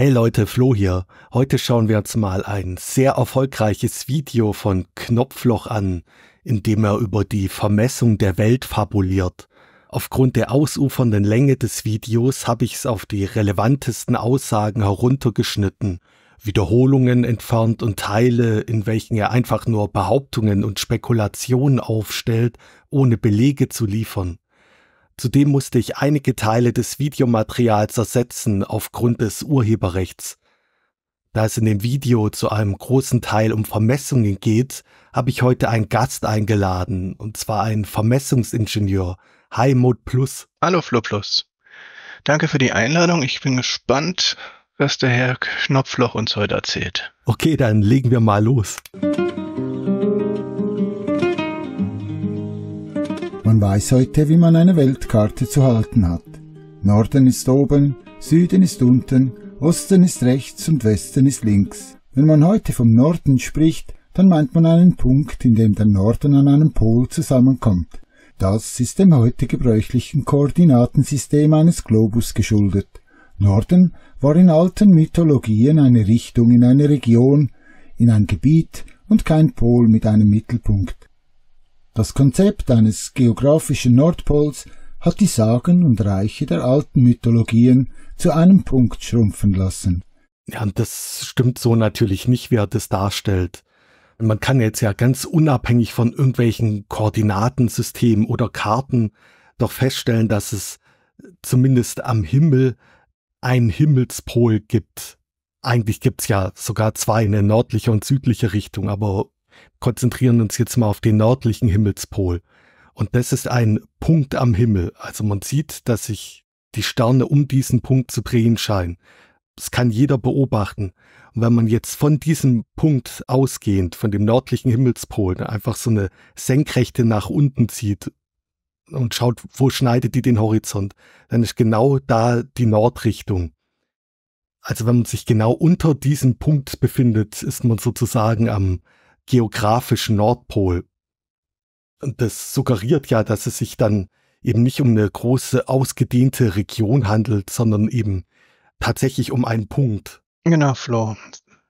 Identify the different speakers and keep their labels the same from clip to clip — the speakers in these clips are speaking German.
Speaker 1: Hey Leute, Flo hier. Heute schauen wir uns mal ein sehr erfolgreiches Video von Knopfloch an, in dem er über die Vermessung der Welt fabuliert. Aufgrund der ausufernden Länge des Videos habe ich es auf die relevantesten Aussagen heruntergeschnitten, Wiederholungen entfernt und Teile, in welchen er einfach nur Behauptungen und Spekulationen aufstellt, ohne Belege zu liefern. Zudem musste ich einige Teile des Videomaterials ersetzen aufgrund des Urheberrechts. Da es in dem Video zu einem großen Teil um Vermessungen geht, habe ich heute einen Gast eingeladen, und zwar einen Vermessungsingenieur. Hi Mod Plus. Hallo Flo Plus. Danke für die Einladung. Ich bin gespannt,
Speaker 2: was der Herr Knopfloch uns heute erzählt.
Speaker 1: Okay, dann legen wir mal los. Musik
Speaker 3: Man weiß heute, wie man eine Weltkarte zu halten hat. Norden ist oben, Süden ist unten, Osten ist rechts und Westen ist links. Wenn man heute vom Norden spricht, dann meint man einen Punkt, in dem der Norden an einem Pol zusammenkommt. Das ist dem heute gebräuchlichen Koordinatensystem eines Globus geschuldet. Norden war in alten Mythologien eine Richtung in eine Region, in ein Gebiet und kein Pol mit einem Mittelpunkt. Das Konzept eines geografischen Nordpols hat die Sagen und Reiche der alten Mythologien zu einem Punkt schrumpfen lassen.
Speaker 1: Ja, und das stimmt so natürlich nicht, wie er das darstellt. Man kann jetzt ja ganz unabhängig von irgendwelchen Koordinatensystemen oder Karten doch feststellen, dass es zumindest am Himmel einen Himmelspol gibt. Eigentlich gibt es ja sogar zwei, eine nördliche und südliche Richtung, aber konzentrieren uns jetzt mal auf den nördlichen Himmelspol. Und das ist ein Punkt am Himmel. Also man sieht, dass sich die Sterne um diesen Punkt zu drehen scheinen. Das kann jeder beobachten. Und wenn man jetzt von diesem Punkt ausgehend, von dem nördlichen Himmelspol, einfach so eine Senkrechte nach unten zieht und schaut, wo schneidet die den Horizont, dann ist genau da die Nordrichtung. Also wenn man sich genau unter diesem Punkt befindet, ist man sozusagen am geografischen Nordpol. Das suggeriert ja, dass es sich dann eben nicht um eine große, ausgedehnte Region handelt, sondern eben tatsächlich um einen Punkt. Genau, Flo.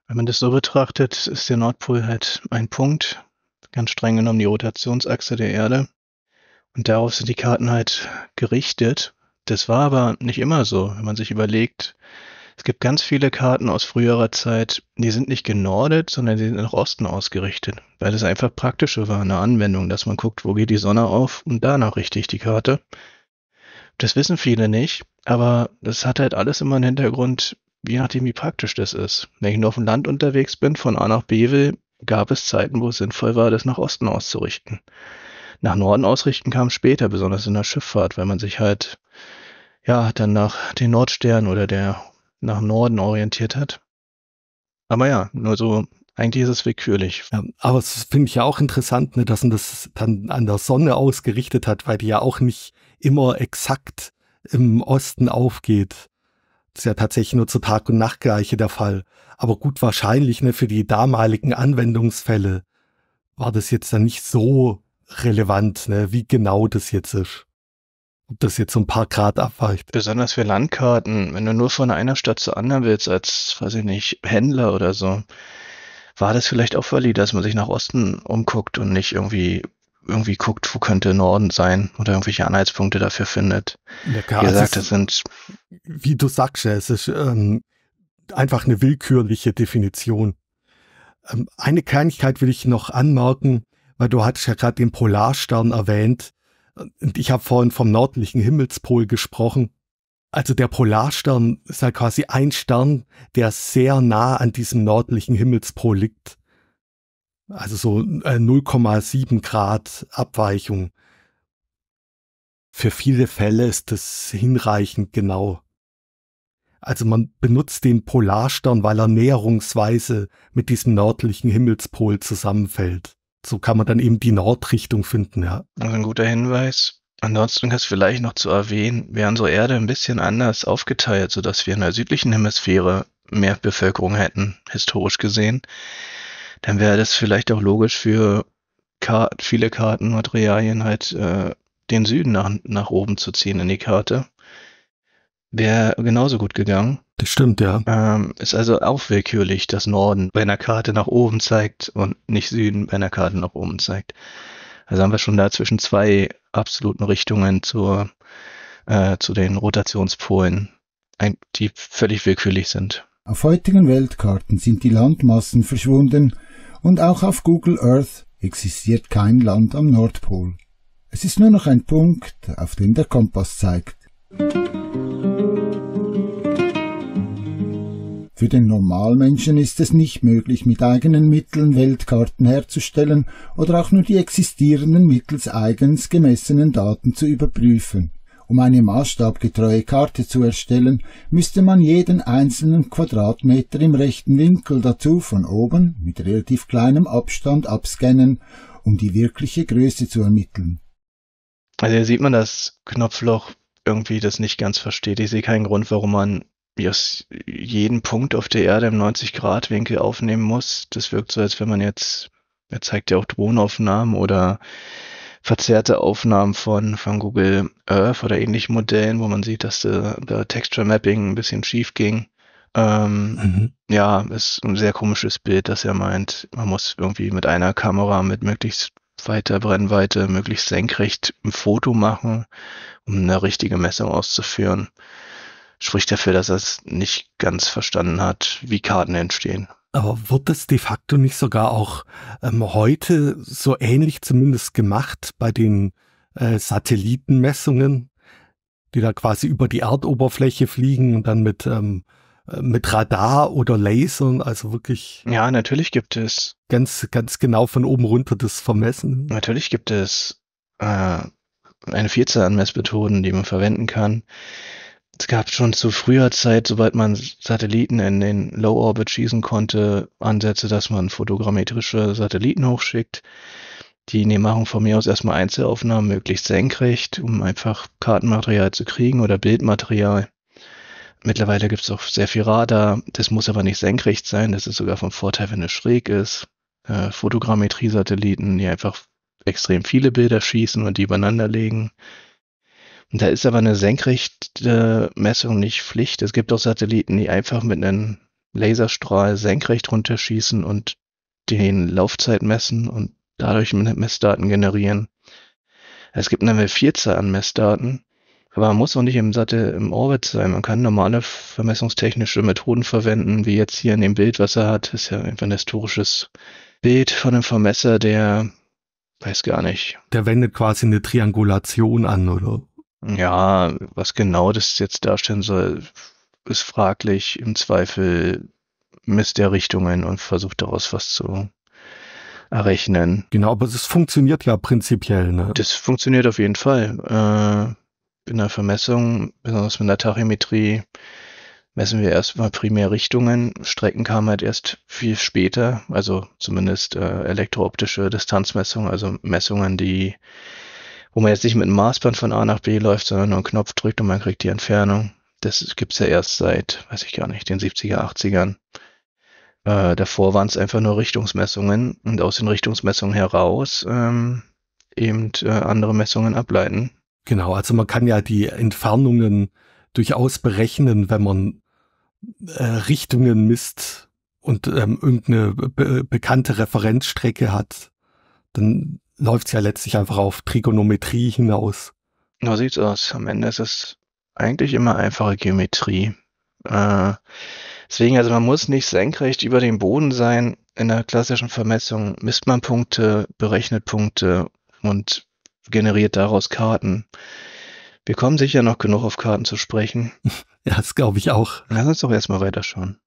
Speaker 1: Wenn man das so betrachtet, ist der Nordpol halt ein Punkt,
Speaker 2: ganz streng genommen die Rotationsachse der Erde. Und darauf sind die Karten halt gerichtet. Das war aber nicht immer so. Wenn man sich überlegt, es gibt ganz viele Karten aus früherer Zeit, die sind nicht genordet, sondern die sind nach Osten ausgerichtet, weil es einfach praktischer war in der Anwendung, dass man guckt, wo geht die Sonne auf und danach richte ich die Karte. Das wissen viele nicht, aber das hat halt alles immer einen Hintergrund, je nachdem, wie praktisch das ist. Wenn ich nur auf dem Land unterwegs bin, von A nach B will, gab es Zeiten, wo es sinnvoll war, das nach Osten auszurichten. Nach Norden ausrichten kam später, besonders in der Schifffahrt, weil man sich halt, ja, dann nach den Nordstern oder der nach Norden
Speaker 1: orientiert hat. Aber ja, nur so, also eigentlich ist es willkürlich. Ja, aber es finde ich ja auch interessant, ne, dass man das dann an der Sonne ausgerichtet hat, weil die ja auch nicht immer exakt im Osten aufgeht. Das ist ja tatsächlich nur zur Tag und Nachtgleiche der Fall. Aber gut, wahrscheinlich ne, für die damaligen Anwendungsfälle war das jetzt dann nicht so relevant, ne, wie genau das jetzt ist ob das jetzt so ein paar Grad abweicht.
Speaker 2: Besonders für Landkarten, wenn du nur von einer Stadt zur anderen willst, als, weiß ich nicht, Händler oder so, war das vielleicht auch valid, dass man sich nach Osten umguckt und nicht irgendwie irgendwie guckt, wo könnte Norden sein oder irgendwelche Anhaltspunkte dafür
Speaker 1: findet. Ja, klar, Wie gesagt, das sind. Wie du sagst, es ist ähm, einfach eine willkürliche Definition. Ähm, eine Kleinigkeit will ich noch anmerken, weil du hattest ja gerade den Polarstern erwähnt und ich habe vorhin vom nördlichen Himmelspol gesprochen. Also der Polarstern ist halt quasi ein Stern, der sehr nah an diesem nördlichen Himmelspol liegt. Also so 0,7 äh, Grad Abweichung. Für viele Fälle ist das hinreichend genau. Also man benutzt den Polarstern, weil er näherungsweise mit diesem nördlichen Himmelspol zusammenfällt so kann man dann eben die Nordrichtung finden, ja.
Speaker 2: Also ein guter Hinweis. Ansonsten ist vielleicht noch zu erwähnen, wäre unsere Erde ein bisschen anders aufgeteilt, sodass wir in der südlichen Hemisphäre mehr Bevölkerung hätten, historisch gesehen, dann wäre das vielleicht auch logisch für Kart, viele Kartenmaterialien halt äh, den Süden nach, nach oben zu ziehen in die Karte. Wäre genauso gut gegangen. Das stimmt, ja. Ähm, ist also auch willkürlich, dass Norden bei einer Karte nach oben zeigt und nicht Süden bei einer Karte nach oben zeigt. Also haben wir schon da zwischen zwei absoluten Richtungen zur, äh, zu den Rotationspolen, die völlig willkürlich sind.
Speaker 3: Auf heutigen Weltkarten sind die Landmassen verschwunden und auch auf Google Earth existiert kein Land am Nordpol. Es ist nur noch ein Punkt, auf den der Kompass zeigt. Für den Normalmenschen ist es nicht möglich, mit eigenen Mitteln Weltkarten herzustellen oder auch nur die existierenden mittels eigens gemessenen Daten zu überprüfen. Um eine maßstabgetreue Karte zu erstellen, müsste man jeden einzelnen Quadratmeter im rechten Winkel dazu von oben mit relativ kleinem Abstand abscannen, um die wirkliche Größe zu ermitteln.
Speaker 2: Also hier sieht man das Knopfloch irgendwie das nicht ganz versteht. Ich sehe keinen Grund, warum man aus jedem Punkt auf der Erde im 90-Grad-Winkel aufnehmen muss. Das wirkt so, als wenn man jetzt, er zeigt ja auch Drohnenaufnahmen oder verzerrte Aufnahmen von, von Google Earth oder ähnlichen Modellen, wo man sieht, dass der, der Texture Mapping ein bisschen schief ging. Ähm, mhm. Ja, ist ein sehr komisches Bild, dass er meint, man muss irgendwie mit einer Kamera mit möglichst weiter Brennweite, möglichst senkrecht ein Foto machen, um eine richtige Messung auszuführen spricht dafür, dass er es nicht ganz verstanden hat, wie Karten entstehen.
Speaker 1: Aber wird das de facto nicht sogar auch ähm, heute so ähnlich zumindest gemacht bei den äh, Satellitenmessungen, die da quasi über die Erdoberfläche fliegen und dann mit, ähm, äh, mit Radar oder Lasern, also wirklich. Ja, natürlich gibt es. Ganz, ganz genau von oben
Speaker 2: runter das Vermessen. Natürlich gibt es äh, eine Vielzahl an Messmethoden, die man verwenden kann es gab schon zu früher Zeit, sobald man Satelliten in den Low Orbit schießen konnte, Ansätze, dass man fotogrammetrische Satelliten hochschickt. Die ne, machen von mir aus erstmal Einzelaufnahmen möglichst senkrecht, um einfach Kartenmaterial zu kriegen oder Bildmaterial. Mittlerweile gibt es auch sehr viel Radar. Das muss aber nicht senkrecht sein. Das ist sogar vom Vorteil, wenn es schräg ist. Äh, Fotogrammetrie-Satelliten, die einfach extrem viele Bilder schießen und die übereinander legen da ist aber eine senkrechte Messung nicht Pflicht. Es gibt auch Satelliten, die einfach mit einem Laserstrahl senkrecht runterschießen und den Laufzeit messen und dadurch Messdaten generieren. Es gibt eine Vielzahl an Messdaten, aber man muss auch nicht im Sattel im Orbit sein. Man kann normale vermessungstechnische Methoden verwenden, wie jetzt hier in dem Bild, was er hat. Das ist ja einfach ein historisches Bild von einem Vermesser,
Speaker 1: der weiß gar nicht. Der wendet quasi eine Triangulation an, oder?
Speaker 2: Ja, was genau das jetzt darstellen soll, ist fraglich. Im Zweifel misst er Richtungen und versucht daraus was zu errechnen. Genau, aber es funktioniert ja prinzipiell. Ne? Das funktioniert auf jeden Fall. Äh, in der Vermessung, besonders mit der Tachymetrie, messen wir erstmal primär Richtungen. Strecken kamen halt erst viel später, also zumindest äh, elektrooptische Distanzmessungen, also Messungen, die wo man jetzt nicht mit einem Maßband von A nach B läuft, sondern nur einen Knopf drückt und man kriegt die Entfernung. Das gibt es ja erst seit, weiß ich gar nicht, den 70er, 80ern. Äh, davor waren es einfach nur Richtungsmessungen und aus den Richtungsmessungen
Speaker 1: heraus ähm, eben äh, andere Messungen ableiten. Genau, also man kann ja die Entfernungen durchaus berechnen, wenn man äh, Richtungen misst und ähm, irgendeine be bekannte Referenzstrecke hat. Dann läuft es ja letztlich einfach auf Trigonometrie hinaus.
Speaker 2: So sieht's aus. Am Ende ist es eigentlich immer einfache Geometrie. Äh, deswegen, also man muss nicht senkrecht über dem Boden sein. In der klassischen Vermessung misst man Punkte, berechnet Punkte und generiert daraus Karten. Wir kommen sicher noch genug auf Karten zu sprechen. ja, das glaube ich auch. Lass uns doch erstmal weiterschauen.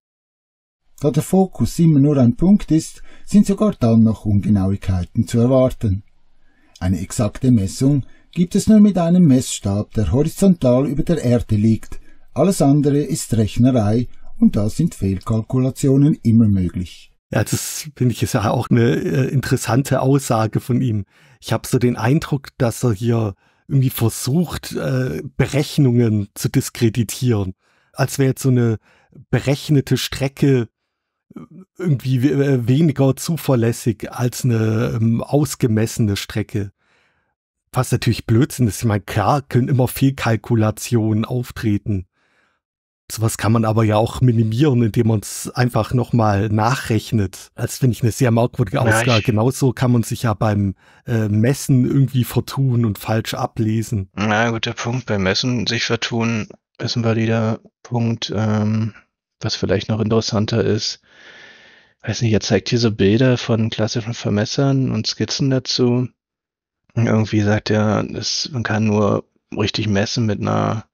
Speaker 3: Da der Fokus immer nur ein Punkt ist, sind sogar dann noch Ungenauigkeiten zu erwarten. Eine exakte Messung gibt es nur mit einem Messstab, der horizontal über der Erde liegt. Alles andere ist Rechnerei und da sind Fehlkalkulationen immer möglich.
Speaker 1: Ja, das finde ich ist ja auch eine äh,
Speaker 3: interessante
Speaker 1: Aussage von ihm. Ich habe so den Eindruck, dass er hier irgendwie versucht, äh, Berechnungen zu diskreditieren. Als wäre jetzt so eine berechnete Strecke irgendwie äh, weniger zuverlässig als eine ähm, ausgemessene Strecke. Was natürlich Blödsinn ist. Ich meine, klar können immer Fehlkalkulationen auftreten. Sowas kann man aber ja auch minimieren, indem man es einfach nochmal nachrechnet. Das finde ich eine sehr merkwürdige Ausgabe. Ich, Genauso kann man sich ja beim äh, Messen irgendwie vertun und falsch ablesen.
Speaker 2: Na, guter Punkt. Beim Messen sich vertun ist ein valider Punkt. Ähm, was vielleicht noch interessanter ist, weiß nicht, er zeigt hier so Bilder von klassischen Vermessern und Skizzen dazu. Und irgendwie sagt er, es, man kann nur richtig messen mit einer,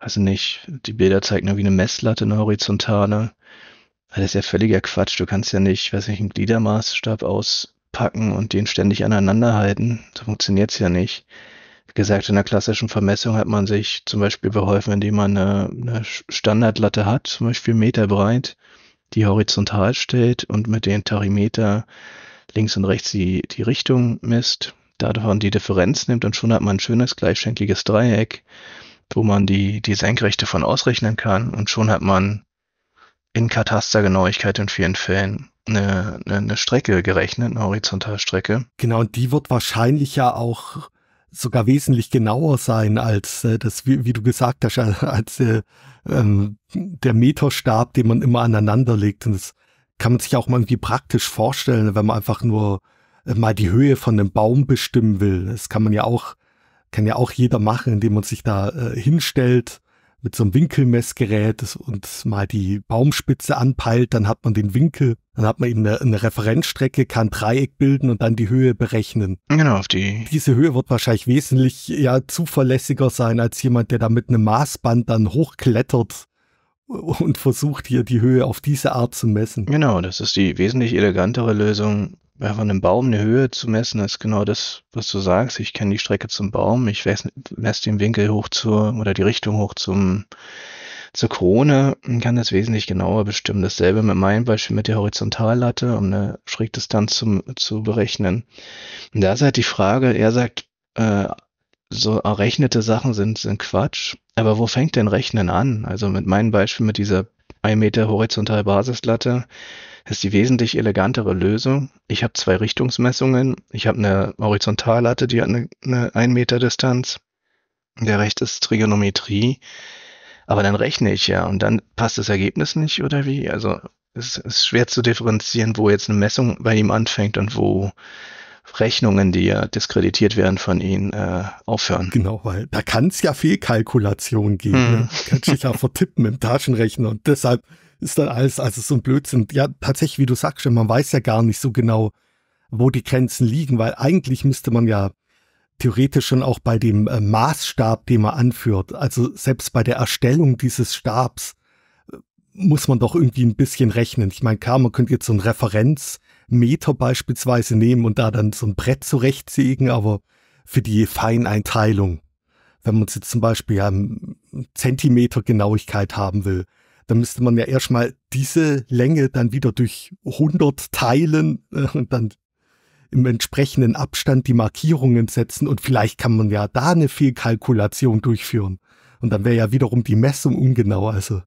Speaker 2: weiß nicht, die Bilder zeigen irgendwie eine Messlatte, eine horizontale. Das ist ja völliger Quatsch. Du kannst ja nicht, weiß nicht, einen Gliedermaßstab auspacken und den ständig aneinanderhalten. So funktioniert es ja nicht. Wie gesagt, in der klassischen Vermessung hat man sich zum Beispiel beholfen, indem man eine, eine Standardlatte hat, zum Beispiel Meter breit die horizontal stellt und mit den Tarimeter links und rechts die, die Richtung misst, davon die Differenz nimmt und schon hat man ein schönes gleichschenkliges Dreieck, wo man die, die Senkrechte von ausrechnen kann und schon hat man in Katastergenauigkeit in vielen Fällen eine, eine Strecke gerechnet, eine Horizontalstrecke.
Speaker 1: Genau, und die wird wahrscheinlich ja auch sogar wesentlich genauer sein als äh, das, wie, wie du gesagt hast, äh, als äh, ähm, der Meterstab, den man immer aneinander legt. Und das kann man sich auch mal irgendwie praktisch vorstellen, wenn man einfach nur äh, mal die Höhe von einem Baum bestimmen will. Das kann man ja auch, kann ja auch jeder machen, indem man sich da äh, hinstellt mit so einem Winkelmessgerät und mal die Baumspitze anpeilt, dann hat man den Winkel, dann hat man eben eine, eine Referenzstrecke, kann Dreieck bilden und dann die Höhe berechnen. Genau, auf die. Diese Höhe wird wahrscheinlich wesentlich ja zuverlässiger sein als jemand, der da mit einem Maßband dann hochklettert und versucht hier die Höhe auf diese Art zu messen.
Speaker 2: Genau, das ist die wesentlich elegantere Lösung, ja, von einem Baum eine Höhe zu messen, ist genau das, was du sagst. Ich kenne die Strecke zum Baum, ich messe, messe den Winkel hoch zur oder die Richtung hoch zum zur Krone und kann das wesentlich genauer bestimmen. Dasselbe mit meinem Beispiel mit der Horizontallatte, um eine Schrägdistanz zum, zu berechnen. Und da ist halt die Frage, er sagt, äh, so errechnete Sachen sind, sind Quatsch. Aber wo fängt denn Rechnen an? Also mit meinem Beispiel mit dieser 1 Meter Horizontalbasislatte, ist die wesentlich elegantere Lösung. Ich habe zwei Richtungsmessungen. Ich habe eine Horizontallatte, die hat eine, eine 1 Meter Distanz. Der Recht ist Trigonometrie. Aber dann rechne ich ja und dann passt das Ergebnis nicht oder wie? Also es ist schwer zu differenzieren, wo jetzt eine Messung bei ihm anfängt und wo Rechnungen, die ja diskreditiert werden von ihnen, äh, aufhören. Genau, weil da
Speaker 1: kann es ja Fehlkalkulationen geben. Ne? Hm. Ne? Kannst dich ja vertippen im Taschenrechner und deshalb ist dann alles, also so ein Blödsinn. Ja, tatsächlich, wie du sagst man weiß ja gar nicht so genau, wo die Grenzen liegen, weil eigentlich müsste man ja theoretisch schon auch bei dem äh, Maßstab, den man anführt, also selbst bei der Erstellung dieses Stabs, äh, muss man doch irgendwie ein bisschen rechnen. Ich meine, klar, man könnte jetzt so einen Referenzmeter beispielsweise nehmen und da dann so ein Brett zurechtsägen, aber für die Feineinteilung, wenn man es jetzt zum Beispiel ja, Zentimeter Genauigkeit haben will, dann müsste man ja erstmal diese Länge dann wieder durch 100 teilen äh, und dann im entsprechenden Abstand die Markierungen setzen und vielleicht kann man ja da eine Fehlkalkulation durchführen. Und dann wäre ja wiederum die Messung ungenau. Also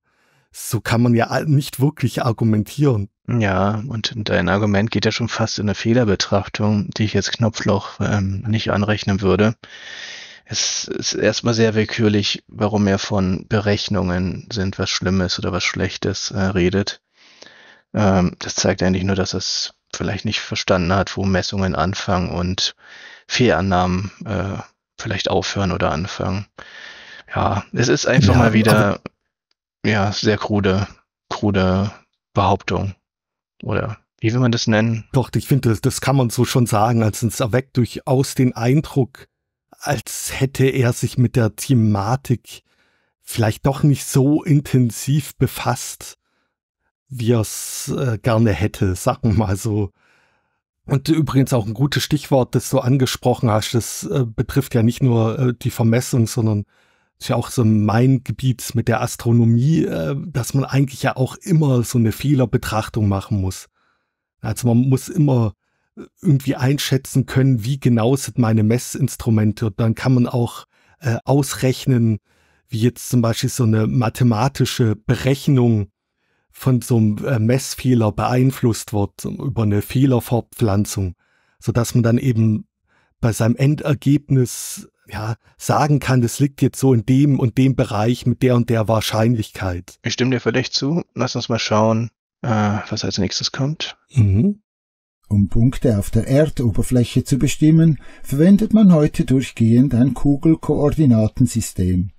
Speaker 1: so kann man ja nicht wirklich argumentieren.
Speaker 2: Ja, und dein Argument geht ja schon fast in eine Fehlerbetrachtung, die ich jetzt Knopfloch ähm, nicht anrechnen würde es ist erstmal sehr willkürlich, warum er von Berechnungen sind, was Schlimmes oder was Schlechtes äh, redet. Ähm, das zeigt eigentlich nur, dass er es vielleicht nicht verstanden hat, wo Messungen anfangen und Fehlannahmen äh, vielleicht aufhören oder anfangen. Ja, es ist einfach ja, mal wieder ja sehr krude, krude
Speaker 1: Behauptung oder wie will man das nennen? Doch, ich finde, das, das kann man so schon sagen. als uns erweckt durchaus den Eindruck, als hätte er sich mit der Thematik vielleicht doch nicht so intensiv befasst, wie er es äh, gerne hätte, sagen wir mal so. Und übrigens auch ein gutes Stichwort, das du angesprochen hast, das äh, betrifft ja nicht nur äh, die Vermessung, sondern ist ja auch so mein Gebiet mit der Astronomie, äh, dass man eigentlich ja auch immer so eine Fehlerbetrachtung machen muss. Also man muss immer irgendwie einschätzen können, wie genau sind meine Messinstrumente. Und dann kann man auch äh, ausrechnen, wie jetzt zum Beispiel so eine mathematische Berechnung von so einem äh, Messfehler beeinflusst wird über eine Fehlerfortpflanzung, sodass man dann eben bei seinem Endergebnis ja, sagen kann, das liegt jetzt so in dem und dem Bereich mit der und der Wahrscheinlichkeit.
Speaker 2: Ich stimme dir völlig zu. Lass uns mal schauen,
Speaker 3: äh, was als nächstes kommt. Mhm. Um Punkte auf der Erdoberfläche zu bestimmen, verwendet man heute durchgehend ein Kugelkoordinatensystem.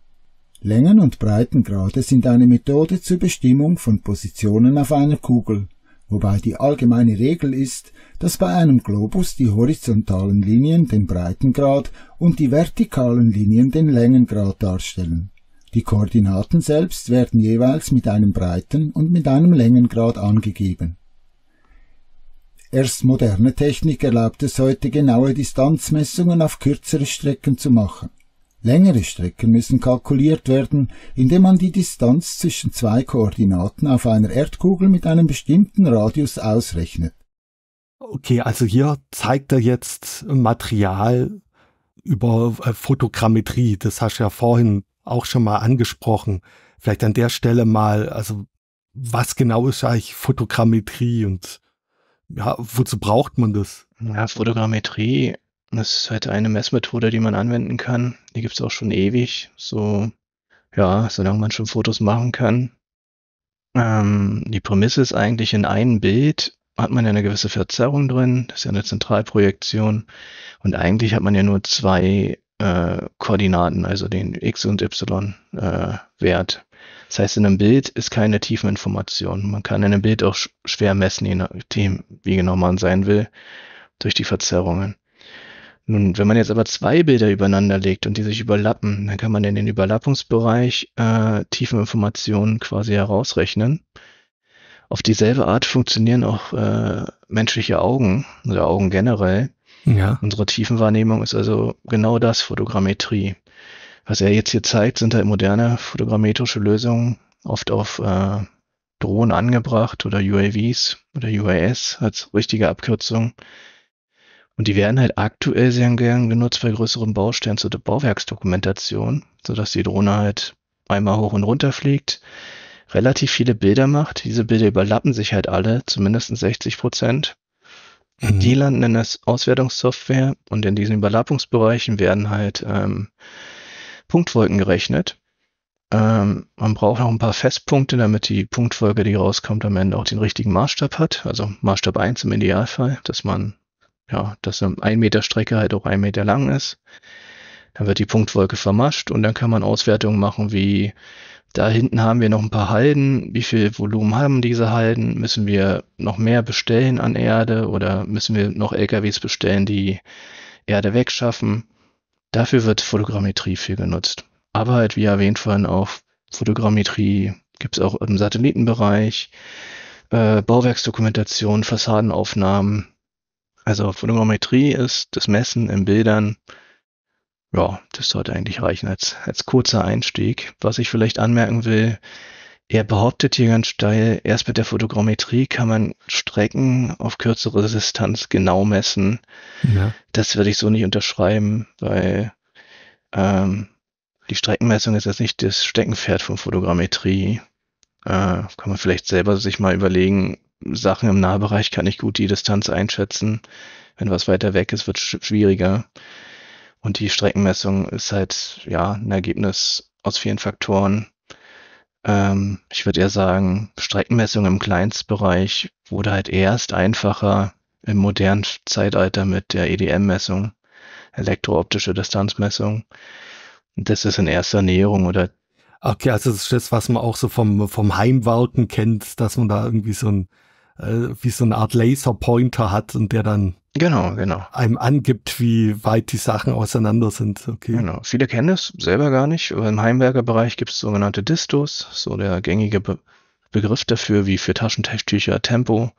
Speaker 3: Längen und Breitengrade sind eine Methode zur Bestimmung von Positionen auf einer Kugel, wobei die allgemeine Regel ist, dass bei einem Globus die horizontalen Linien den Breitengrad und die vertikalen Linien den Längengrad darstellen. Die Koordinaten selbst werden jeweils mit einem Breiten- und mit einem Längengrad angegeben Erst moderne Technik erlaubt es heute genaue Distanzmessungen auf kürzere Strecken zu machen. Längere Strecken müssen kalkuliert werden, indem man die Distanz zwischen zwei Koordinaten auf einer Erdkugel mit einem bestimmten Radius ausrechnet.
Speaker 1: Okay, also hier zeigt er jetzt Material über Fotogrammetrie. Äh, das hast du ja vorhin auch schon mal angesprochen. Vielleicht an der Stelle mal, also was genau ist eigentlich Fotogrammetrie und ja, wozu braucht man das? Ja,
Speaker 2: Fotogrammetrie das ist halt eine Messmethode, die man anwenden kann. Die gibt es auch schon ewig. So, ja, solange man schon Fotos machen kann. Ähm, die Prämisse ist eigentlich in einem Bild hat man ja eine gewisse Verzerrung drin, das ist ja eine Zentralprojektion. Und eigentlich hat man ja nur zwei äh, Koordinaten, also den X- und Y-Wert. Äh, das heißt, in einem Bild ist keine tiefen Information. Man kann in einem Bild auch schwer messen, je nachdem, wie genau man sein will, durch die Verzerrungen. Nun, wenn man jetzt aber zwei Bilder übereinander legt und die sich überlappen, dann kann man in den Überlappungsbereich äh, Tiefeninformationen quasi herausrechnen. Auf dieselbe Art funktionieren auch äh, menschliche Augen oder also Augen generell. Ja. Unsere Tiefenwahrnehmung ist also genau das, Fotogrammetrie. Was er jetzt hier zeigt, sind halt moderne fotogrammetrische Lösungen, oft auf äh, Drohnen angebracht oder UAVs oder UAS als richtige Abkürzung. Und die werden halt aktuell sehr gern genutzt bei größeren Baustellen zur Bauwerksdokumentation, sodass die Drohne halt einmal hoch und runter fliegt, relativ viele Bilder macht. Diese Bilder überlappen sich halt alle, zumindest 60 Prozent. Mhm. Die landen in der Auswertungssoftware und in diesen Überlappungsbereichen werden halt ähm, Punktwolken gerechnet. Ähm, man braucht noch ein paar Festpunkte, damit die Punktwolke, die rauskommt, am Ende auch den richtigen Maßstab hat. Also Maßstab 1 im Idealfall, dass man, ja, dass eine 1 Meter Strecke halt auch 1 Meter lang ist. Dann wird die Punktwolke vermascht und dann kann man Auswertungen machen wie, da hinten haben wir noch ein paar Halden. Wie viel Volumen haben diese Halden? Müssen wir noch mehr bestellen an Erde oder müssen wir noch LKWs bestellen, die Erde wegschaffen? Dafür wird Fotogrammetrie viel genutzt. Aber halt, wie erwähnt vorhin auch, Fotogrammetrie gibt es auch im Satellitenbereich, äh, Bauwerksdokumentation, Fassadenaufnahmen. Also Fotogrammetrie ist das Messen in Bildern. Ja, das sollte eigentlich reichen als, als kurzer Einstieg. Was ich vielleicht anmerken will, er behauptet hier ganz steil, erst mit der Fotogrammetrie kann man Strecken auf kürzere Distanz genau messen. Ja. Das würde ich so nicht unterschreiben, weil ähm, die Streckenmessung ist jetzt nicht das Steckenpferd von Fotogrammetrie. Äh, kann man vielleicht selber sich mal überlegen, Sachen im Nahbereich kann ich gut die Distanz einschätzen. Wenn was weiter weg ist, wird es schwieriger. Und die Streckenmessung ist halt ja ein Ergebnis aus vielen Faktoren ähm, ich würde eher sagen, Streckenmessung im Kleinstbereich wurde halt erst einfacher im modernen Zeitalter mit der EDM-Messung, elektrooptische Distanzmessung. das ist in erster
Speaker 1: Näherung oder Okay, also das ist das, was man auch so vom, vom Heimwarten kennt, dass man da irgendwie so ein, äh, wie so eine Art Laserpointer hat und der dann Genau, genau. Einem angibt, wie weit die Sachen auseinander sind. Okay. Genau.
Speaker 2: Viele kennen das selber gar nicht. Aber Im Heimwerkerbereich gibt es sogenannte Distos, so der gängige Be Begriff dafür, wie für Taschentücher Tempo.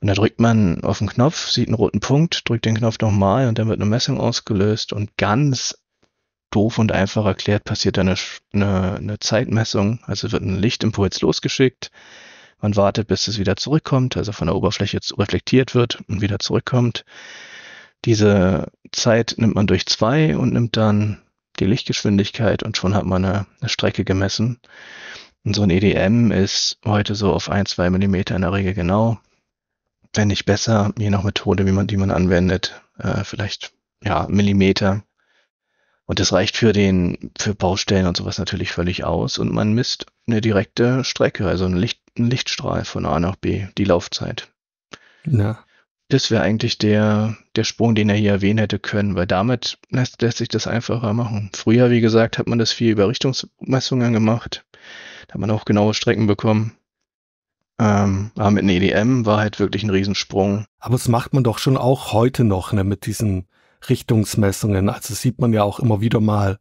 Speaker 2: Und da drückt man auf den Knopf, sieht einen roten Punkt, drückt den Knopf nochmal und dann wird eine Messung ausgelöst und ganz doof und einfach erklärt passiert eine, eine, eine Zeitmessung. Also wird ein Lichtimpuls losgeschickt man wartet, bis es wieder zurückkommt, also von der Oberfläche reflektiert wird und wieder zurückkommt. Diese Zeit nimmt man durch zwei und nimmt dann die Lichtgeschwindigkeit und schon hat man eine, eine Strecke gemessen. Und so ein EDM ist heute so auf ein, zwei Millimeter in der Regel genau. Wenn nicht besser, je nach Methode, wie man, die man anwendet, äh, vielleicht, ja, Millimeter. Und das reicht für den, für Baustellen und sowas natürlich völlig aus. Und man misst eine direkte Strecke, also eine Licht, ein Lichtstrahl von A nach B, die Laufzeit. Ja. Das wäre eigentlich der, der Sprung, den er hier erwähnen hätte können, weil damit lässt, lässt sich das einfacher machen. Früher, wie gesagt, hat man das viel über Richtungsmessungen gemacht. Da hat man auch genaue Strecken bekommen.
Speaker 1: Ähm, aber mit einem EDM war halt wirklich ein Riesensprung. Aber das macht man doch schon auch heute noch ne, mit diesen Richtungsmessungen. Also sieht man ja auch immer wieder mal,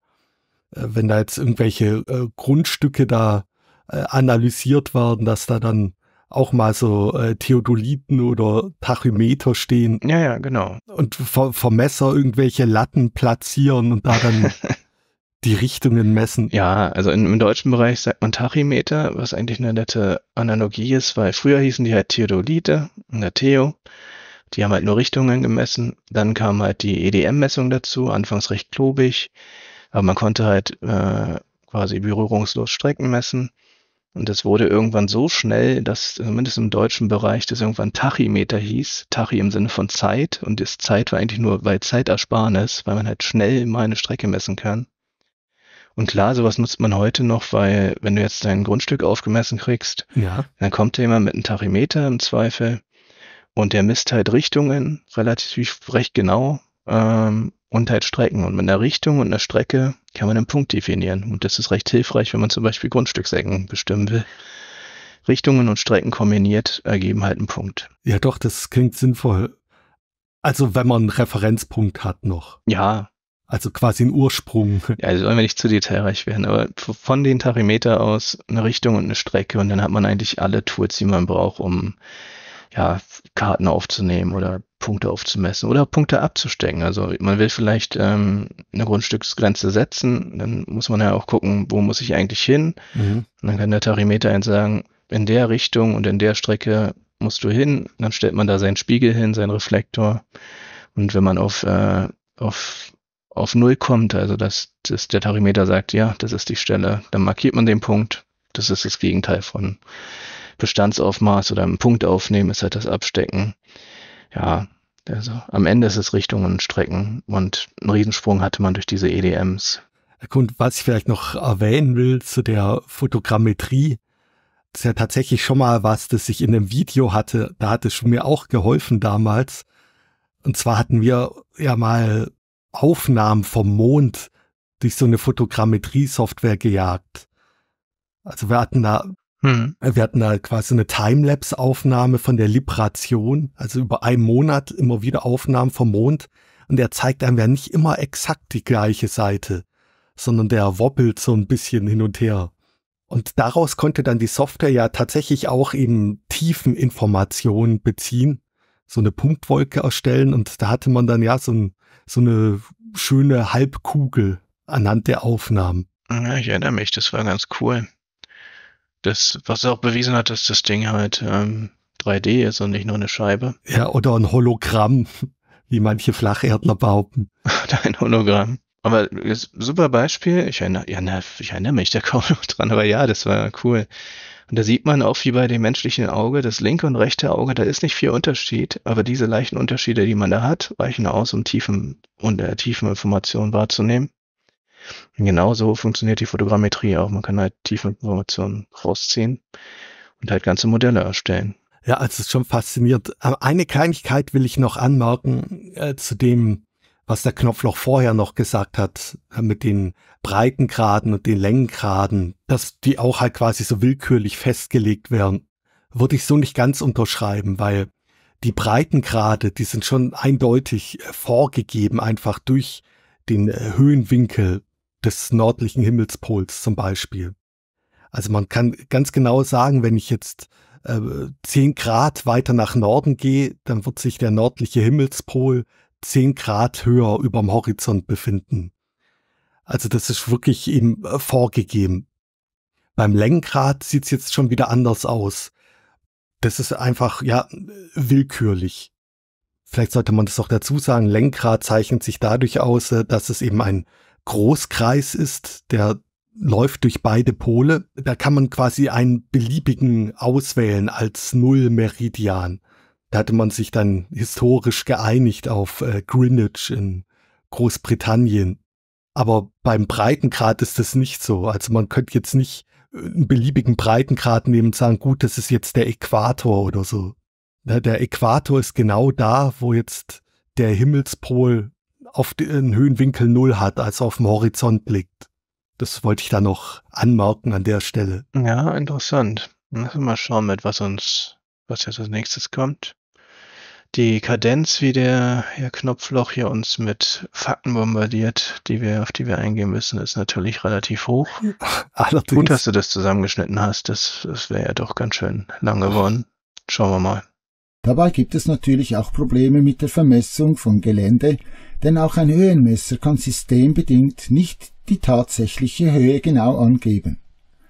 Speaker 1: äh, wenn da jetzt irgendwelche äh, Grundstücke da äh, analysiert werden, dass da dann auch mal so äh, Theodoliten oder Tachymeter stehen. Ja, ja, genau. Und vom ver Messer irgendwelche Latten platzieren und da dann die Richtungen messen.
Speaker 2: Ja, also in, im deutschen Bereich sagt man Tachymeter, was eigentlich eine nette Analogie ist, weil früher hießen die halt Theodolite und der Theo. Die haben halt nur Richtungen gemessen. Dann kam halt die EDM-Messung dazu, anfangs recht klobig, aber man konnte halt äh, quasi berührungslos Strecken messen. Und das wurde irgendwann so schnell, dass zumindest im deutschen Bereich das irgendwann Tachimeter hieß. Tachi im Sinne von Zeit. Und das Zeit war eigentlich nur bei Zeitersparnis, weil man halt schnell mal eine Strecke messen kann. Und klar, sowas nutzt man heute noch, weil wenn du jetzt dein Grundstück aufgemessen kriegst, ja. dann kommt da jemand mit einem Tachimeter im Zweifel und der misst halt Richtungen relativ recht genau ähm, und halt Strecken. Und mit einer Richtung und einer Strecke kann man einen Punkt definieren. Und das ist recht hilfreich, wenn man zum Beispiel Grundstücksecken bestimmen will. Richtungen und Strecken kombiniert ergeben halt einen Punkt.
Speaker 1: Ja, doch, das klingt sinnvoll. Also, wenn man einen Referenzpunkt hat noch. Ja. Also quasi einen Ursprung.
Speaker 2: Ja, also wollen wir nicht zu detailreich werden, aber von den Tachymeter aus eine Richtung und eine Strecke und dann hat man eigentlich alle Tools, die man braucht, um ja, Karten aufzunehmen oder Punkte aufzumessen oder Punkte abzustecken. Also man will vielleicht ähm, eine Grundstücksgrenze setzen, dann muss man ja auch gucken, wo muss ich eigentlich hin. Mhm. Und dann kann der Tarimeter einen sagen, in der Richtung und in der Strecke musst du hin. Dann stellt man da seinen Spiegel hin, seinen Reflektor. Und wenn man auf, äh, auf, auf Null kommt, also dass, dass der Tarimeter sagt, ja, das ist die Stelle, dann markiert man den Punkt. Das ist das Gegenteil von Bestandsaufmaß oder einem Punkt aufnehmen, ist halt das Abstecken ja, also am Ende ist es Richtung und Strecken und einen Riesensprung hatte man durch diese EDMs.
Speaker 1: Und was ich vielleicht noch erwähnen will zu der Fotogrammetrie, das ist ja tatsächlich schon mal was, das ich in einem Video hatte. Da hatte es mir auch geholfen damals. Und zwar hatten wir ja mal Aufnahmen vom Mond durch so eine Fotogrammetrie-Software gejagt. Also wir hatten da hm. Äh, wir hatten da quasi eine Timelapse-Aufnahme von der Libration, also über einen Monat immer wieder Aufnahmen vom Mond. Und der zeigt einem ja nicht immer exakt die gleiche Seite, sondern der wobbelt so ein bisschen hin und her. Und daraus konnte dann die Software ja tatsächlich auch eben Tiefeninformationen beziehen, so eine Punktwolke erstellen. Und da hatte man dann ja so, ein, so eine schöne Halbkugel anhand der Aufnahmen. Ja, ich erinnere mich, das
Speaker 2: war ganz cool das, was auch bewiesen hat, dass das Ding halt ähm, 3D ist und nicht nur eine Scheibe.
Speaker 1: Ja, oder ein Hologramm, wie manche Flacherdner behaupten. Oder
Speaker 2: ein Hologramm. Aber super Beispiel, ich erinnere, ja, na, ich erinnere mich da kaum noch dran, aber ja, das war cool. Und da sieht man auch wie bei dem menschlichen Auge, das linke und rechte Auge, da ist nicht viel Unterschied, aber diese leichten Unterschiede, die man da hat, reichen aus, um tiefen, und, äh, tiefen Informationen wahrzunehmen. Und genauso funktioniert die Fotogrammetrie auch. Man kann halt tiefe Informationen rausziehen und halt ganze Modelle erstellen.
Speaker 1: Ja, also es ist schon faszinierend. Aber eine Kleinigkeit will ich noch anmerken äh, zu dem, was der Knopfloch vorher noch gesagt hat, äh, mit den Breitengraden und den Längengraden, dass die auch halt quasi so willkürlich festgelegt werden, würde ich so nicht ganz unterschreiben, weil die Breitengrade, die sind schon eindeutig äh, vorgegeben, einfach durch den äh, Höhenwinkel des nördlichen Himmelspols zum Beispiel. Also man kann ganz genau sagen, wenn ich jetzt äh, 10 Grad weiter nach Norden gehe, dann wird sich der nördliche Himmelspol 10 Grad höher überm Horizont befinden. Also das ist wirklich eben äh, vorgegeben. Beim Längengrad sieht es jetzt schon wieder anders aus. Das ist einfach, ja, willkürlich. Vielleicht sollte man das auch dazu sagen, Längengrad zeichnet sich dadurch aus, äh, dass es eben ein Großkreis ist, der läuft durch beide Pole. Da kann man quasi einen beliebigen auswählen als Nullmeridian. Da hatte man sich dann historisch geeinigt auf äh, Greenwich in Großbritannien. Aber beim Breitengrad ist das nicht so. Also man könnte jetzt nicht äh, einen beliebigen Breitengrad nehmen und sagen, gut, das ist jetzt der Äquator oder so. Ne, der Äquator ist genau da, wo jetzt der Himmelspol auf den Höhenwinkel null hat, also auf dem Horizont liegt. Das wollte ich da noch anmerken an der Stelle.
Speaker 2: Ja, interessant. Lass uns mal schauen, mit was uns, was jetzt als nächstes kommt. Die Kadenz, wie der Herr Knopfloch hier uns mit Fakten bombardiert, die wir, auf die wir eingehen müssen, ist natürlich relativ hoch. Allerdings. Gut, dass du das zusammengeschnitten hast. Das, das wäre ja doch ganz schön lang geworden.
Speaker 3: Schauen wir mal. Dabei gibt es natürlich auch Probleme mit der Vermessung von Gelände, denn auch ein Höhenmesser kann systembedingt nicht die tatsächliche Höhe genau angeben.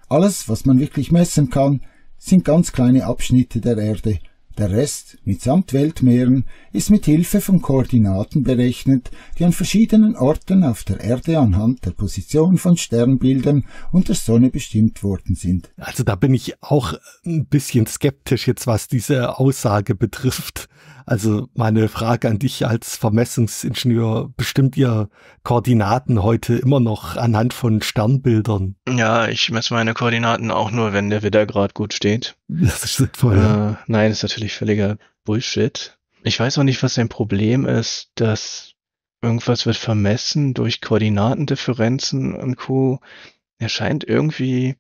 Speaker 3: Alles, was man wirklich messen kann, sind ganz kleine Abschnitte der Erde, der Rest, mitsamt Weltmeeren, ist mit Hilfe von Koordinaten berechnet, die an verschiedenen Orten auf der Erde anhand der Position von Sternbildern und der Sonne bestimmt worden sind. Also da bin ich auch ein bisschen skeptisch jetzt,
Speaker 1: was diese Aussage betrifft. Also meine Frage an dich als Vermessungsingenieur, bestimmt ihr Koordinaten heute immer noch anhand von Sternbildern?
Speaker 2: Ja, ich messe meine Koordinaten auch nur, wenn der Wettergrad gut steht. Das ist
Speaker 1: sinnvoll. Äh,
Speaker 2: nein, ist natürlich völliger Bullshit. Ich weiß auch nicht, was dein Problem ist, dass irgendwas wird vermessen durch Koordinatendifferenzen und Co. Er scheint irgendwie,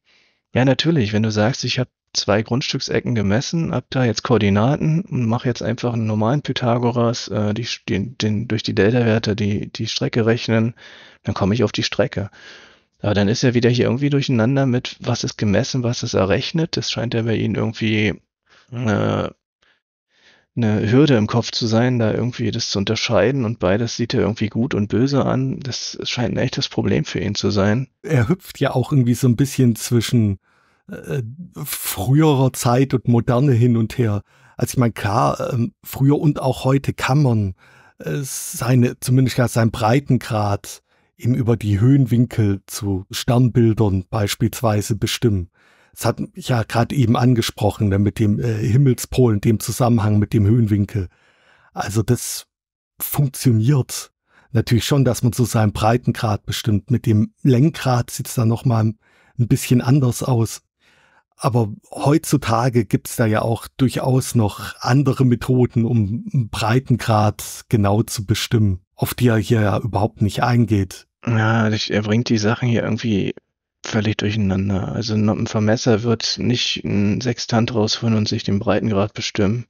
Speaker 2: ja natürlich, wenn du sagst, ich habe zwei Grundstücksecken gemessen, hab da jetzt Koordinaten und mache jetzt einfach einen normalen Pythagoras, äh, die, den, den, durch die Delta-Werte die, die Strecke rechnen, dann komme ich auf die Strecke. Aber dann ist er wieder hier irgendwie durcheinander mit, was ist gemessen, was ist errechnet. Das scheint ja bei Ihnen irgendwie eine, äh, eine Hürde im Kopf zu sein, da irgendwie das zu unterscheiden und beides sieht er irgendwie gut und böse an. Das scheint ein echtes Problem für ihn zu sein.
Speaker 1: Er hüpft ja auch irgendwie so ein bisschen zwischen äh, früherer Zeit und Moderne hin und her. Also ich meine, klar, ähm, früher und auch heute kann man äh, seine, zumindest ja sein Breitengrad eben über die Höhenwinkel zu Sternbildern beispielsweise bestimmen. Das hat ja gerade eben angesprochen, ne, mit dem äh, Himmelspol in dem Zusammenhang mit dem Höhenwinkel. Also das funktioniert natürlich schon, dass man so seinen Breitengrad bestimmt. Mit dem Lenkrad sieht es dann nochmal ein bisschen anders aus. Aber heutzutage gibt's da ja auch durchaus noch andere Methoden, um einen Breitengrad genau zu bestimmen, auf die er hier ja überhaupt nicht eingeht. Ja, er bringt die Sachen hier irgendwie
Speaker 2: völlig durcheinander. Also ein Vermesser wird nicht einen Sextant rausholen und sich den Breitengrad bestimmen.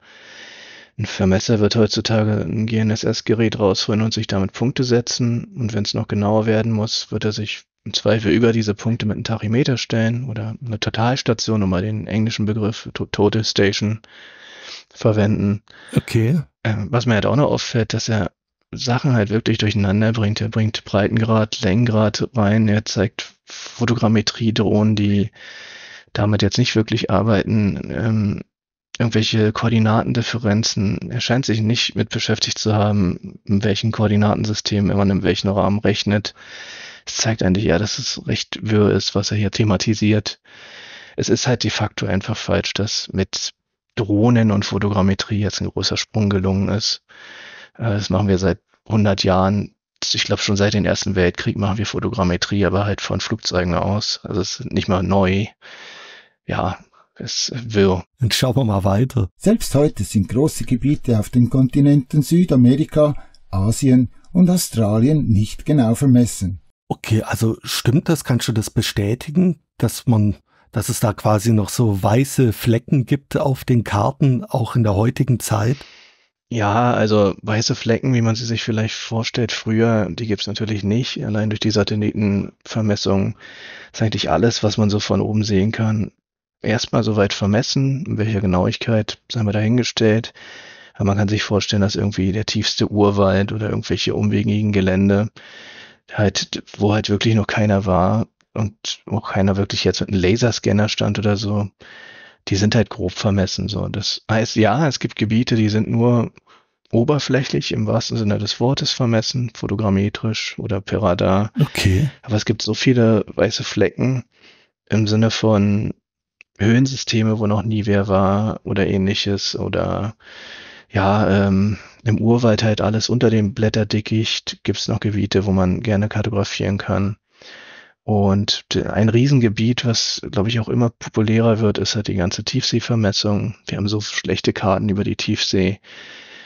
Speaker 2: Ein Vermesser wird heutzutage ein GNSS-Gerät rausholen und sich damit Punkte setzen. Und wenn es noch genauer werden muss, wird er sich im Zweifel über diese Punkte mit einem Tachymeter stellen oder eine Totalstation, um mal den englischen Begriff Total Station verwenden. Okay. Ähm, was mir halt auch noch auffällt, dass er Sachen halt wirklich durcheinander bringt. Er bringt Breitengrad, Längengrad rein, er zeigt Fotogrammetrie-Drohnen, die damit jetzt nicht wirklich arbeiten, ähm, irgendwelche Koordinatendifferenzen. Er scheint sich nicht mit beschäftigt zu haben, in welchen Koordinatensystem man in welchen Rahmen rechnet. Es zeigt eigentlich eher, dass es recht wirr ist, was er hier thematisiert. Es ist halt de facto einfach falsch, dass mit Drohnen und Fotogrammetrie jetzt ein großer Sprung gelungen ist. Äh, das machen wir seit 100 Jahren. Ich glaube, schon seit dem Ersten Weltkrieg machen wir Fotogrammetrie, aber halt von Flugzeugen aus. Also es ist nicht mal neu. Ja, es will. Und schauen wir mal weiter.
Speaker 3: Selbst heute sind große Gebiete auf den Kontinenten Südamerika, Asien und Australien nicht genau vermessen.
Speaker 1: Okay, also stimmt das? Kannst du das bestätigen, dass man, dass es da quasi noch so weiße Flecken gibt auf den Karten, auch in der heutigen Zeit?
Speaker 2: Ja, also weiße Flecken, wie man sie sich vielleicht vorstellt, früher, die gibt's natürlich nicht. Allein durch die Satellitenvermessung ist eigentlich alles, was man so von oben sehen kann, erstmal soweit vermessen. In welcher Genauigkeit sei wir dahingestellt. Aber man kann sich vorstellen, dass irgendwie der tiefste Urwald oder irgendwelche umwegigen Gelände halt, wo halt wirklich noch keiner war und auch keiner wirklich jetzt mit einem Laserscanner stand oder so, die sind halt grob vermessen. So, das heißt, ja, es gibt Gebiete, die sind nur oberflächlich im wahrsten Sinne des Wortes vermessen, fotogrammetrisch oder per Radar. Okay. Aber es gibt so viele weiße Flecken im Sinne von Höhensysteme, wo noch nie wer war oder ähnliches oder ja, ähm, im Urwald halt alles unter dem Blätterdickicht gibt's noch Gebiete, wo man gerne kartografieren kann. Und ein Riesengebiet, was, glaube ich, auch immer populärer wird, ist halt die ganze Tiefseevermessung. Wir haben so schlechte Karten über die Tiefsee.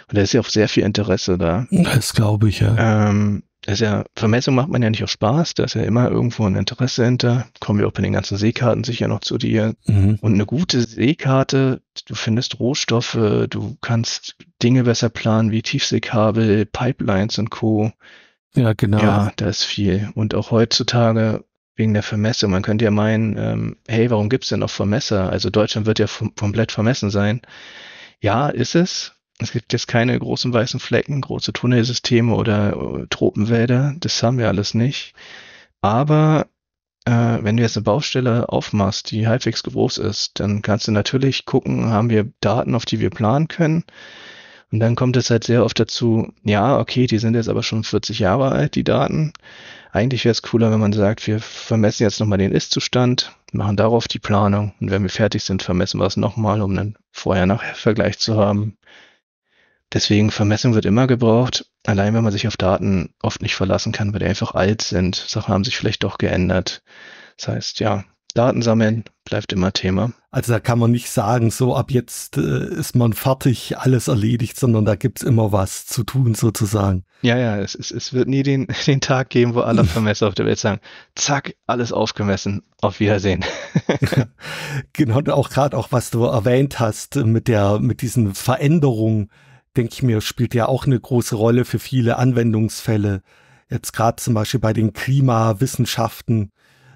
Speaker 2: Und da ist ja auch sehr viel Interesse da.
Speaker 1: Das glaube ich,
Speaker 2: ja. Ähm, das ist ja, Vermessung macht man ja nicht auf Spaß, da ist ja immer irgendwo ein Interesse hinter. Kommen wir auch bei den ganzen Seekarten sicher noch zu dir. Mhm. Und eine gute Seekarte, du findest Rohstoffe, du kannst Dinge besser planen wie Tiefseekabel, Pipelines und Co. Ja, genau. Ja, da ist viel. Und auch heutzutage wegen der Vermessung. Man könnte ja meinen, ähm, hey, warum gibt es denn noch Vermesser? Also Deutschland wird ja komplett vermessen sein. Ja, ist es. Es gibt jetzt keine großen weißen Flecken, große Tunnelsysteme oder äh, Tropenwälder. Das haben wir alles nicht. Aber äh, wenn du jetzt eine Baustelle aufmachst, die halbwegs groß ist, dann kannst du natürlich gucken, haben wir Daten, auf die wir planen können. Und dann kommt es halt sehr oft dazu, ja, okay, die sind jetzt aber schon 40 Jahre alt, die Daten. Eigentlich wäre es cooler, wenn man sagt, wir vermessen jetzt nochmal den Ist-Zustand, machen darauf die Planung und wenn wir fertig sind, vermessen wir es nochmal, um einen Vorher-Nachher-Vergleich zu haben. Deswegen Vermessung wird immer gebraucht, allein wenn man sich auf Daten oft nicht verlassen kann, weil die einfach alt sind. Sachen haben sich vielleicht doch geändert. Das heißt, ja, Daten sammeln bleibt immer Thema.
Speaker 1: Also da kann man nicht sagen, so ab jetzt äh, ist man fertig, alles erledigt, sondern da gibt es immer was zu tun sozusagen.
Speaker 2: Ja, ja, es, es, es wird nie den, den Tag geben, wo alle Vermesser auf der Welt sagen, zack, alles aufgemessen, auf Wiedersehen.
Speaker 1: genau, und auch gerade auch, was du erwähnt hast mit der, mit diesen Veränderungen denke ich mir, spielt ja auch eine große Rolle für viele Anwendungsfälle. Jetzt gerade zum Beispiel bei den Klimawissenschaften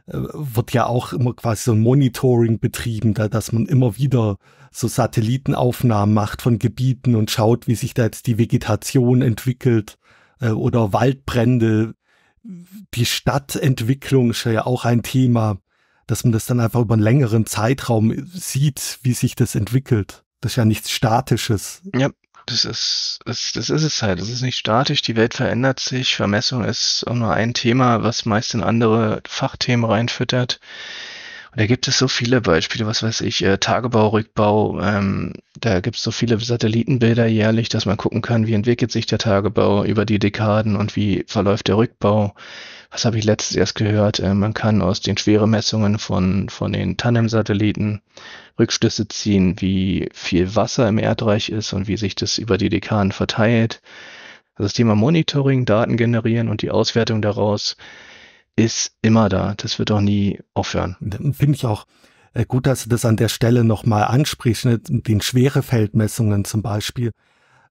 Speaker 1: äh, wird ja auch immer quasi so ein Monitoring betrieben, da, dass man immer wieder so Satellitenaufnahmen macht von Gebieten und schaut, wie sich da jetzt die Vegetation entwickelt äh, oder Waldbrände. Die Stadtentwicklung ist ja auch ein Thema, dass man das dann einfach über einen längeren Zeitraum sieht, wie sich das entwickelt. Das ist ja nichts Statisches. Ja,
Speaker 2: das ist, das, das ist es halt. Das ist nicht statisch, die Welt verändert sich. Vermessung ist auch nur ein Thema, was meist in andere Fachthemen reinfüttert da gibt es so viele Beispiele, was weiß ich, äh, Tagebau, Rückbau, ähm, da gibt es so viele Satellitenbilder jährlich, dass man gucken kann, wie entwickelt sich der Tagebau über die Dekaden und wie verläuft der Rückbau. Was habe ich letztes erst gehört? Äh, man kann aus den Schweremessungen von, von den Tandem-Satelliten Rückschlüsse ziehen, wie viel Wasser im Erdreich ist und wie sich das über die Dekaden verteilt. Also das Thema Monitoring, Daten generieren und die Auswertung daraus ist immer da. Das wird auch nie aufhören.
Speaker 1: Finde ich auch äh, gut, dass du das an der Stelle nochmal ansprichst, mit ne? den Schwerefeldmessungen zum Beispiel.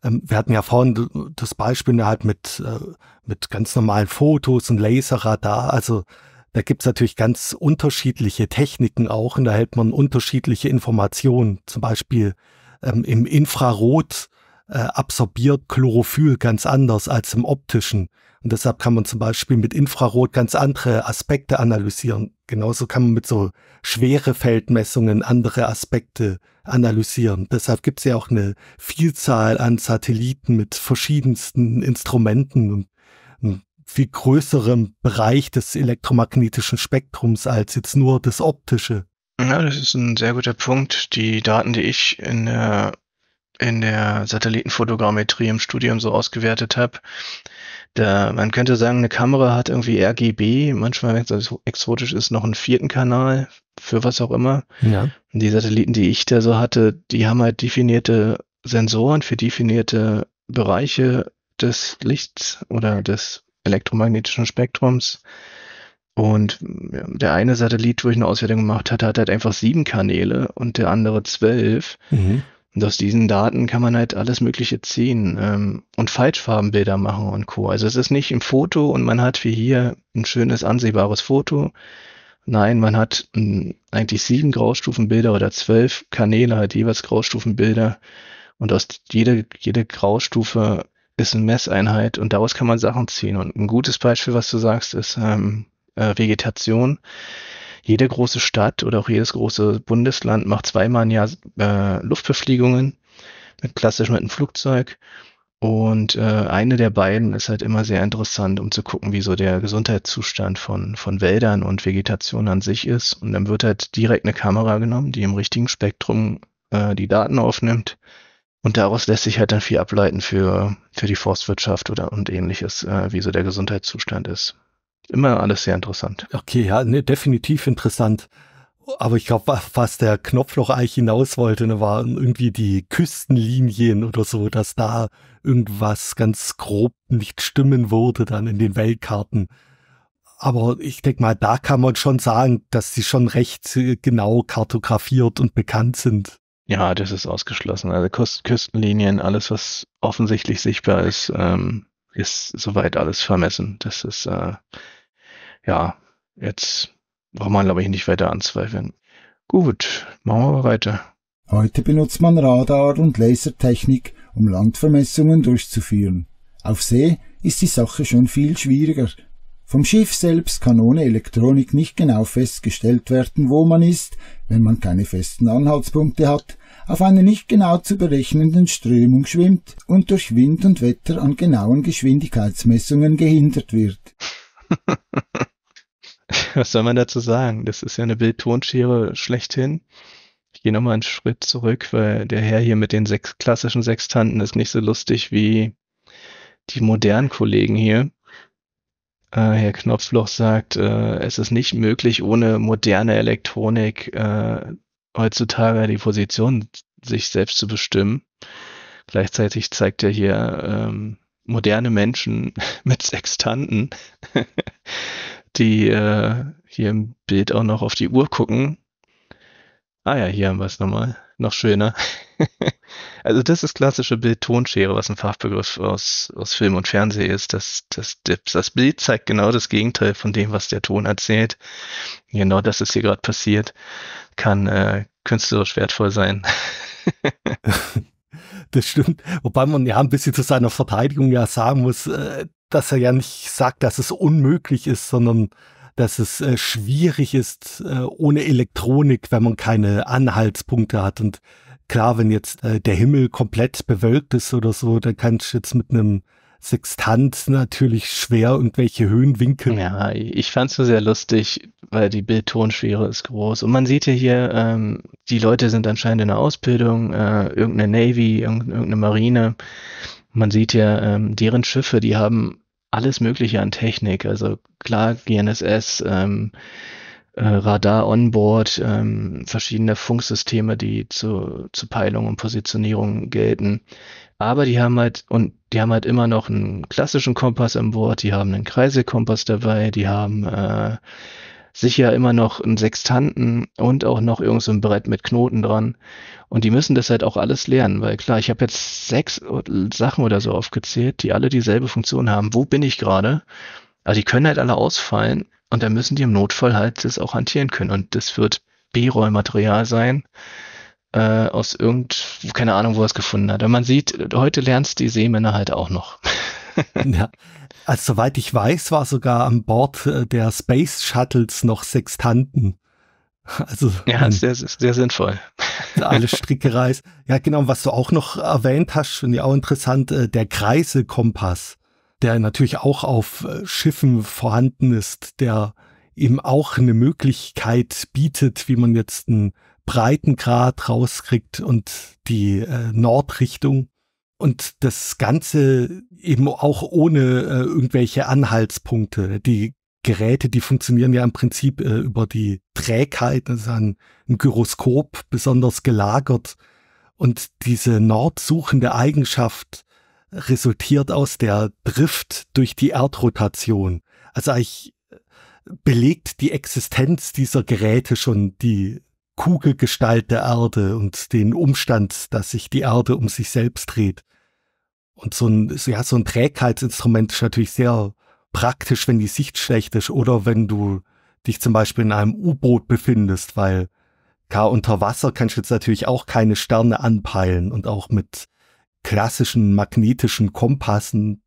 Speaker 1: Ähm, wir hatten ja vorhin das Beispiel ne, halt mit, äh, mit ganz normalen Fotos und Laserradar. Also da gibt es natürlich ganz unterschiedliche Techniken auch und da hält man unterschiedliche Informationen. Zum Beispiel ähm, im Infrarot äh, absorbiert Chlorophyll ganz anders als im optischen. Und deshalb kann man zum Beispiel mit Infrarot ganz andere Aspekte analysieren. Genauso kann man mit so schwere Feldmessungen andere Aspekte analysieren. Deshalb gibt es ja auch eine Vielzahl an Satelliten mit verschiedensten Instrumenten und viel größerem Bereich des elektromagnetischen Spektrums als jetzt nur das optische.
Speaker 2: Ja, das ist ein sehr guter Punkt. Die Daten, die ich in der in der Satellitenfotogrammetrie im Studium so ausgewertet habe. Da, man könnte sagen, eine Kamera hat irgendwie RGB, manchmal, wenn es exotisch ist, noch einen vierten Kanal für was auch immer. Ja. Und Die Satelliten, die ich da so hatte, die haben halt definierte Sensoren für definierte Bereiche des Lichts oder des elektromagnetischen Spektrums. Und der eine Satellit, wo ich eine Auswertung gemacht hatte, hat halt einfach sieben Kanäle und der andere zwölf. Mhm. Und aus diesen Daten kann man halt alles Mögliche ziehen ähm, und Falschfarbenbilder machen und Co. Also es ist nicht im Foto und man hat wie hier ein schönes ansehbares Foto. Nein, man hat ähm, eigentlich sieben Graustufenbilder oder zwölf Kanäle, halt jeweils Graustufenbilder. Und aus jede, jede Graustufe ist eine Messeinheit und daraus kann man Sachen ziehen. Und ein gutes Beispiel, was du sagst, ist ähm, äh, Vegetation jede große Stadt oder auch jedes große Bundesland macht zweimal im Jahr äh, Luftverfliegungen mit klassisch mit einem Flugzeug. Und äh, eine der beiden ist halt immer sehr interessant, um zu gucken, wie so der Gesundheitszustand von, von Wäldern und Vegetation an sich ist. Und dann wird halt direkt eine Kamera genommen, die im richtigen Spektrum äh, die Daten aufnimmt. Und daraus lässt sich halt dann viel ableiten für, für die Forstwirtschaft oder und ähnliches, äh,
Speaker 1: wie so der Gesundheitszustand ist immer alles sehr interessant. Okay, ja, ne, definitiv interessant. Aber ich glaube, was der Knopfloch eigentlich hinaus wollte, ne, waren irgendwie die Küstenlinien oder so, dass da irgendwas ganz grob nicht stimmen würde dann in den Weltkarten. Aber ich denke mal, da kann man schon sagen, dass sie schon recht äh, genau kartografiert und bekannt sind.
Speaker 2: Ja, das ist ausgeschlossen. Also Küstenlinien, alles, was offensichtlich sichtbar ist, ähm, ist soweit alles vermessen. Das ist äh, ja, jetzt braucht man, glaube ich, nicht weiter anzweifeln. Gut, machen wir weiter.
Speaker 3: Heute benutzt man Radar und Lasertechnik, um Landvermessungen durchzuführen. Auf See ist die Sache schon viel schwieriger. Vom Schiff selbst kann ohne Elektronik nicht genau festgestellt werden, wo man ist, wenn man keine festen Anhaltspunkte hat, auf einer nicht genau zu berechnenden Strömung schwimmt und durch Wind und Wetter an genauen Geschwindigkeitsmessungen gehindert wird.
Speaker 2: was soll man dazu sagen? Das ist ja eine Bildtonschere schlechthin. Ich gehe nochmal einen Schritt zurück, weil der Herr hier mit den sechs, klassischen Sextanten ist nicht so lustig wie die modernen Kollegen hier. Äh, Herr Knopfloch sagt, äh, es ist nicht möglich, ohne moderne Elektronik äh, heutzutage die Position sich selbst zu bestimmen. Gleichzeitig zeigt er hier ähm, moderne Menschen mit Sextanten. die äh, hier im Bild auch noch auf die Uhr gucken. Ah ja, hier haben wir es nochmal. Noch schöner. also das ist klassische Bild-Tonschere, was ein Fachbegriff aus, aus Film und Fernsehen ist. Das, das, das Bild zeigt genau das Gegenteil von dem, was der Ton erzählt. Genau das ist hier gerade passiert. Kann äh, künstlerisch wertvoll sein.
Speaker 1: Das stimmt. Wobei man ja ein bisschen zu seiner Verteidigung ja sagen muss, äh, dass er ja nicht sagt, dass es unmöglich ist, sondern dass es äh, schwierig ist äh, ohne Elektronik, wenn man keine Anhaltspunkte hat. Und klar, wenn jetzt äh, der Himmel komplett bewölkt ist oder so, dann kannst du jetzt mit einem Sextant natürlich schwer irgendwelche Höhenwinkel.
Speaker 2: Ja, ich fand es nur sehr lustig, weil die Bildtonschwere ist groß. Und man sieht ja hier, ähm, die Leute sind anscheinend in der Ausbildung, äh, irgendeine Navy, irgendeine Marine. Man sieht ja, ähm, deren Schiffe, die haben alles Mögliche an Technik. Also klar, GNSS, ähm, äh, Radar on Board, ähm, verschiedene Funksysteme, die zu, zu Peilung und Positionierung gelten. Aber die haben halt, und die haben halt immer noch einen klassischen Kompass an Bord, die haben einen Kreiselkompass dabei, die haben äh, sicher immer noch einen Sextanten und auch noch irgend so ein Brett mit Knoten dran. Und die müssen das halt auch alles lernen, weil klar, ich habe jetzt sechs Sachen oder so aufgezählt, die alle dieselbe Funktion haben. Wo bin ich gerade? Also die können halt alle ausfallen und dann müssen die im Notfall halt das auch hantieren können. Und das wird B-Rollmaterial sein äh, aus irgend, keine Ahnung, wo er
Speaker 1: es gefunden hat. Und man sieht, heute lernst die Seemänner halt auch noch. ja. Also soweit ich weiß, war sogar an Bord äh, der Space Shuttles noch Sextanten. Also ja,
Speaker 2: sehr, sehr sinnvoll.
Speaker 1: Alle Stricke reißen. Ja, genau. Was du auch noch erwähnt hast, finde ich auch interessant, äh, der Kreiselkompass, der natürlich auch auf äh, Schiffen vorhanden ist, der eben auch eine Möglichkeit bietet, wie man jetzt einen Breitengrad rauskriegt und die Nordrichtung und das Ganze eben auch ohne äh, irgendwelche Anhaltspunkte. Die Geräte, die funktionieren ja im Prinzip äh, über die Trägheit, das ist ein, ein Gyroskop besonders gelagert. Und diese nordsuchende Eigenschaft resultiert aus der Drift durch die Erdrotation. Also eigentlich belegt die Existenz dieser Geräte schon die Kugelgestalt der Erde und den Umstand, dass sich die Erde um sich selbst dreht. Und so ein, ja, so ein Trägheitsinstrument ist natürlich sehr praktisch, wenn die Sicht schlecht ist oder wenn du dich zum Beispiel in einem U-Boot befindest, weil klar, unter Wasser kannst du jetzt natürlich auch keine Sterne anpeilen und auch mit klassischen magnetischen Kompassen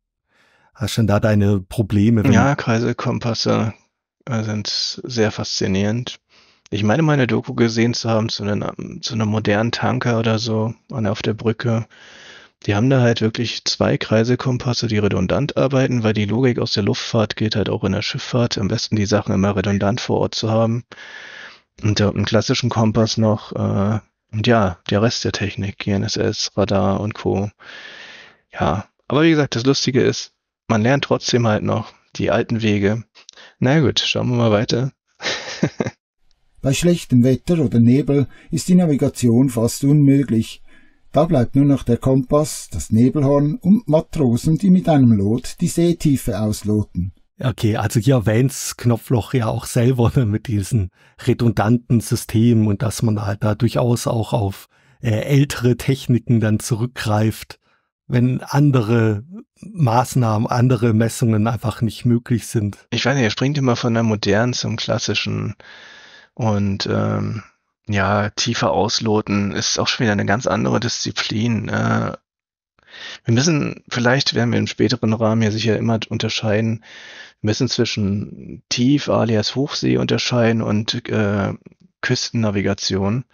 Speaker 1: hast du dann da deine Probleme. Ja,
Speaker 2: Kreiselkompasse äh, sind sehr faszinierend. Ich meine, meine Doku gesehen zu haben zu, einem, zu einem modernen Tanker oder so und auf der Brücke. Die haben da halt wirklich zwei Kreisekompasse, die redundant arbeiten, weil die Logik aus der Luftfahrt geht halt auch in der Schifffahrt. Am besten die Sachen immer redundant vor Ort zu haben. Und da einen klassischen Kompass noch. Äh, und ja, der Rest der Technik, GNSS, Radar und Co. Ja, aber wie gesagt, das Lustige ist, man lernt trotzdem halt noch die alten Wege. Na gut, schauen wir mal weiter.
Speaker 3: Bei schlechtem Wetter oder Nebel ist die Navigation fast unmöglich. Da bleibt nur noch der Kompass, das Nebelhorn und Matrosen, die mit einem Lot die Seetiefe ausloten.
Speaker 1: Okay, also hier erwähnt Knopfloch ja auch selber ne, mit diesen redundanten Systemen und dass man halt da durchaus auch auf äh, ältere Techniken dann zurückgreift, wenn andere Maßnahmen, andere Messungen einfach nicht möglich sind. Ich weiß nicht, er springt immer von der modernen zum klassischen
Speaker 2: und ähm, ja, tiefer ausloten ist auch schon wieder eine ganz andere Disziplin. Äh, wir müssen, vielleicht werden wir im späteren Rahmen hier sicher immer unterscheiden, wir müssen zwischen Tief alias Hochsee unterscheiden und äh, Küstennavigation.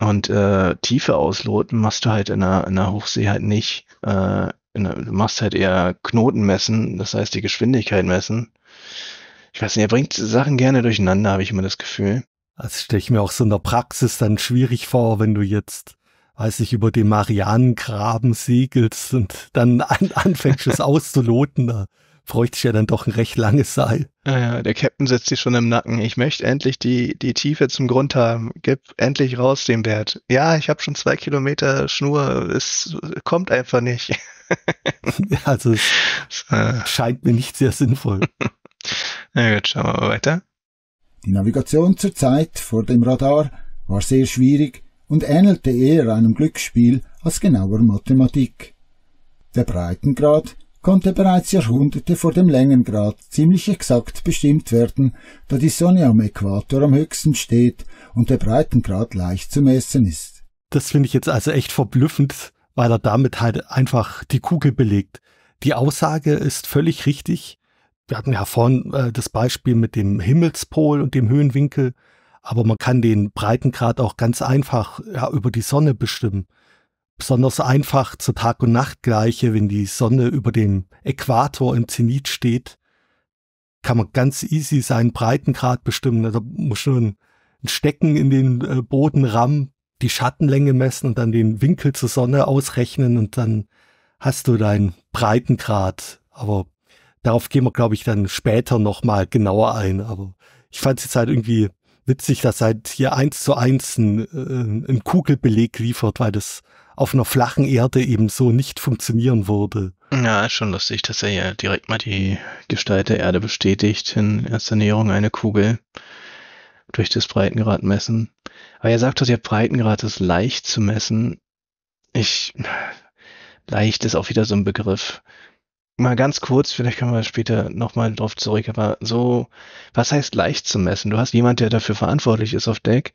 Speaker 2: Und äh, Tiefe ausloten machst du halt in der, in einer Hochsee halt nicht. Äh, der, du machst halt eher Knoten messen, das heißt die
Speaker 1: Geschwindigkeit messen ich weiß nicht, er bringt Sachen gerne durcheinander, habe ich immer das Gefühl. Das stelle ich mir auch so in der Praxis dann schwierig vor, wenn du jetzt, weiß ich, über den Marianengraben segelst und dann an, anfängst, es auszuloten. Da bräuchte ich ja dann doch ein recht langes Seil.
Speaker 2: Ja, ja, der Captain setzt sich schon im Nacken. Ich möchte endlich die, die Tiefe zum Grund haben. Gib endlich raus den Wert. Ja, ich habe schon zwei Kilometer Schnur. Es kommt einfach nicht. also es ah. scheint mir
Speaker 3: nicht sehr sinnvoll. Na gut, schauen wir mal weiter. Die Navigation zur Zeit vor dem Radar war sehr schwierig und ähnelte eher einem Glücksspiel als genauer Mathematik. Der Breitengrad konnte bereits Jahrhunderte vor dem Längengrad ziemlich exakt bestimmt werden, da die Sonne am Äquator am höchsten steht und der Breitengrad leicht zu messen ist. Das finde ich jetzt also echt verblüffend,
Speaker 1: weil er damit halt einfach die Kugel belegt. Die Aussage ist völlig richtig wir hatten ja vorhin äh, das Beispiel mit dem Himmelspol und dem Höhenwinkel, aber man kann den Breitengrad auch ganz einfach ja, über die Sonne bestimmen. Besonders einfach zur Tag- und Nachtgleiche, wenn die Sonne über dem Äquator im Zenit steht, kann man ganz easy seinen Breitengrad bestimmen. Da also muss man ein Stecken in den äh, Boden rammen, die Schattenlänge messen und dann den Winkel zur Sonne ausrechnen und dann hast du deinen Breitengrad. Aber Darauf gehen wir, glaube ich, dann später nochmal genauer ein. Aber ich fand es jetzt halt irgendwie witzig, dass halt hier eins zu eins ein, äh, ein Kugelbeleg liefert, weil das auf einer flachen Erde eben so nicht funktionieren würde.
Speaker 2: Ja, ist schon lustig, dass er ja direkt mal die Gestalt der Erde bestätigt in erster Näherung eine Kugel durch das Breitengrad messen. Aber er sagt doch, ja, Breitengrad ist leicht zu messen. Ich, leicht ist auch wieder so ein Begriff mal ganz kurz, vielleicht können wir später nochmal drauf zurück, aber so, was heißt leicht zu messen? Du hast jemand, der dafür verantwortlich ist auf Deck,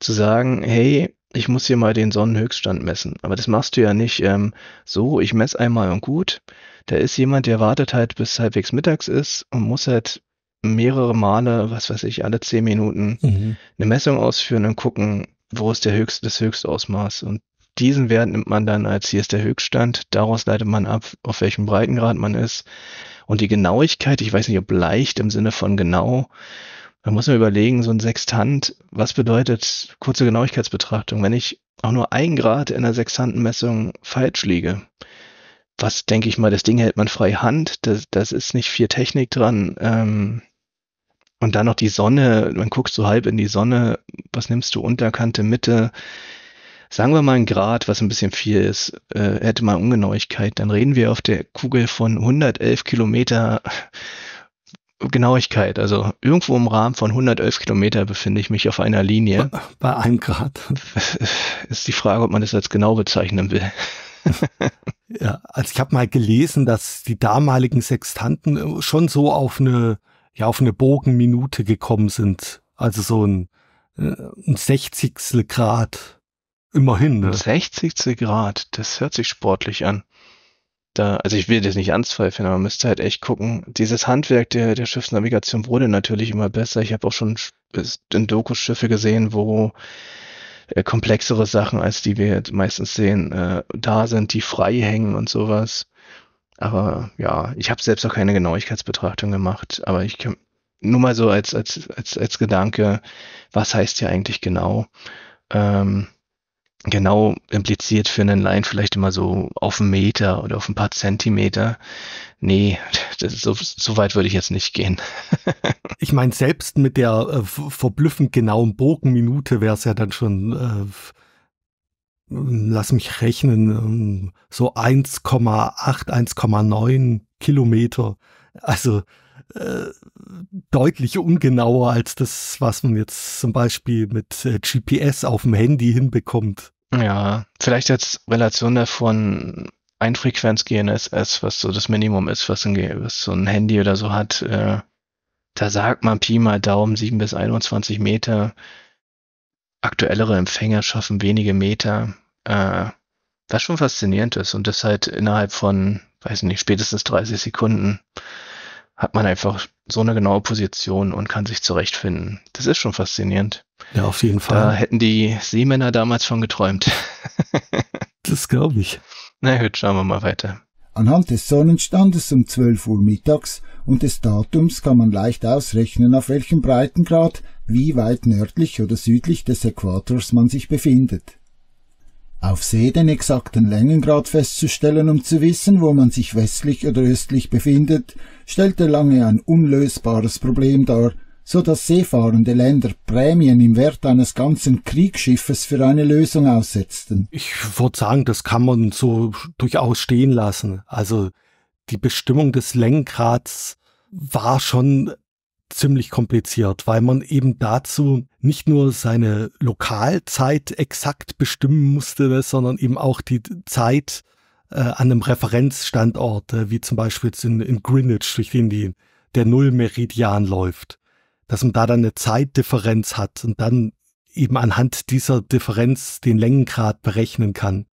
Speaker 2: zu sagen, hey, ich muss hier mal den Sonnenhöchststand messen. Aber das machst du ja nicht ähm, so, ich messe einmal und gut. Da ist jemand, der wartet halt bis halbwegs mittags ist und muss halt mehrere Male, was weiß ich, alle zehn Minuten mhm. eine Messung ausführen und gucken, wo ist der höchste, das Höchstausmaß. Und diesen Wert nimmt man dann als hier ist der Höchststand. Daraus leitet man ab, auf welchem Breitengrad man ist. Und die Genauigkeit, ich weiß nicht, ob leicht im Sinne von genau. Da muss man überlegen, so ein Sextant, was bedeutet kurze Genauigkeitsbetrachtung? Wenn ich auch nur ein Grad in der Sextantenmessung falsch liege, was denke ich mal, das Ding hält man frei Hand, das, das ist nicht viel Technik dran. Ähm, und dann noch die Sonne, man guckt so halb in die Sonne, was nimmst du, Unterkante, Mitte? sagen wir mal ein Grad, was ein bisschen viel ist, äh, hätte mal Ungenauigkeit, dann reden wir auf der Kugel von 111 Kilometer Genauigkeit. Also irgendwo im Rahmen von 111 Kilometer befinde ich
Speaker 1: mich auf einer Linie. Bei einem Grad. Ist die Frage, ob man das als genau bezeichnen will. ja, also ich habe mal gelesen, dass die damaligen Sextanten äh, schon so auf eine, ja, auf eine Bogenminute gekommen sind. Also so ein, äh, ein 60. Grad. Immerhin, ne?
Speaker 2: 60. Grad, das hört sich sportlich an. Da, also ich will das nicht anzweifeln, aber man müsste halt echt gucken. Dieses Handwerk der, der Schiffsnavigation wurde natürlich immer besser. Ich habe auch schon in Dokus Schiffe gesehen, wo äh, komplexere Sachen, als die wir jetzt meistens sehen, äh, da sind, die frei hängen und sowas. Aber ja, ich habe selbst auch keine Genauigkeitsbetrachtung gemacht, aber ich kann nur mal so als, als, als, als Gedanke, was heißt hier eigentlich genau? Ähm, genau impliziert für einen Line vielleicht immer so auf einen Meter oder auf ein paar Zentimeter. Nee, das, so, so weit würde ich jetzt nicht gehen.
Speaker 1: ich meine, selbst mit der äh, verblüffend genauen Bogenminute wäre es ja dann schon, äh, lass mich rechnen, ähm, so 1,8, 1,9 Kilometer. Also äh, deutlich ungenauer als das, was man jetzt zum Beispiel mit äh, GPS auf dem Handy hinbekommt. Ja, vielleicht als
Speaker 2: Relation davon einfrequenz gnss was so das Minimum ist, was, ein, was so ein Handy oder so hat. Äh, da sagt man Pi mal Daumen 7 bis 21 Meter. Aktuellere Empfänger schaffen wenige Meter. Äh, was schon faszinierend ist und das halt innerhalb von, weiß nicht, spätestens 30 Sekunden hat man einfach so eine genaue Position und kann sich zurechtfinden. Das ist schon faszinierend.
Speaker 1: Ja, auf jeden
Speaker 3: Fall. Da hätten
Speaker 2: die Seemänner damals von geträumt. das glaube ich. Na gut, schauen wir mal weiter.
Speaker 3: Anhand des Sonnenstandes um 12 Uhr mittags und des Datums kann man leicht ausrechnen, auf welchem Breitengrad, wie weit nördlich oder südlich des Äquators man sich befindet auf See den exakten Längengrad festzustellen, um zu wissen, wo man sich westlich oder östlich befindet, stellte lange ein unlösbares Problem dar, so dass seefahrende Länder Prämien im Wert eines ganzen Kriegsschiffes für eine Lösung aussetzten.
Speaker 1: Ich würde sagen, das kann man so durchaus stehen lassen. Also die Bestimmung des Längengrads war schon ziemlich kompliziert, weil man eben dazu nicht nur seine Lokalzeit exakt bestimmen musste, sondern eben auch die Zeit äh, an einem Referenzstandort, äh, wie zum Beispiel in, in Greenwich, durch den die, der Nullmeridian läuft, dass man da dann eine Zeitdifferenz hat und dann eben anhand dieser Differenz den Längengrad berechnen kann.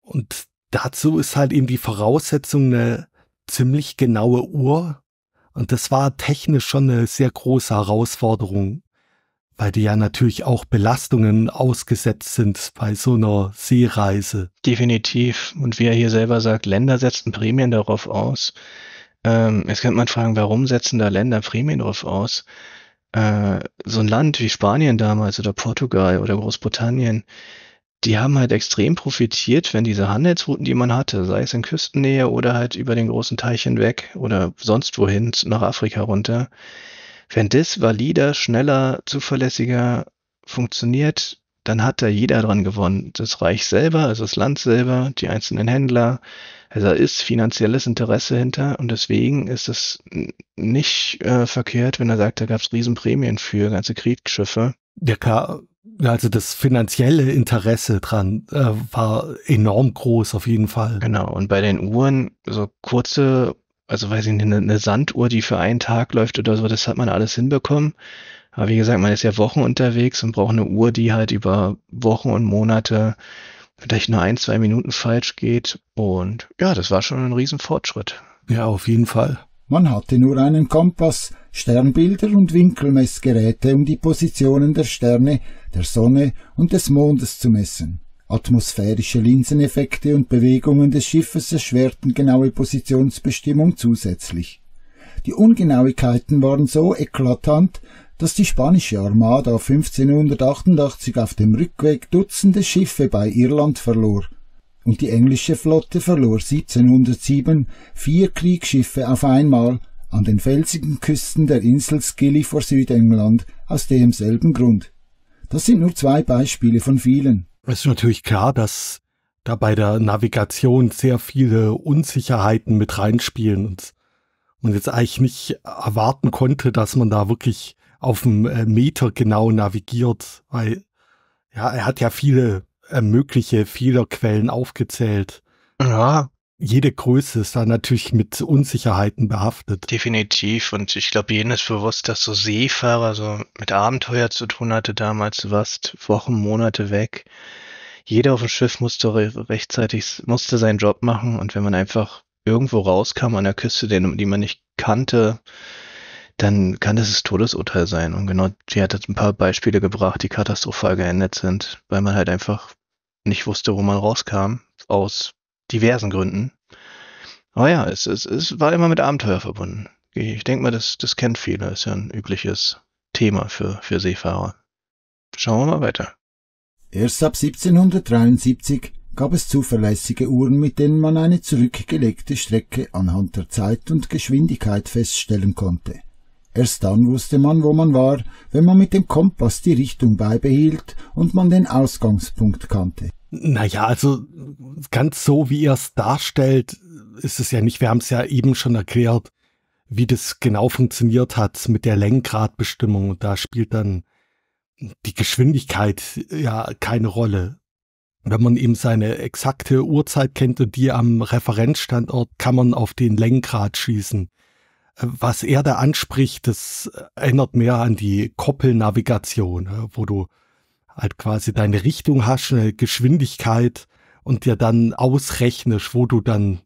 Speaker 1: Und dazu ist halt eben die Voraussetzung eine ziemlich genaue Uhr, und das war technisch schon eine sehr große Herausforderung, weil die ja natürlich auch Belastungen ausgesetzt sind bei so einer Seereise.
Speaker 2: Definitiv. Und wie er hier selber sagt, Länder setzen Prämien darauf aus. Ähm, jetzt könnte man fragen, warum setzen da Länder Prämien darauf aus? Äh, so ein Land wie Spanien damals oder Portugal oder Großbritannien, die haben halt extrem profitiert, wenn diese Handelsrouten, die man hatte, sei es in Küstennähe oder halt über den großen Teich hinweg oder sonst wohin nach Afrika runter, wenn das valider, schneller, zuverlässiger funktioniert, dann hat da jeder dran gewonnen. Das Reich selber, also das Land selber, die einzelnen Händler. Also da ist finanzielles Interesse hinter und deswegen ist es nicht äh, verkehrt, wenn er sagt, da gab es Riesenprämien für ganze Kriegsschiffe.
Speaker 1: Ja klar, also das finanzielle Interesse dran äh, war enorm groß auf jeden Fall. Genau,
Speaker 2: und bei den Uhren, so kurze, also weiß ich nicht, eine, eine Sanduhr, die für einen Tag läuft oder so, das hat man alles hinbekommen. Aber wie gesagt, man ist ja Wochen unterwegs und braucht eine Uhr, die halt über Wochen und Monate vielleicht nur ein, zwei Minuten falsch geht. Und ja, das war schon ein Riesenfortschritt. Ja, auf jeden
Speaker 3: Fall. Man hatte nur einen Kompass, Sternbilder und Winkelmessgeräte, um die Positionen der Sterne, der Sonne und des Mondes zu messen. Atmosphärische Linseneffekte und Bewegungen des Schiffes erschwerten genaue Positionsbestimmung zusätzlich. Die Ungenauigkeiten waren so eklatant, dass die spanische Armada 1588 auf dem Rückweg Dutzende Schiffe bei Irland verlor und die englische Flotte verlor 1707 vier Kriegsschiffe auf einmal an den felsigen Küsten der Insel Skilly vor Südengland aus demselben Grund. Das sind nur zwei Beispiele von vielen.
Speaker 1: Es ist natürlich klar, dass da bei der Navigation sehr viele Unsicherheiten mit reinspielen und man jetzt eigentlich nicht erwarten konnte, dass man da wirklich auf dem äh, Meter genau navigiert, weil ja, er hat ja viele mögliche Fehlerquellen aufgezählt. Ja. Jede Größe ist da natürlich mit Unsicherheiten behaftet.
Speaker 2: Definitiv. Und ich glaube, jedem ist bewusst, dass so Seefahrer so mit Abenteuer zu tun hatte damals. warst Wochen, Monate weg. Jeder auf dem Schiff musste rechtzeitig, musste seinen Job machen. Und wenn man einfach irgendwo rauskam an der Küste, den, die man nicht kannte, dann kann das das Todesurteil sein. Und genau, sie hat jetzt ein paar Beispiele gebracht, die katastrophal geendet sind, weil man halt einfach nicht wusste, wo man rauskam, aus diversen Gründen. Aber ja, es, es, es war immer mit Abenteuer verbunden. Ich denke mal, das, das kennt viele, ist ja ein übliches Thema für, für Seefahrer.
Speaker 3: Schauen wir mal weiter. Erst ab 1773 gab es zuverlässige Uhren, mit denen man eine zurückgelegte Strecke anhand der Zeit und Geschwindigkeit feststellen konnte. Erst dann wusste man, wo man war, wenn man mit dem Kompass die Richtung beibehielt und man den Ausgangspunkt kannte.
Speaker 1: Naja, also ganz so, wie ihr es darstellt, ist es ja nicht. Wir haben es ja eben schon erklärt, wie das genau funktioniert hat mit der Lenkradbestimmung. da spielt dann die Geschwindigkeit ja keine Rolle. Wenn man eben seine exakte Uhrzeit kennt und die am Referenzstandort, kann man auf den Lenkrad schießen was er da anspricht, das erinnert mehr an die Koppelnavigation, ne, wo du halt quasi deine Richtung hast, eine Geschwindigkeit und dir dann ausrechnest, wo du dann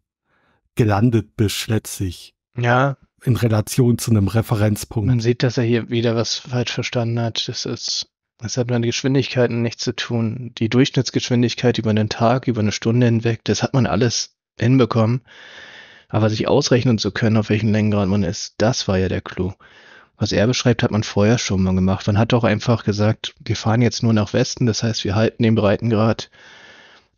Speaker 1: gelandet bist letztlich. Ja. In Relation zu einem Referenzpunkt. Man
Speaker 2: sieht, dass er hier wieder was falsch verstanden hat. Das ist, das hat mit den Geschwindigkeiten nichts zu tun. Die Durchschnittsgeschwindigkeit über einen Tag, über eine Stunde hinweg, das hat man alles hinbekommen. Aber sich ausrechnen zu können, auf welchen Längengrad man ist, das war ja der Clou. Was er beschreibt, hat man vorher schon mal gemacht. Man hat auch einfach gesagt, wir fahren jetzt nur nach Westen, das heißt, wir halten den Breitengrad.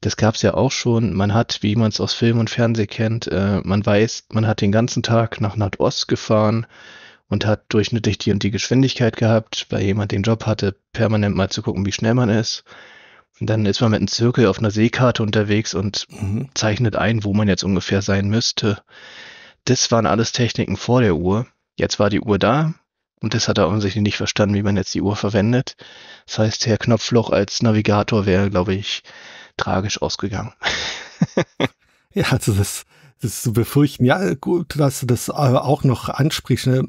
Speaker 2: Das gab es ja auch schon. Man hat, wie man es aus Film und Fernsehen kennt, äh, man weiß, man hat den ganzen Tag nach Nordost gefahren und hat durchschnittlich die und die Geschwindigkeit gehabt, weil jemand den Job hatte, permanent mal zu gucken, wie schnell man ist dann ist man mit einem Zirkel auf einer Seekarte unterwegs und mhm. zeichnet ein, wo man jetzt ungefähr sein müsste. Das waren alles Techniken vor der Uhr. Jetzt war die Uhr da und das hat er offensichtlich nicht verstanden, wie man jetzt die Uhr verwendet. Das heißt, Herr Knopfloch als Navigator wäre, glaube ich, tragisch ausgegangen.
Speaker 1: ja, also das, das ist zu befürchten. Ja, gut, dass du das äh, auch noch ansprichst. Ne?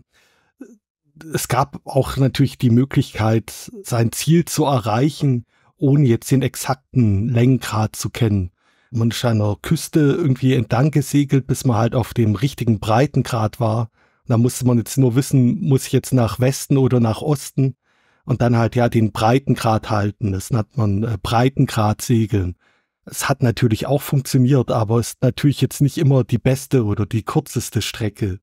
Speaker 1: Es gab auch natürlich die Möglichkeit, sein Ziel zu erreichen ohne jetzt den exakten Längengrad zu kennen. Man ist einer Küste irgendwie entlang gesegelt, bis man halt auf dem richtigen Breitengrad war. Da musste man jetzt nur wissen, muss ich jetzt nach Westen oder nach Osten? Und dann halt ja den Breitengrad halten. Das nennt man äh, Breitengrad segeln. Es hat natürlich auch funktioniert, aber ist natürlich jetzt nicht immer die beste oder die kürzeste Strecke.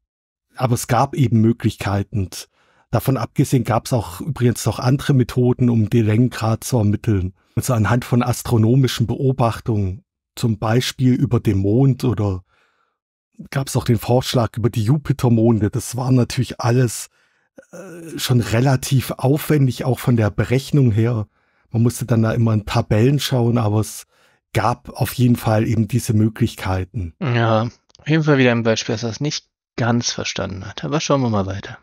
Speaker 1: Aber es gab eben Möglichkeiten. Und Davon abgesehen gab es auch übrigens noch andere Methoden, um die Längengrad zu ermitteln. Also anhand von astronomischen Beobachtungen, zum Beispiel über den Mond oder gab es auch den Vorschlag über die Jupitermonde. Das war natürlich alles äh, schon relativ aufwendig, auch von der Berechnung her. Man musste dann da immer in Tabellen schauen, aber es gab auf jeden Fall eben
Speaker 3: diese Möglichkeiten.
Speaker 2: Ja, auf jeden Fall wieder ein Beispiel, dass er es nicht ganz verstanden hat. Aber schauen wir mal weiter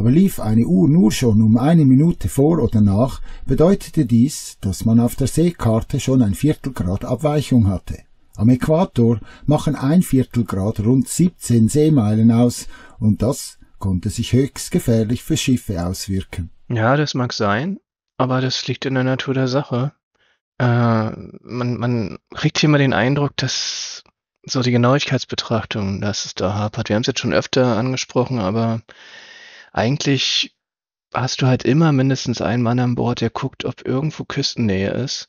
Speaker 3: aber lief eine Uhr nur schon um eine Minute vor oder nach, bedeutete dies, dass man auf der Seekarte schon ein Viertelgrad Abweichung hatte. Am Äquator machen ein Viertelgrad rund 17 Seemeilen aus und das konnte sich höchst gefährlich für Schiffe auswirken.
Speaker 2: Ja, das mag sein, aber das liegt in der Natur der Sache. Äh, man, man kriegt hier mal den Eindruck, dass so die Genauigkeitsbetrachtung, dass es da hapert. Wir haben es jetzt schon öfter angesprochen, aber eigentlich hast du halt immer mindestens einen Mann an Bord, der guckt, ob irgendwo Küstennähe ist.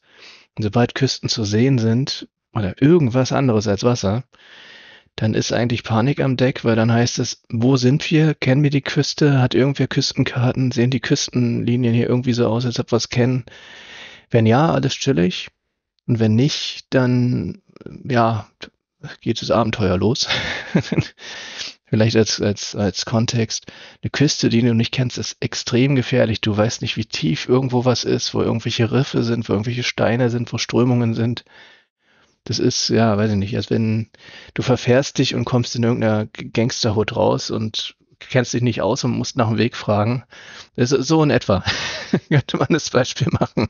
Speaker 2: Und sobald Küsten zu sehen sind oder irgendwas anderes als Wasser, dann ist eigentlich Panik am Deck, weil dann heißt es, wo sind wir? Kennen wir die Küste? Hat irgendwer Küstenkarten? Sehen die Küstenlinien hier irgendwie so aus, als ob wir es kennen? Wenn ja, alles chillig. Und wenn nicht, dann, ja, geht das Abenteuer los. vielleicht als, als, als Kontext, eine Küste, die du nicht kennst, ist extrem gefährlich. Du weißt nicht, wie tief irgendwo was ist, wo irgendwelche Riffe sind, wo irgendwelche Steine sind, wo Strömungen sind. Das ist, ja, weiß ich nicht, als wenn du verfährst dich und kommst in irgendeiner Gangsterhut raus und kennst dich nicht aus und musst nach dem Weg fragen. so in etwa könnte man das
Speaker 1: Beispiel machen.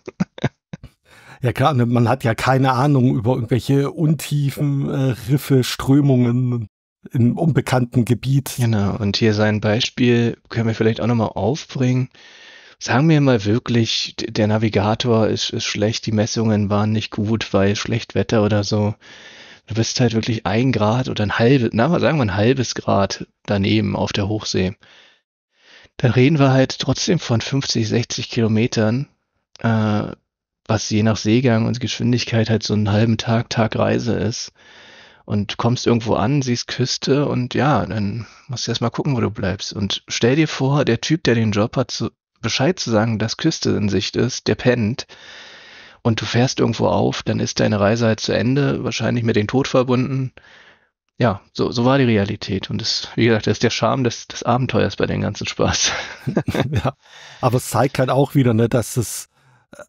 Speaker 1: Ja klar, ne, man hat ja keine Ahnung über irgendwelche Untiefen, äh, Riffe, Strömungen im unbekannten Gebiet. Genau, und
Speaker 2: hier sein Beispiel können wir vielleicht auch nochmal aufbringen. Sagen wir mal wirklich, der Navigator ist, ist schlecht, die Messungen waren nicht gut, weil schlecht Wetter oder so. Du bist halt wirklich ein Grad oder ein halbes, na, sagen wir ein halbes Grad daneben auf der Hochsee. Da reden wir halt trotzdem von 50, 60 Kilometern, äh, was je nach Seegang und Geschwindigkeit halt so einen halben Tag, Tag Reise ist und kommst irgendwo an, siehst Küste und ja, dann musst du erst mal gucken, wo du bleibst. Und stell dir vor, der Typ, der den Job hat, zu, Bescheid zu sagen, dass Küste in Sicht ist, der pennt und du fährst irgendwo auf, dann ist deine Reise halt zu Ende, wahrscheinlich mit dem Tod verbunden. Ja, so, so war die Realität. Und das, wie gesagt, das ist der Charme des, des Abenteuers bei dem ganzen Spaß.
Speaker 1: ja, aber es zeigt halt auch wieder, ne, dass es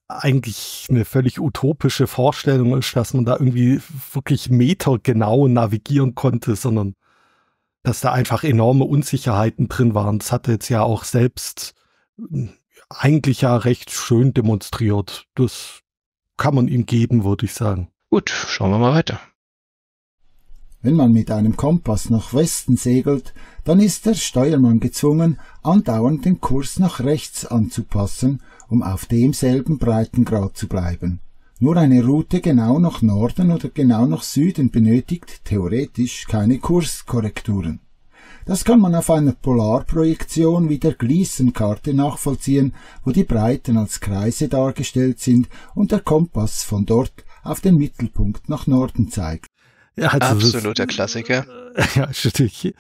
Speaker 1: eigentlich eine völlig utopische Vorstellung ist, dass man da irgendwie wirklich metergenau navigieren konnte, sondern dass da einfach enorme Unsicherheiten drin waren. Das hatte jetzt ja auch selbst hm, eigentlich ja recht schön
Speaker 3: demonstriert. Das kann man ihm geben, würde ich sagen. Gut, schauen wir mal weiter. Wenn man mit einem Kompass nach Westen segelt, dann ist der Steuermann gezwungen, andauernd den Kurs nach rechts anzupassen um auf demselben Breitengrad zu bleiben. Nur eine Route genau nach Norden oder genau nach Süden benötigt theoretisch keine Kurskorrekturen. Das kann man auf einer Polarprojektion wie der gleason nachvollziehen, wo die Breiten als Kreise dargestellt sind und der Kompass von dort auf den Mittelpunkt nach Norden zeigt.
Speaker 2: Ja, also Absoluter das, Klassiker.
Speaker 3: Ja, ist natürlich äh,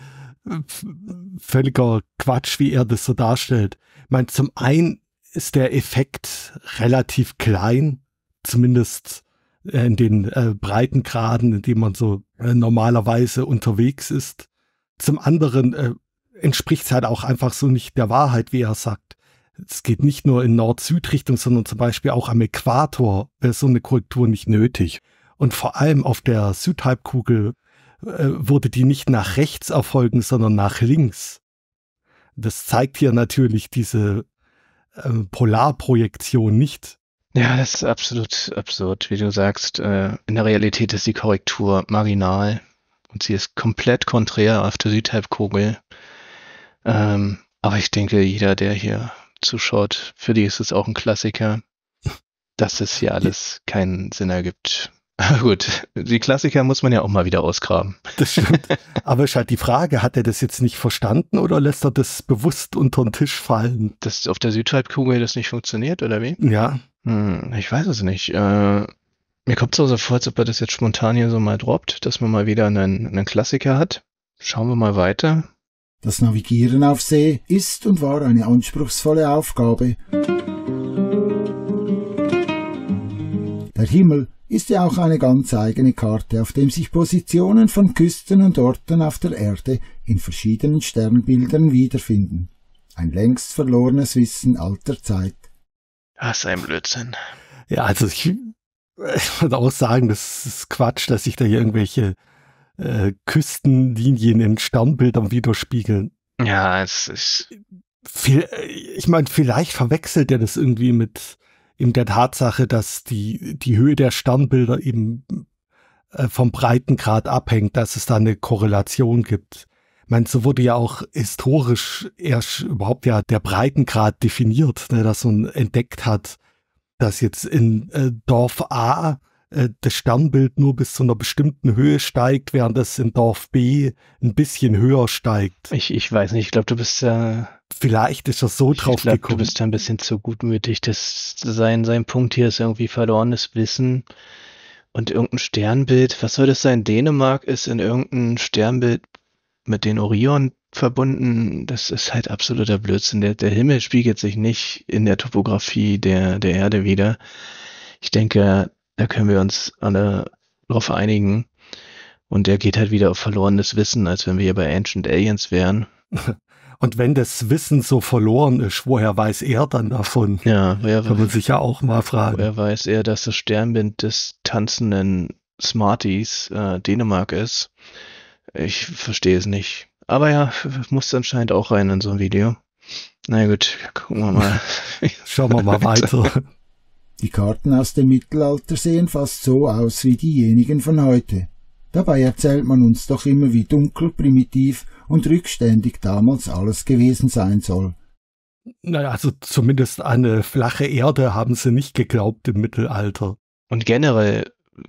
Speaker 1: völliger Quatsch, wie er das so darstellt. Ich meine, zum einen ist der Effekt relativ klein, zumindest äh, in den äh, Breitengraden, in denen man so äh, normalerweise unterwegs ist. Zum anderen äh, entspricht es halt auch einfach so nicht der Wahrheit, wie er sagt. Es geht nicht nur in Nord-Süd-Richtung, sondern zum Beispiel auch am Äquator wäre so eine Korrektur nicht nötig. Und vor allem auf der Südhalbkugel äh, würde die nicht nach rechts erfolgen, sondern nach links. Das zeigt hier natürlich diese ähm, Polarprojektion nicht.
Speaker 2: Ja, das ist absolut absurd, wie du sagst. Äh, in der Realität ist die Korrektur marginal und sie ist komplett konträr auf der Südhalbkugel. Ähm, aber ich denke, jeder, der hier zuschaut, für die ist es auch ein Klassiker, dass es hier alles keinen Sinn ergibt. Gut, die Klassiker muss man ja auch mal wieder ausgraben.
Speaker 1: Das stimmt. Aber es ist halt die Frage, hat er das jetzt nicht verstanden
Speaker 2: oder lässt er das bewusst unter den Tisch fallen? Dass auf der Südhalbkugel das nicht funktioniert, oder wie? Ja. Hm, ich weiß es nicht. Äh, mir kommt es auch so vor, als ob er das jetzt spontan hier so mal droppt, dass man mal wieder einen, einen Klassiker hat. Schauen wir mal weiter. Das
Speaker 3: Navigieren auf See ist und war eine anspruchsvolle Aufgabe. Der Himmel ist ja auch eine ganz eigene Karte, auf dem sich Positionen von Küsten und Orten auf der Erde in verschiedenen Sternbildern wiederfinden. Ein längst verlorenes Wissen alter Zeit. Was
Speaker 2: ein Blödsinn.
Speaker 3: Ja, also ich, ich würde auch sagen, das ist Quatsch, dass sich da
Speaker 1: hier irgendwelche äh, Küstenlinien in Sternbildern widerspiegeln.
Speaker 2: Ja, es ist.
Speaker 1: ich meine, vielleicht verwechselt er das irgendwie mit eben der Tatsache, dass die, die Höhe der Sternbilder eben äh, vom Breitengrad abhängt, dass es da eine Korrelation gibt. Ich meine, so wurde ja auch historisch erst überhaupt ja der Breitengrad definiert, ne, dass man entdeckt hat, dass jetzt in äh, Dorf A äh, das Sternbild nur bis zu einer bestimmten Höhe steigt, während es in Dorf B ein bisschen höher steigt. Ich, ich weiß nicht, ich glaube, du bist ja äh, Vielleicht ist er so ich drauf glaub, gekommen. Du bist ein bisschen zu gutmütig. Das
Speaker 2: sein, sein Punkt hier ist irgendwie verlorenes Wissen und irgendein Sternbild. Was soll das sein? Dänemark ist in irgendein Sternbild mit den Orion verbunden. Das ist halt absoluter Blödsinn. Der, der Himmel spiegelt sich nicht in der Topografie der, der Erde wieder. Ich denke, da können wir uns alle drauf einigen. Und der geht halt wieder auf verlorenes Wissen, als wenn wir hier bei Ancient Aliens wären. Und wenn das Wissen so verloren ist, woher weiß er dann davon? Ja, wer Kann man sich ja auch mal fragen. Woher weiß er, dass das Sternbild des tanzenden Smarties äh, Dänemark ist? Ich verstehe es nicht. Aber ja, muss anscheinend auch rein in so ein Video. Na gut, gucken wir mal. Schauen wir mal weiter.
Speaker 3: Die Karten aus dem Mittelalter sehen fast so aus wie diejenigen von heute. Dabei erzählt man uns doch immer, wie dunkel, primitiv und rückständig damals alles gewesen sein soll.
Speaker 1: Naja, also zumindest eine flache Erde haben sie nicht geglaubt im Mittelalter. Und generell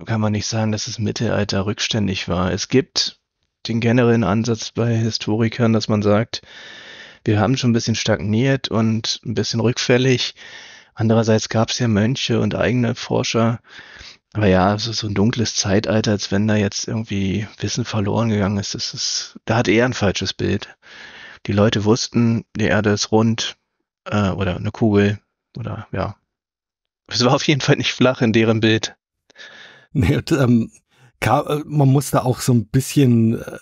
Speaker 1: kann man nicht sagen, dass das Mittelalter
Speaker 2: rückständig war. Es gibt den generellen Ansatz bei Historikern, dass man sagt, wir haben schon ein bisschen stagniert und ein bisschen rückfällig. Andererseits gab es ja Mönche und eigene Forscher, aber ja, so, also so ein dunkles Zeitalter, als wenn da jetzt irgendwie Wissen verloren gegangen ist, das ist, da hat er ein falsches Bild. Die Leute wussten, die Erde ist rund äh, oder eine Kugel oder ja. Es war auf jeden Fall nicht flach in deren Bild.
Speaker 1: Nee, und, ähm, äh, man muss da auch so ein bisschen äh,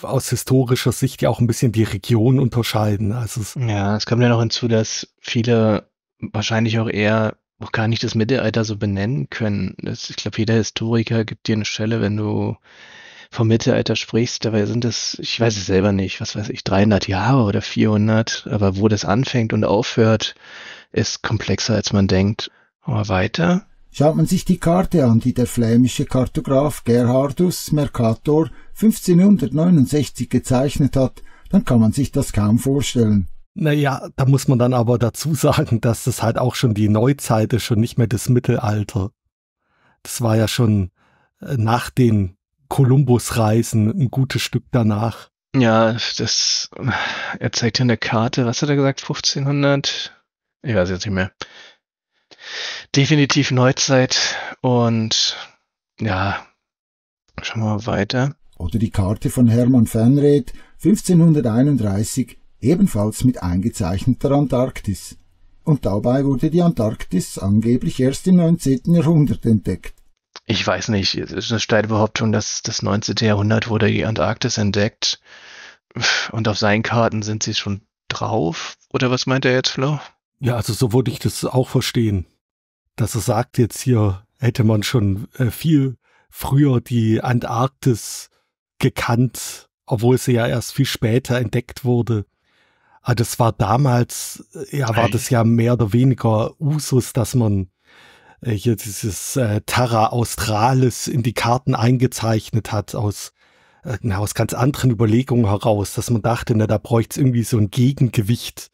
Speaker 1: aus historischer Sicht ja auch ein bisschen die Region unterscheiden. Also es
Speaker 2: ja, es kommt ja noch hinzu, dass viele wahrscheinlich auch eher auch gar nicht das Mittelalter so benennen können. Das, ich glaube, jeder Historiker gibt dir eine Stelle, wenn du vom Mittelalter sprichst. Dabei sind es, ich weiß es selber nicht, was weiß ich, 300 Jahre oder 400. Aber wo das anfängt und aufhört, ist komplexer, als man denkt.
Speaker 3: Aber weiter. Schaut man sich die Karte an, die der flämische Kartograf Gerhardus Mercator 1569 gezeichnet hat, dann kann man sich das kaum vorstellen.
Speaker 1: Naja, da muss man dann aber dazu sagen, dass das halt auch schon die Neuzeit ist schon nicht mehr das Mittelalter. Das war ja schon äh, nach den Kolumbusreisen ein gutes Stück danach.
Speaker 2: Ja, das, äh, er zeigt ja eine Karte, was hat er gesagt, 1500? Ich weiß jetzt nicht mehr. Definitiv Neuzeit und ja,
Speaker 3: schauen wir mal weiter. Oder die Karte von Hermann Fernreth, 1531 ebenfalls mit eingezeichneter Antarktis. Und dabei wurde die Antarktis angeblich erst im 19. Jahrhundert entdeckt.
Speaker 2: Ich weiß nicht, es ist eine steile dass das 19. Jahrhundert wurde die Antarktis entdeckt und auf seinen Karten sind sie schon drauf. Oder was meint er jetzt, Flo?
Speaker 1: Ja, also so würde ich das auch verstehen. Dass er sagt, jetzt hier hätte man schon äh, viel früher die Antarktis gekannt, obwohl sie ja erst viel später entdeckt wurde. Ah, das war damals, ja, war das ja mehr oder weniger Usus, dass man äh, hier dieses äh, Terra Australis in die Karten eingezeichnet hat aus, äh, aus ganz anderen Überlegungen heraus, dass man dachte, na, da bräuchte es irgendwie so ein Gegengewicht.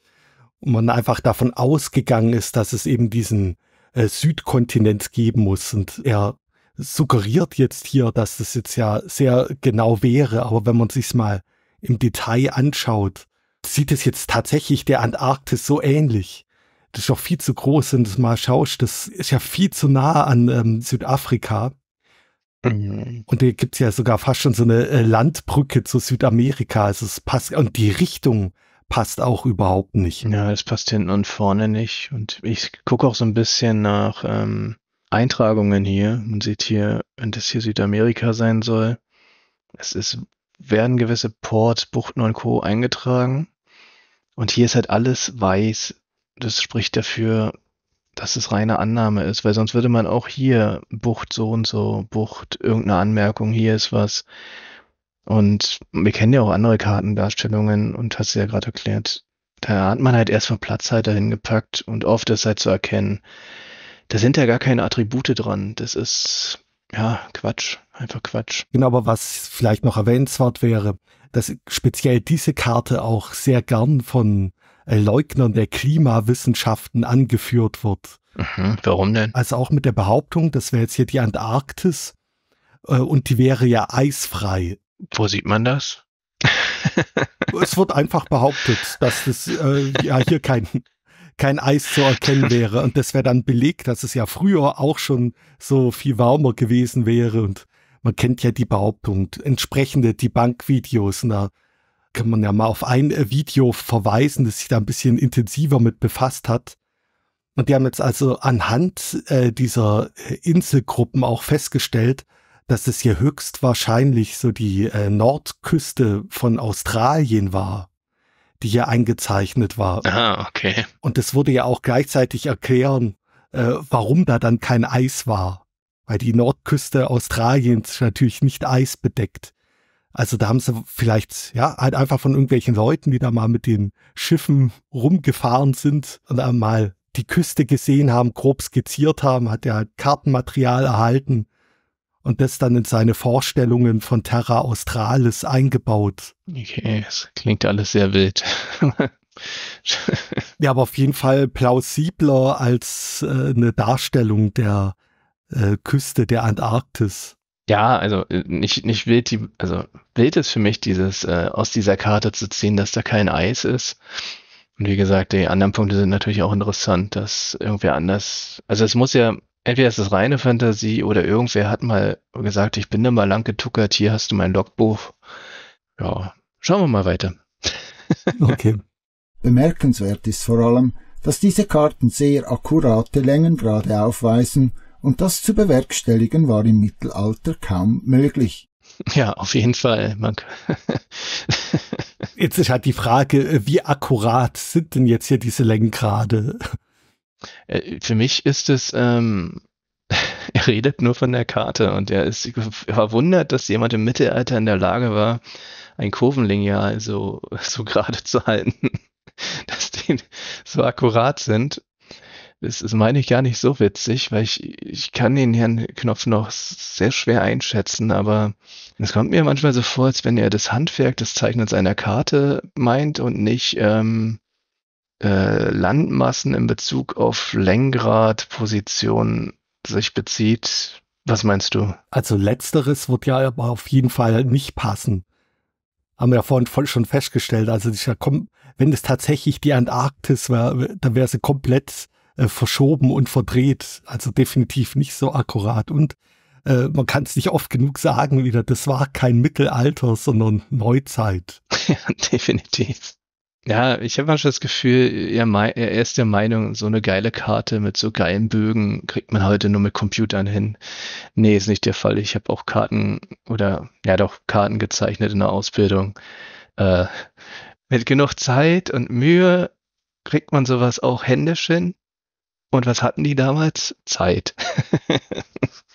Speaker 1: Und man einfach davon ausgegangen ist, dass es eben diesen äh, Südkontinent geben muss. Und er suggeriert jetzt hier, dass das jetzt ja sehr genau wäre, aber wenn man sich's mal im Detail anschaut, sieht es jetzt tatsächlich der Antarktis so ähnlich? Das ist doch viel zu groß, wenn du es mal schaust. Das ist ja viel zu nah an ähm, Südafrika. Mhm. Und da gibt es ja sogar fast schon so eine äh, Landbrücke zu Südamerika. Also es passt, und die Richtung passt auch überhaupt nicht. Ja, es passt hinten und vorne nicht. Und ich gucke auch so ein
Speaker 2: bisschen nach ähm, Eintragungen hier. Man sieht hier, wenn das hier Südamerika sein soll, es ist, werden gewisse Port, Buchten und Co. eingetragen. Und hier ist halt alles weiß. Das spricht dafür, dass es reine Annahme ist, weil sonst würde man auch hier Bucht so und so, Bucht, irgendeine Anmerkung, hier ist was. Und wir kennen ja auch andere Kartendarstellungen und hast ja gerade erklärt. Da hat man halt erstmal Platzhalter hingepackt und oft ist halt zu erkennen, da sind ja gar keine Attribute dran. Das ist ja Quatsch, einfach Quatsch.
Speaker 1: Genau, aber was vielleicht noch erwähnenswert wäre, dass speziell diese Karte auch sehr gern von äh, Leugnern der Klimawissenschaften angeführt wird. Mhm, warum denn? Also auch mit der Behauptung, das wäre jetzt hier die Antarktis äh, und die wäre ja eisfrei. Wo sieht man das? es wird einfach behauptet, dass das äh, ja hier kein, kein Eis zu erkennen wäre. Und das wäre dann belegt, dass es ja früher auch schon so viel warmer gewesen wäre und man kennt ja die Behauptung, entsprechende Debunk-Videos, na, kann man ja mal auf ein äh, Video verweisen, das sich da ein bisschen intensiver mit befasst hat. Und die haben jetzt also anhand äh, dieser äh, Inselgruppen auch festgestellt, dass es hier höchstwahrscheinlich so die äh, Nordküste von Australien war, die hier eingezeichnet war.
Speaker 2: Ah, okay.
Speaker 1: Und das würde ja auch gleichzeitig erklären, äh, warum da dann kein Eis war weil die Nordküste Australiens natürlich nicht eisbedeckt. Also da haben sie vielleicht, ja, halt einfach von irgendwelchen Leuten, die da mal mit den Schiffen rumgefahren sind und einmal die Küste gesehen haben, grob skizziert haben, hat er halt Kartenmaterial erhalten und das dann in seine Vorstellungen von Terra Australis eingebaut. Okay, es
Speaker 2: klingt alles sehr wild.
Speaker 1: ja, aber auf jeden Fall plausibler als äh, eine Darstellung der äh, Küste der Antarktis.
Speaker 2: Ja, also äh, nicht, nicht wild, die, also wild ist für mich dieses, äh, aus dieser Karte zu ziehen, dass da kein Eis ist. Und wie gesagt, die anderen Punkte sind natürlich auch interessant, dass irgendwer anders, also es muss ja, entweder ist es reine Fantasie oder irgendwer hat mal gesagt, ich bin da mal lang getuckert, hier hast du mein Logbuch. Ja, schauen wir mal weiter. okay.
Speaker 3: Bemerkenswert ist vor allem, dass diese Karten sehr akkurate Längengrade aufweisen und das zu bewerkstelligen war im Mittelalter kaum möglich.
Speaker 1: Ja, auf jeden Fall. jetzt ist halt die Frage, äh, wie akkurat sind denn jetzt hier diese Längengrade? Äh, für mich
Speaker 2: ist es, ähm, er redet nur von der Karte und er ist verwundert, dass jemand im Mittelalter in der Lage war, ein Kurvenlineal so, so gerade zu halten, dass die so akkurat sind das, das meine ich gar nicht so witzig, weil ich, ich kann den Herrn Knopf noch sehr schwer einschätzen, aber es kommt mir manchmal so vor, als wenn er das Handwerk des Zeichnens einer Karte meint und nicht ähm, äh, Landmassen in Bezug auf Längengrad,
Speaker 1: sich bezieht. Was meinst du? Also letzteres wird ja aber auf jeden Fall nicht passen. Haben wir ja vorhin schon festgestellt. Also ja wenn es tatsächlich die Antarktis wäre, dann wäre sie komplett äh, verschoben und verdreht. Also definitiv nicht so akkurat. Und äh, man kann es nicht oft genug sagen wieder, das war kein Mittelalter, sondern Neuzeit. Ja, definitiv.
Speaker 2: Ja, ich habe manchmal das Gefühl, er, er ist der Meinung, so eine geile Karte mit so geilen Bögen kriegt man heute nur mit Computern hin. Nee, ist nicht der Fall. Ich habe auch Karten oder ja doch Karten gezeichnet in der Ausbildung. Äh, mit genug Zeit und Mühe kriegt man sowas auch händisch hin. Und was hatten die
Speaker 1: damals? Zeit.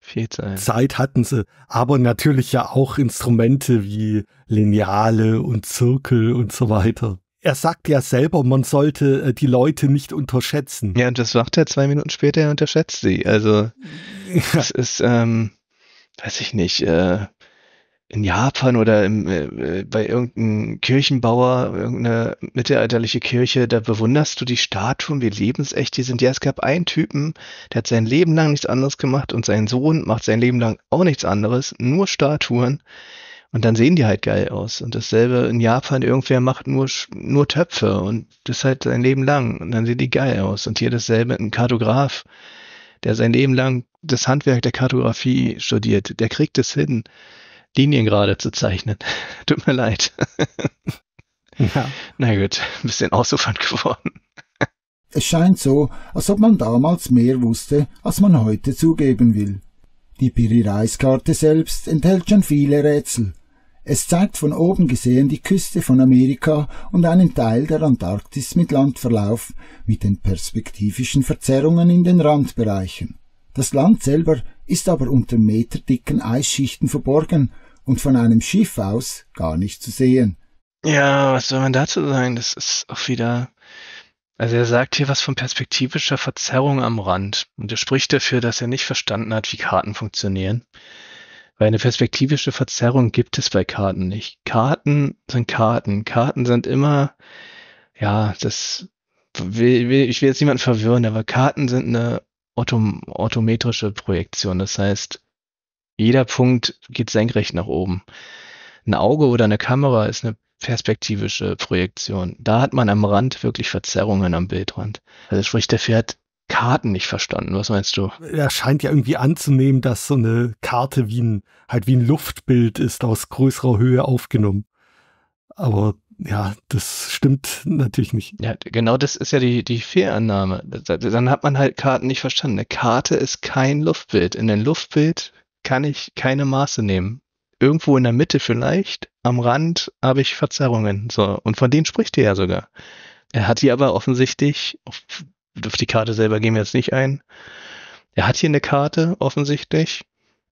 Speaker 1: Viel Zeit. Zeit hatten sie, aber natürlich ja auch Instrumente wie Lineale und Zirkel und so weiter. Er sagt ja selber, man sollte äh, die Leute nicht unterschätzen. Ja, und das sagt er zwei
Speaker 2: Minuten später, er unterschätzt sie. Also, das ist, ähm, weiß ich nicht, äh, in Japan oder im, äh, äh, bei irgendeinem Kirchenbauer, irgendeine mittelalterliche Kirche, da bewunderst du die Statuen, wie lebensecht die sind. Ja, es gab einen Typen, der hat sein Leben lang nichts anderes gemacht und sein Sohn macht sein Leben lang auch nichts anderes, nur Statuen. Und dann sehen die halt geil aus. Und dasselbe in Japan, irgendwer macht nur, nur Töpfe und das halt sein Leben lang. Und dann sehen die geil aus. Und hier dasselbe ein Kartograf, der sein Leben lang das Handwerk der Kartografie studiert. Der kriegt es hin Linien gerade zu zeichnen. Tut mir leid. Ja. Na gut, ein bisschen ausufernd geworden.
Speaker 3: Es scheint so, als ob man damals mehr wusste, als man heute zugeben will. Die Piri-Reis-Karte selbst enthält schon viele Rätsel. Es zeigt von oben gesehen die Küste von Amerika und einen Teil der Antarktis mit Landverlauf, mit den perspektivischen Verzerrungen in den Randbereichen. Das Land selber ist aber unter meterdicken Eisschichten verborgen und von einem Schiff aus gar nicht zu sehen. Ja, was soll man
Speaker 2: dazu sagen? Das ist auch wieder. Also er sagt hier was von perspektivischer Verzerrung am Rand und er spricht dafür, dass er nicht verstanden hat, wie Karten funktionieren. Weil eine perspektivische Verzerrung gibt es bei Karten nicht. Karten sind Karten. Karten sind immer, ja, das will, will, ich will jetzt niemanden verwirren, aber Karten sind eine orthom orthometrische Projektion. Das heißt, jeder Punkt geht senkrecht nach oben. Ein Auge oder eine Kamera ist eine perspektivische Projektion. Da hat man am Rand wirklich Verzerrungen am Bildrand. Also sprich, der Pferd Karten nicht verstanden. Was meinst du?
Speaker 1: Er scheint ja irgendwie anzunehmen, dass so eine Karte wie ein, halt wie ein Luftbild ist, aus größerer Höhe aufgenommen. Aber ja, das stimmt natürlich nicht.
Speaker 2: Ja, genau das ist ja die, die Fehlannahme. Dann hat man halt Karten nicht verstanden. Eine Karte ist kein Luftbild. In ein Luftbild kann ich keine Maße nehmen. Irgendwo in der Mitte vielleicht, am Rand habe ich Verzerrungen. So, und von denen spricht er ja sogar. Er hat hier aber offensichtlich, auf, auf die Karte selber gehen wir jetzt nicht ein, er hat hier eine Karte offensichtlich,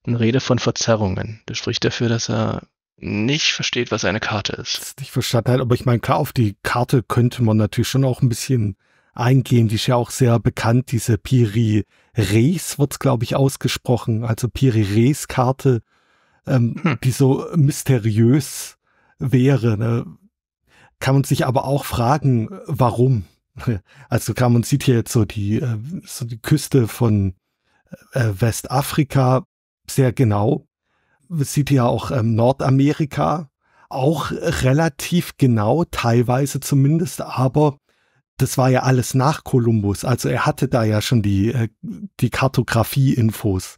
Speaker 2: eine Rede von Verzerrungen. Das spricht dafür, dass er nicht versteht, was eine Karte ist. ist
Speaker 1: nicht verstanden aber ich meine, klar, auf die Karte könnte man natürlich schon auch ein bisschen eingehen. Die ist ja auch sehr bekannt, diese Piri Reis wird es, glaube ich, ausgesprochen. Also Piri Reis Karte, ähm, hm. die so mysteriös wäre. Ne? Kann man sich aber auch fragen, warum? Also klar, man sieht hier jetzt so die, äh, so die Küste von äh, Westafrika sehr genau sieht ja auch ähm, Nordamerika auch relativ genau, teilweise zumindest, aber das war ja alles nach Kolumbus. Also er hatte da ja schon die, äh, die Kartografie-Infos.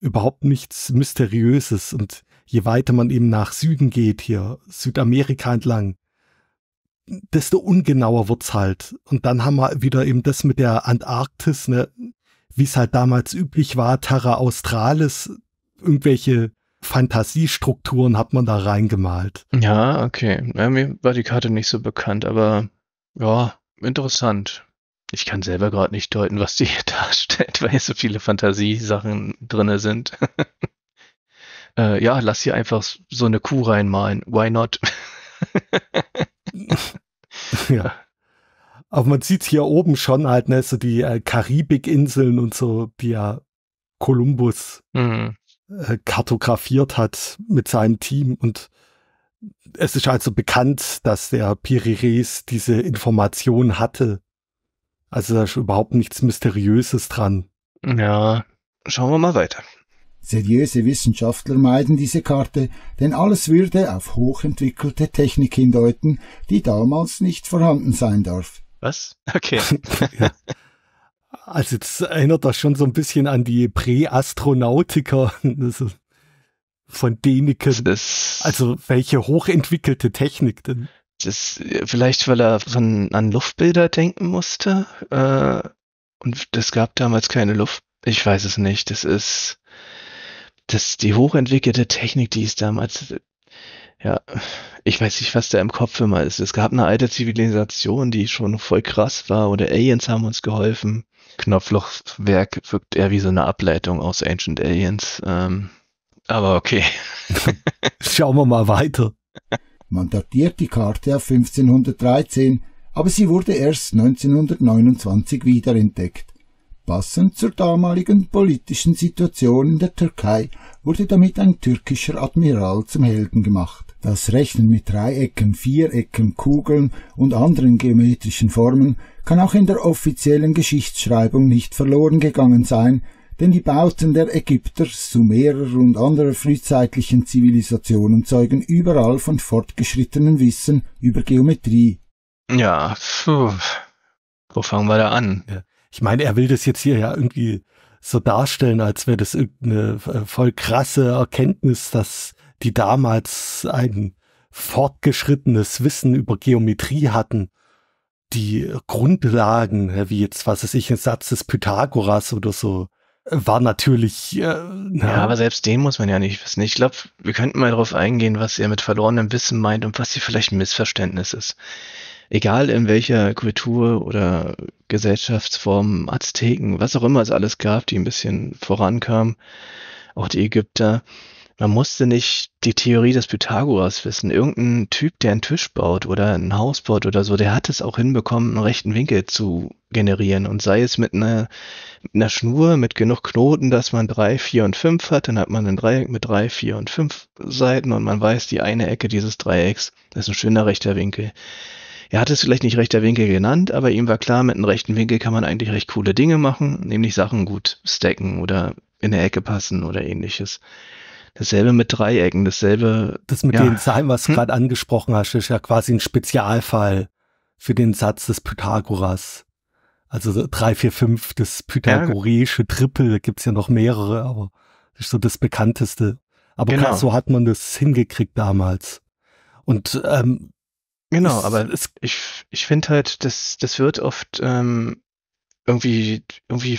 Speaker 1: Überhaupt nichts Mysteriöses. Und je weiter man eben nach Süden geht, hier Südamerika entlang, desto ungenauer wird's halt. Und dann haben wir halt wieder eben das mit der Antarktis, ne, wie es halt damals üblich war, Terra Australis, irgendwelche Fantasiestrukturen hat man da reingemalt.
Speaker 2: Ja, okay. Ja, mir war die Karte nicht so bekannt, aber ja, interessant. Ich kann selber gerade nicht deuten, was die hier darstellt, weil hier so viele Fantasiesachen drin sind. äh,
Speaker 1: ja, lass hier einfach so eine Kuh reinmalen. Why not? ja. Aber man sieht hier oben schon halt, ne, so die äh, Karibikinseln und so, die ja Kolumbus mhm äh, kartografiert hat mit seinem Team. Und es ist also bekannt, dass der Piriris diese Information hatte. Also da ist überhaupt nichts Mysteriöses
Speaker 3: dran. Ja, schauen wir mal weiter. Seriöse Wissenschaftler meiden diese Karte, denn alles würde auf hochentwickelte Technik hindeuten, die damals nicht vorhanden sein darf.
Speaker 1: Was? Okay. ja. Also das erinnert das schon so ein bisschen an die Präastronautiker. Also von Däniken. Also das, also welche hochentwickelte Technik denn?
Speaker 2: Das, äh, vielleicht, weil er von, an Luftbilder denken musste. Äh, und es gab damals keine Luft. Ich weiß es nicht. Das ist das, die hochentwickelte Technik, die es damals ja, ich weiß nicht, was da im Kopf immer ist. Es gab eine alte Zivilisation, die schon voll krass war oder Aliens haben uns geholfen. Knopflochwerk wirkt eher wie so eine Ableitung aus Ancient Aliens. Ähm, aber okay.
Speaker 3: Schauen wir mal weiter. Man datiert die Karte auf 1513, aber sie wurde erst 1929 wiederentdeckt. Passend zur damaligen politischen Situation in der Türkei wurde damit ein türkischer Admiral zum Helden gemacht. Das Rechnen mit Dreiecken, Vierecken, Kugeln und anderen geometrischen Formen kann auch in der offiziellen Geschichtsschreibung nicht verloren gegangen sein, denn die Bauten der Ägypter, Sumerer und anderer frühzeitlichen Zivilisationen zeugen überall von fortgeschrittenem Wissen über Geometrie.
Speaker 1: Ja, puh. wo fangen wir da an? Ich meine, er will das jetzt hier ja irgendwie so darstellen, als wäre das irgendeine äh, voll krasse Erkenntnis, dass die damals ein fortgeschrittenes Wissen über Geometrie hatten, die Grundlagen, wie jetzt, was weiß ich, ein Satz des Pythagoras oder so, war natürlich. Äh, na. Ja, aber selbst den muss man ja nicht wissen. Ich glaube,
Speaker 2: wir könnten mal darauf eingehen, was er mit verlorenem Wissen meint und was hier vielleicht ein Missverständnis ist egal in welcher Kultur oder Gesellschaftsform, Azteken, was auch immer es alles gab, die ein bisschen vorankamen, auch die Ägypter, man musste nicht die Theorie des Pythagoras wissen. Irgendein Typ, der einen Tisch baut oder ein Haus baut oder so, der hat es auch hinbekommen, einen rechten Winkel zu generieren. Und sei es mit einer, mit einer Schnur, mit genug Knoten, dass man drei, vier und fünf hat, dann hat man ein Dreieck mit drei, vier und fünf Seiten und man weiß, die eine Ecke dieses Dreiecks ist ein schöner rechter Winkel. Er hat es vielleicht nicht rechter Winkel genannt, aber ihm war klar, mit einem rechten Winkel kann man eigentlich recht coole Dinge machen, nämlich Sachen gut stacken oder in der Ecke passen oder ähnliches. Dasselbe mit
Speaker 1: Dreiecken, dasselbe. Das mit ja. den Zahlen, was du hm? gerade angesprochen hast, ist ja quasi ein Spezialfall für den Satz des Pythagoras. Also drei, vier, fünf, das pythagoreische ja. Triple, da gibt's ja noch mehrere, aber das ist so das bekannteste. Aber genau. klar, so hat man das hingekriegt damals. Und ähm,
Speaker 2: Genau, aber es, ich, ich finde halt, das, das wird oft ähm, irgendwie, irgendwie,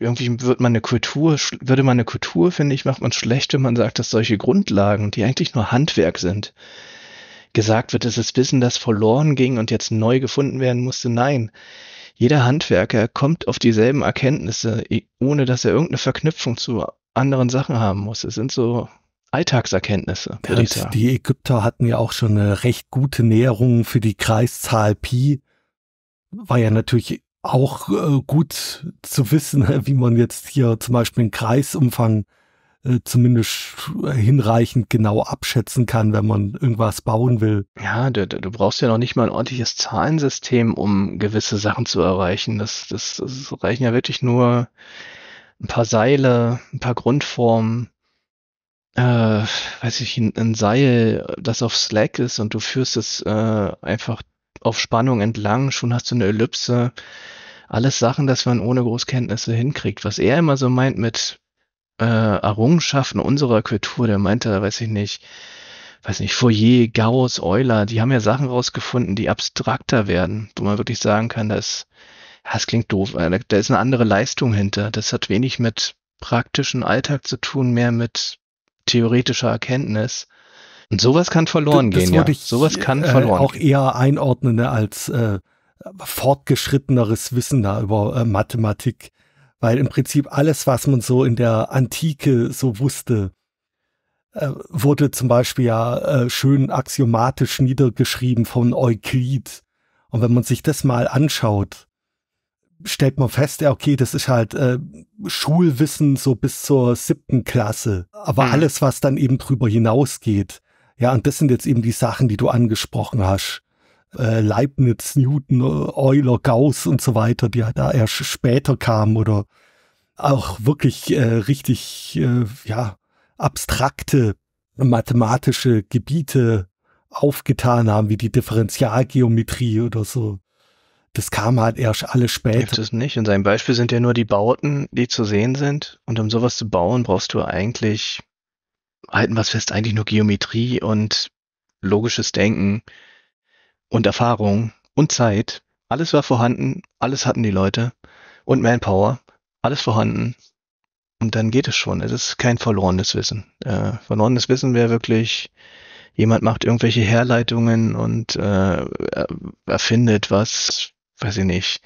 Speaker 2: irgendwie wird man eine Kultur, würde man eine Kultur, finde ich, macht man schlecht, wenn man sagt, dass solche Grundlagen, die eigentlich nur Handwerk sind, gesagt wird, dass das Wissen, das verloren ging und jetzt neu gefunden werden musste. Nein. Jeder Handwerker kommt auf dieselben Erkenntnisse, ohne dass er irgendeine Verknüpfung zu anderen Sachen haben muss. Es sind so, Alltagserkenntnisse, würde ich sagen. Die
Speaker 1: Ägypter hatten ja auch schon eine recht gute Näherung für die Kreiszahl Pi. War ja natürlich auch äh, gut zu wissen, wie man jetzt hier zum Beispiel einen Kreisumfang äh, zumindest äh, hinreichend genau abschätzen kann, wenn man irgendwas bauen will.
Speaker 2: Ja, du, du brauchst ja noch nicht mal ein ordentliches Zahlensystem, um gewisse Sachen zu erreichen. Das, das, das reichen ja wirklich nur ein paar Seile, ein paar Grundformen äh, weiß ich, ein, ein, Seil, das auf Slack ist und du führst es äh, einfach auf Spannung entlang, schon hast du eine Ellipse. Alles Sachen, dass man ohne Großkenntnisse hinkriegt. Was er immer so meint mit äh, Errungenschaften unserer Kultur, der meinte, weiß ich nicht, weiß nicht, Foyer, Gauss, Euler, die haben ja Sachen rausgefunden, die abstrakter werden, wo man wirklich sagen kann, da das klingt doof, äh, da ist eine andere Leistung hinter. Das hat wenig mit praktischen Alltag zu tun, mehr mit theoretischer
Speaker 1: Erkenntnis.
Speaker 2: Und sowas kann verloren das gehen, ja. Ich, sowas kann äh, verloren auch gehen.
Speaker 1: eher einordnen ne, als äh, fortgeschritteneres Wissen da über äh, Mathematik, weil im Prinzip alles, was man so in der Antike so wusste, äh, wurde zum Beispiel ja äh, schön axiomatisch niedergeschrieben von Euklid. Und wenn man sich das mal anschaut, stellt man fest, ja, okay, das ist halt äh, Schulwissen so bis zur siebten Klasse. Aber mhm. alles, was dann eben drüber hinausgeht, ja, und das sind jetzt eben die Sachen, die du angesprochen hast. Äh, Leibniz, Newton, Euler, Gauss und so weiter, die da erst später kamen oder auch wirklich äh, richtig, äh, ja, abstrakte mathematische Gebiete aufgetan haben, wie die Differentialgeometrie oder so. Das kam halt erst alles später. Gibt
Speaker 2: es nicht. In seinem Beispiel sind ja nur die Bauten, die zu sehen sind. Und um sowas zu bauen, brauchst du eigentlich, halten was fest, eigentlich nur Geometrie und logisches Denken und Erfahrung und Zeit. Alles war vorhanden, alles hatten die Leute und Manpower, alles vorhanden. Und dann geht es schon. Es ist kein verlorenes Wissen. Äh, verlorenes Wissen wäre wirklich, jemand macht irgendwelche Herleitungen und äh, erfindet was, weiß ich nicht,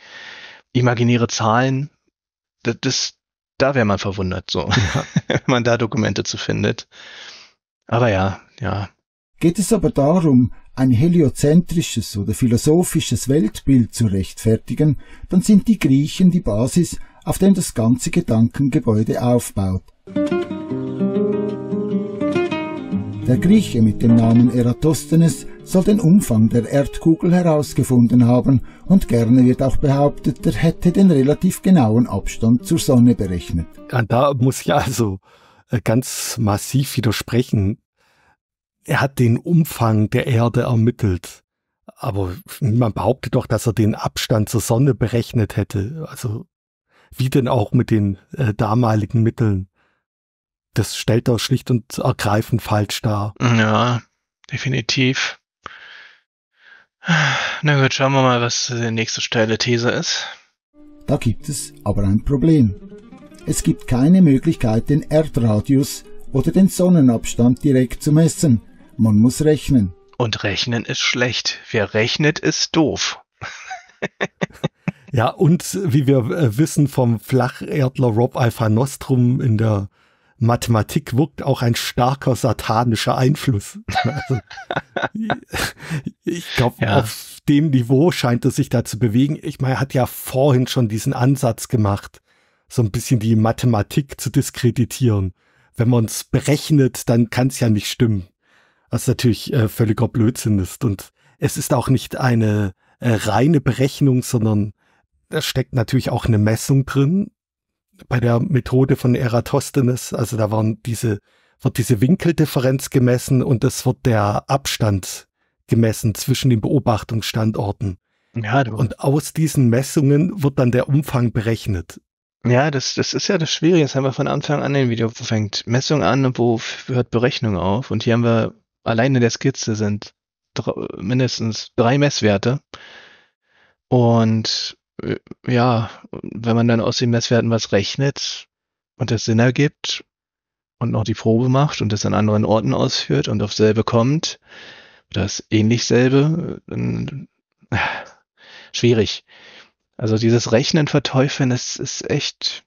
Speaker 2: imaginäre Zahlen. Das, das da wäre man verwundert, so, ja. wenn man da Dokumente zu findet. Aber ja,
Speaker 3: ja. Geht es aber darum, ein heliozentrisches oder philosophisches Weltbild zu rechtfertigen, dann sind die Griechen die Basis, auf dem das ganze Gedankengebäude aufbaut. Der Grieche mit dem Namen Eratosthenes soll den Umfang der Erdkugel herausgefunden haben und gerne wird auch behauptet, er hätte den relativ genauen Abstand zur Sonne berechnet.
Speaker 1: Da muss ich also äh, ganz massiv widersprechen. Er hat den Umfang der Erde ermittelt. Aber man behauptet doch, dass er den Abstand zur Sonne berechnet hätte. Also wie denn auch mit den äh, damaligen Mitteln das stellt er schlicht und ergreifend falsch dar.
Speaker 2: Ja, definitiv. Na gut, schauen wir mal, was die nächste steile These ist.
Speaker 3: Da gibt es aber ein Problem. Es gibt keine Möglichkeit, den Erdradius oder den Sonnenabstand direkt zu messen. Man muss rechnen.
Speaker 2: Und rechnen ist schlecht. Wer rechnet, ist
Speaker 1: doof.
Speaker 3: ja, und wie wir äh, wissen vom Flacherdler
Speaker 1: Rob Alpha Nostrum in der Mathematik wirkt auch ein starker satanischer Einfluss. Also, ich glaube, ja. auf dem Niveau scheint es sich da zu bewegen. Ich meine, er hat ja vorhin schon diesen Ansatz gemacht, so ein bisschen die Mathematik zu diskreditieren. Wenn man es berechnet, dann kann es ja nicht stimmen. Was natürlich äh, völliger Blödsinn ist. Und es ist auch nicht eine äh, reine Berechnung, sondern da steckt natürlich auch eine Messung drin, bei der Methode von Eratosthenes, also da waren diese, wird diese Winkeldifferenz gemessen und es wird der Abstand gemessen zwischen den Beobachtungsstandorten. Ja, du. Und aus diesen Messungen wird dann der Umfang berechnet. Ja,
Speaker 2: das, das ist ja das Schwierige. Das haben wir von Anfang an im Video. Wo fängt Messung an und wo hört Berechnung auf? Und hier haben wir alleine in der Skizze sind mindestens drei Messwerte. Und äh, ja, wenn man dann aus den Messwerten was rechnet und das Sinn ergibt und noch die Probe macht und das an anderen Orten ausführt und auf selbe kommt, das ähnlich selbe, dann, äh, schwierig. Also dieses Rechnen verteufeln, das ist echt,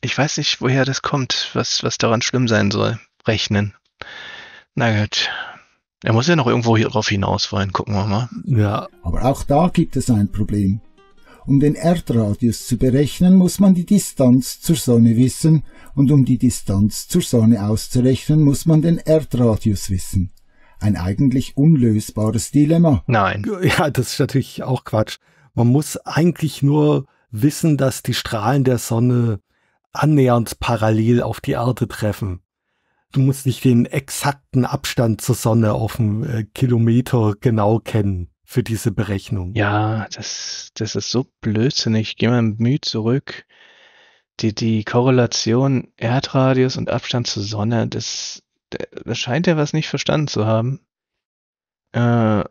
Speaker 2: ich weiß nicht, woher das kommt, was, was daran schlimm sein soll. Rechnen. Na gut. Er muss ja noch irgendwo hier drauf hinaus wollen, gucken wir mal.
Speaker 3: Ja. Aber auch da gibt es ein Problem. Um den Erdradius zu berechnen, muss man die Distanz zur Sonne wissen und um die Distanz zur Sonne auszurechnen, muss man den Erdradius wissen. Ein eigentlich unlösbares Dilemma. Nein. Ja, das ist natürlich
Speaker 1: auch Quatsch. Man muss eigentlich nur wissen, dass die Strahlen der Sonne annähernd parallel auf die Erde treffen. Du musst nicht den exakten Abstand zur Sonne auf dem äh, Kilometer genau kennen für diese Berechnung. Ja,
Speaker 2: das, das ist so blödsinnig. Ich gehe mal Mühe zurück. Die, die Korrelation Erdradius und Abstand zur Sonne, das, das scheint er was nicht verstanden zu haben. Äh,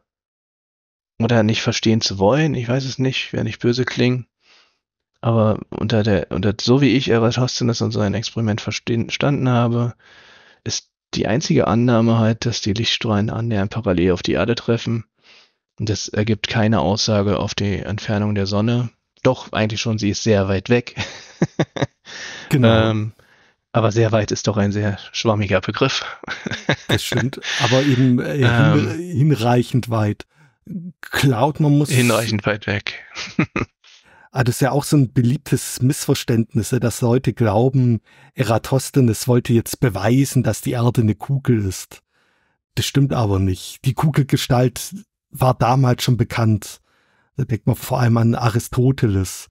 Speaker 2: oder nicht verstehen zu wollen. Ich weiß es nicht, wer nicht böse klingen. Aber unter der, unter so wie ich Eratosthenes und sein Experiment verstanden habe, ist die einzige Annahme halt, dass die Lichtstrahlen annähernd parallel auf die Erde treffen das ergibt keine Aussage auf die Entfernung der Sonne. Doch, eigentlich schon, sie ist sehr weit weg. genau. Ähm, aber sehr weit ist doch ein sehr schwammiger Begriff. das
Speaker 1: stimmt, aber eben äh, hin, ähm, hinreichend weit. Cloud, man muss. Hinreichend weit weg. ah, das ist ja auch so ein beliebtes Missverständnis, äh, dass Leute glauben, Eratosthenes wollte jetzt beweisen, dass die Erde eine Kugel ist. Das stimmt aber nicht. Die Kugelgestalt war damals schon bekannt. Da denkt man vor allem an Aristoteles.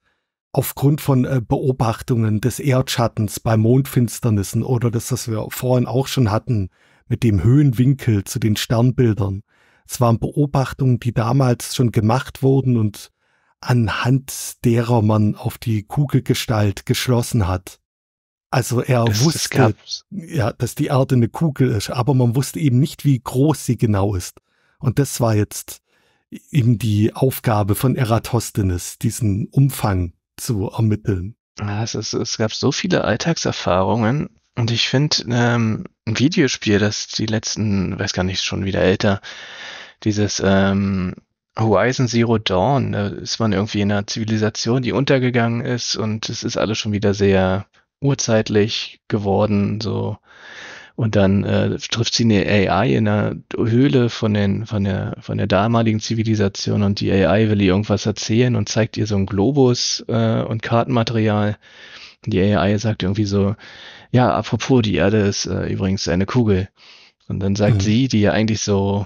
Speaker 1: Aufgrund von äh, Beobachtungen des Erdschattens bei Mondfinsternissen oder das, was wir vorhin auch schon hatten, mit dem Höhenwinkel zu den Sternbildern. Es waren Beobachtungen, die damals schon gemacht wurden und anhand derer man auf die Kugelgestalt geschlossen hat. Also er das, wusste, das ja, dass die Erde eine Kugel ist, aber man wusste eben nicht, wie groß sie genau ist. Und das war jetzt eben die Aufgabe von Eratosthenes, diesen Umfang zu ermitteln. Ja, es, ist, es gab
Speaker 2: so viele Alltagserfahrungen und ich finde ähm, ein Videospiel, das die letzten, weiß gar nicht, schon wieder älter, dieses ähm, Horizon Zero Dawn, da ist man irgendwie in einer Zivilisation, die untergegangen ist und es ist alles schon wieder sehr urzeitlich geworden, so und dann äh, trifft sie eine AI in einer Höhle von, den, von, der, von der damaligen Zivilisation und die AI will ihr irgendwas erzählen und zeigt ihr so ein Globus äh, und Kartenmaterial. Die AI sagt irgendwie so, ja, apropos, die Erde ist äh, übrigens eine Kugel. Und dann sagt mhm. sie, die ja eigentlich so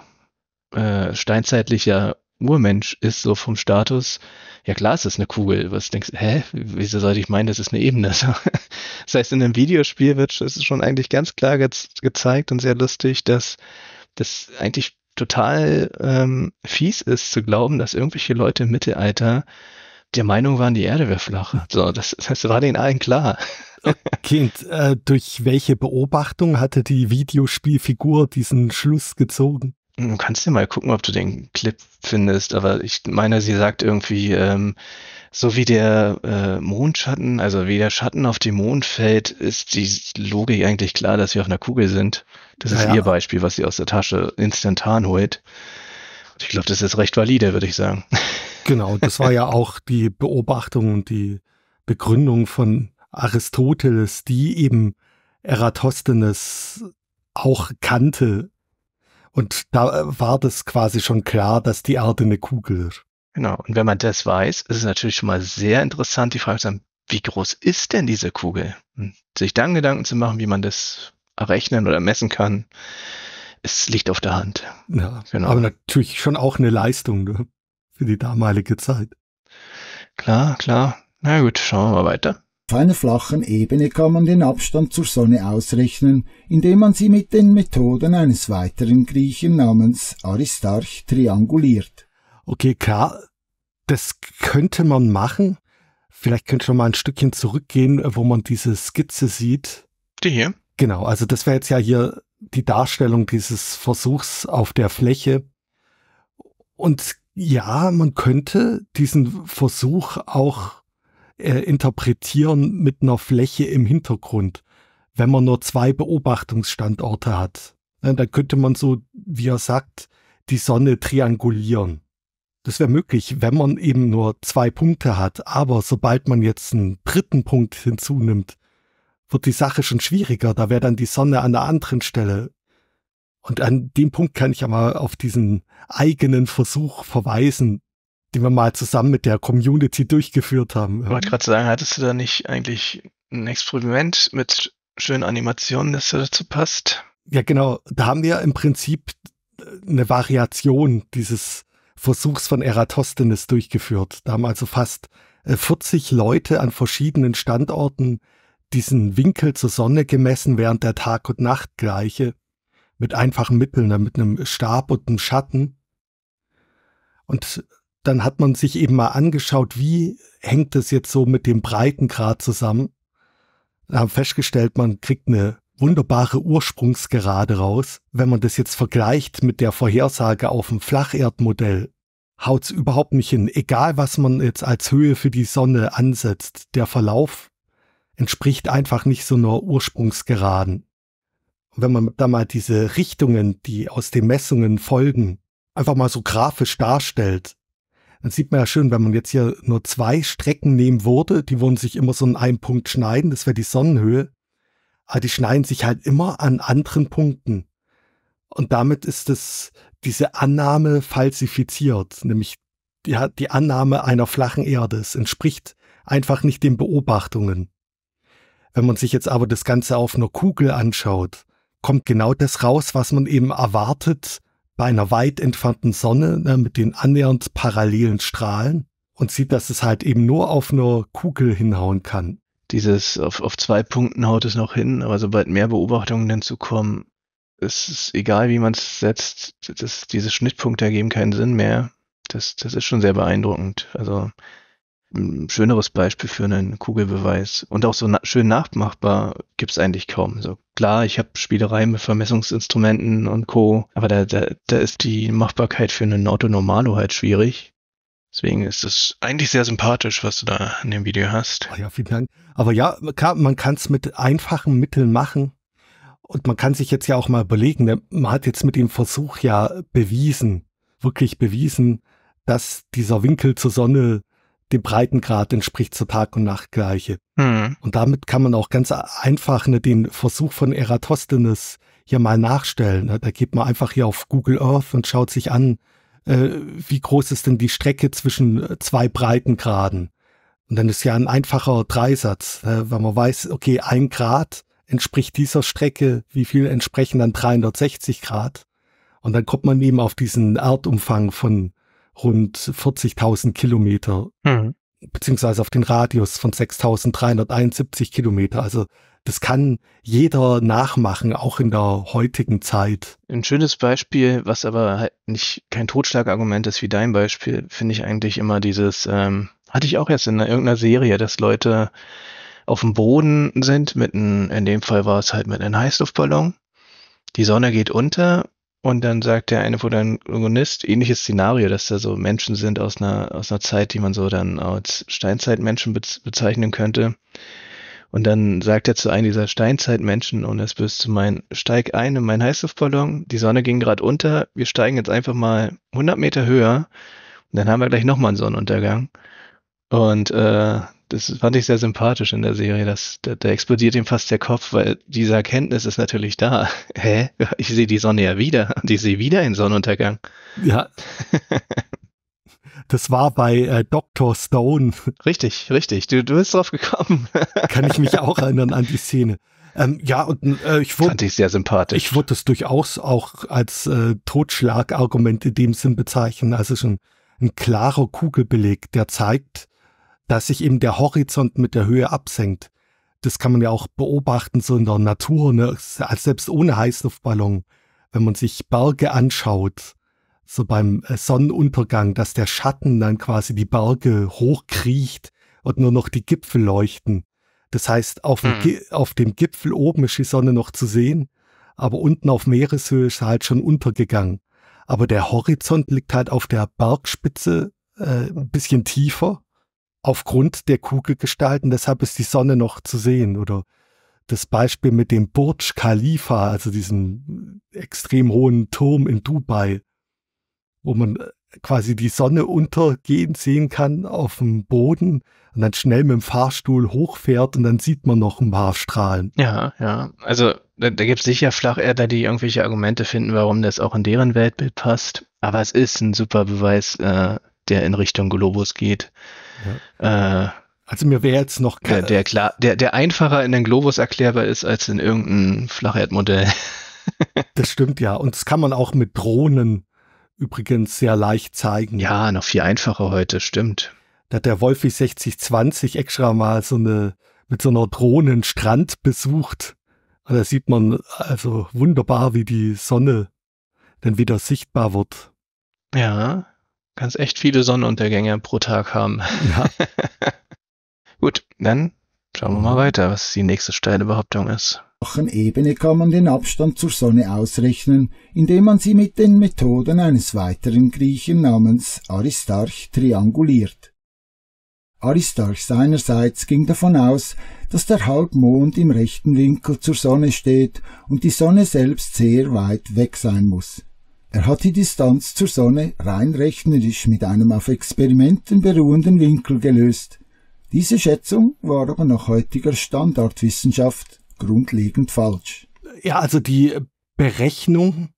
Speaker 2: äh, steinzeitlicher Urmensch ist so vom Status, ja klar, es ist eine Kugel. Was denkst du, hä, wieso sollte ich meinen, das ist eine Ebene? das heißt, in einem Videospiel wird es schon eigentlich ganz klar ge gezeigt und sehr lustig, dass das eigentlich total ähm, fies ist zu glauben, dass irgendwelche Leute im Mittelalter der Meinung waren, die Erde wäre flach. Hm. So, das, das war denen allen klar.
Speaker 1: Oh, kind, äh, durch welche Beobachtung hatte die Videospielfigur diesen Schluss gezogen?
Speaker 2: Hm, du kannst ja mal gucken, ob du den Clip findest, aber ich meine, sie sagt irgendwie, ähm, so wie der äh, Mondschatten, also wie der Schatten auf den Mond fällt, ist die Logik eigentlich klar, dass wir auf einer Kugel sind. Das naja. ist ihr Beispiel, was sie aus der Tasche instantan holt. Ich glaube, das ist recht valide, würde ich sagen.
Speaker 1: Genau, das war ja auch die Beobachtung und die Begründung von Aristoteles, die eben Eratosthenes auch kannte und da äh, war das quasi schon klar, dass die Erde eine Kugel ist. Genau.
Speaker 2: Und wenn man das weiß, ist es natürlich schon mal sehr interessant, die Frage zu haben, wie groß ist denn diese Kugel? Und sich dann Gedanken zu machen, wie man das errechnen oder messen kann, es liegt auf der Hand.
Speaker 1: Ja, genau. aber natürlich schon auch eine Leistung ne? für die damalige
Speaker 3: Zeit. Klar, klar. Na gut, schauen wir mal weiter. Auf einer flachen Ebene kann man den Abstand zur Sonne ausrechnen, indem man sie mit den Methoden eines weiteren Griechen namens Aristarch trianguliert. Okay, klar,
Speaker 1: das könnte man machen. Vielleicht könnte man mal ein Stückchen zurückgehen, wo man diese Skizze sieht. Die hier? Genau, also das wäre jetzt ja hier die Darstellung dieses Versuchs auf der Fläche. Und ja, man könnte diesen Versuch auch äh, interpretieren mit einer Fläche im Hintergrund, wenn man nur zwei Beobachtungsstandorte hat. Ja, ne, dann könnte man so, wie er sagt, die Sonne triangulieren. Das wäre möglich, wenn man eben nur zwei Punkte hat, aber sobald man jetzt einen dritten Punkt hinzunimmt, wird die Sache schon schwieriger. Da wäre dann die Sonne an einer anderen Stelle. Und an dem Punkt kann ich ja mal auf diesen eigenen Versuch verweisen, die wir mal zusammen mit der Community durchgeführt haben. Ich wollte
Speaker 2: gerade sagen, hattest du da nicht eigentlich ein Experiment mit schönen
Speaker 1: Animationen, das dazu passt? Ja, genau. Da haben wir im Prinzip äh, eine Variation dieses Versuchs von Eratosthenes durchgeführt. Da haben also fast 40 äh, Leute an verschiedenen Standorten diesen Winkel zur Sonne gemessen während der Tag- und Nachtgleiche mit einfachen Mitteln, mit einem Stab und einem Schatten. Und dann hat man sich eben mal angeschaut, wie hängt das jetzt so mit dem Breitengrad zusammen. Haben festgestellt, man kriegt eine wunderbare Ursprungsgerade raus. Wenn man das jetzt vergleicht mit der Vorhersage auf dem Flacherdmodell, haut es überhaupt nicht hin. Egal, was man jetzt als Höhe für die Sonne ansetzt, der Verlauf entspricht einfach nicht so einer Ursprungsgeraden. Wenn man da mal diese Richtungen, die aus den Messungen folgen, einfach mal so grafisch darstellt, dann sieht man ja schön, wenn man jetzt hier nur zwei Strecken nehmen würde, die würden sich immer so an einem Punkt schneiden, das wäre die Sonnenhöhe. Aber die schneiden sich halt immer an anderen Punkten. Und damit ist es diese Annahme falsifiziert, nämlich die, die Annahme einer flachen Erde. Es entspricht einfach nicht den Beobachtungen. Wenn man sich jetzt aber das Ganze auf einer Kugel anschaut, kommt genau das raus, was man eben erwartet, bei einer weit entfernten Sonne ne, mit den annähernd parallelen Strahlen und sieht, dass es halt eben nur auf eine Kugel hinhauen kann. Dieses auf,
Speaker 2: auf zwei Punkten haut es noch hin, aber sobald mehr Beobachtungen hinzukommen, ist es egal, wie man es setzt, das, diese Schnittpunkte ergeben keinen Sinn mehr. Das, das ist schon sehr beeindruckend. Also ein schöneres Beispiel für einen Kugelbeweis und auch so na schön nachmachbar gibt es eigentlich kaum. So klar, ich habe Spielerei mit Vermessungsinstrumenten und Co, aber da, da, da ist die Machbarkeit für einen Autonormalo halt schwierig. Deswegen ist es eigentlich sehr sympathisch, was du da in dem Video
Speaker 1: hast. Oh ja, vielen Dank. Aber ja, klar, man kann es mit einfachen Mitteln machen. Und man kann sich jetzt ja auch mal überlegen, ne, man hat jetzt mit dem Versuch ja bewiesen, wirklich bewiesen, dass dieser Winkel zur Sonne dem Breitengrad entspricht zur Tag- und Nachtgleiche. Mhm. Und damit kann man auch ganz einfach ne, den Versuch von Eratosthenes hier mal nachstellen. Ne? Da geht man einfach hier auf Google Earth und schaut sich an, äh, wie groß ist denn die Strecke zwischen äh, zwei Breitengraden. Und dann ist ja ein einfacher Dreisatz, ne? weil man weiß, okay, ein Grad entspricht dieser Strecke, wie viel entsprechen dann 360 Grad. Und dann kommt man eben auf diesen Erdumfang von rund 40.000 Kilometer, mhm. beziehungsweise auf den Radius von 6.371 Kilometer. Also das kann jeder nachmachen, auch in der heutigen Zeit. Ein
Speaker 2: schönes Beispiel, was aber halt nicht kein Totschlagargument ist wie dein Beispiel, finde ich eigentlich immer dieses, ähm, hatte ich auch erst in irgendeiner Serie, dass Leute auf dem Boden sind, mit einem, in dem Fall war es halt mit einem Heißluftballon. Die Sonne geht unter und dann sagt der eine Protagonist, ähnliches Szenario, dass da so Menschen sind aus einer, aus einer Zeit, die man so dann als Steinzeitmenschen bezeichnen könnte. Und dann sagt er zu einem dieser Steinzeitmenschen, und es bist zu mein, steig ein in mein Heißluftballon, die Sonne ging gerade unter, wir steigen jetzt einfach mal 100 Meter höher und dann haben wir gleich nochmal einen Sonnenuntergang. Und äh, das fand ich sehr sympathisch in der Serie, dass da, da explodiert ihm fast der Kopf, weil diese Erkenntnis ist natürlich da. Hä? Ich sehe die Sonne ja wieder und ich sehe wieder einen Sonnenuntergang.
Speaker 1: Ja. Das war bei äh, Dr. Stone. Richtig, richtig. Du, du bist drauf gekommen. Kann ich mich auch erinnern an die Szene. Ähm, ja, und äh, ich wurde. Fand ich sehr sympathisch. Ich würde das durchaus auch als äh, Totschlagargument in dem Sinn bezeichnen. Also schon ein klarer Kugelbeleg, der zeigt, dass sich eben der Horizont mit der Höhe absenkt. Das kann man ja auch beobachten, so in der Natur, ne? Also selbst ohne Heißluftballon, wenn man sich Berge anschaut, so beim äh, Sonnenuntergang, dass der Schatten dann quasi die Berge hochkriecht und nur noch die Gipfel leuchten. Das heißt, auf, hm. dem auf, dem Gipfel oben ist die Sonne noch zu sehen, aber unten auf Meereshöhe ist sie halt schon untergegangen. Aber der Horizont liegt halt auf der Bergspitze äh, ein bisschen tiefer aufgrund der Kugel gestalten, deshalb ist die Sonne noch zu sehen. Oder das Beispiel mit dem Burj Khalifa, also diesem extrem hohen Turm in Dubai, wo man äh, quasi die Sonne untergehen sehen kann auf dem Boden und dann schnell mit dem Fahrstuhl hochfährt und dann sieht man noch ein paar Strahlen.
Speaker 2: Ja, ja. Also da, da gibt es sicher Flacherder, die irgendwelche Argumente finden, warum das auch in deren Weltbild passt. Aber es ist ein super Beweis, äh, der in Richtung Globus geht. Ja. Äh, also mir wäre jetzt noch der, der, klar, der, der einfacher in den Globus erklärbar ist als in irgendeinem Flacherdmodell. das stimmt ja. Und das kann
Speaker 1: man auch mit Drohnen übrigens sehr leicht zeigen. Ja, noch viel einfacher heute, stimmt. Da hat der Wolfi 6020 extra mal so eine mit so einer Drohnenstrand besucht. Und da sieht man also wunderbar, wie die Sonne dann wieder sichtbar wird.
Speaker 2: Ja kannst echt viele Sonnenuntergänge pro Tag haben. Ja. Gut, dann schauen wir mal weiter, was die
Speaker 3: nächste steile Behauptung ist. Ebene kann man den Abstand zur Sonne ausrechnen, indem man sie mit den Methoden eines weiteren Griechen namens Aristarch trianguliert. Aristarch seinerseits ging davon aus, dass der Halbmond im rechten Winkel zur Sonne steht und die Sonne selbst sehr weit weg sein muss. Er hat die Distanz zur Sonne rein rechnerisch mit einem auf Experimenten beruhenden Winkel gelöst. Diese Schätzung war aber nach heutiger Standardwissenschaft grundlegend falsch.
Speaker 1: Ja, also die Berechnung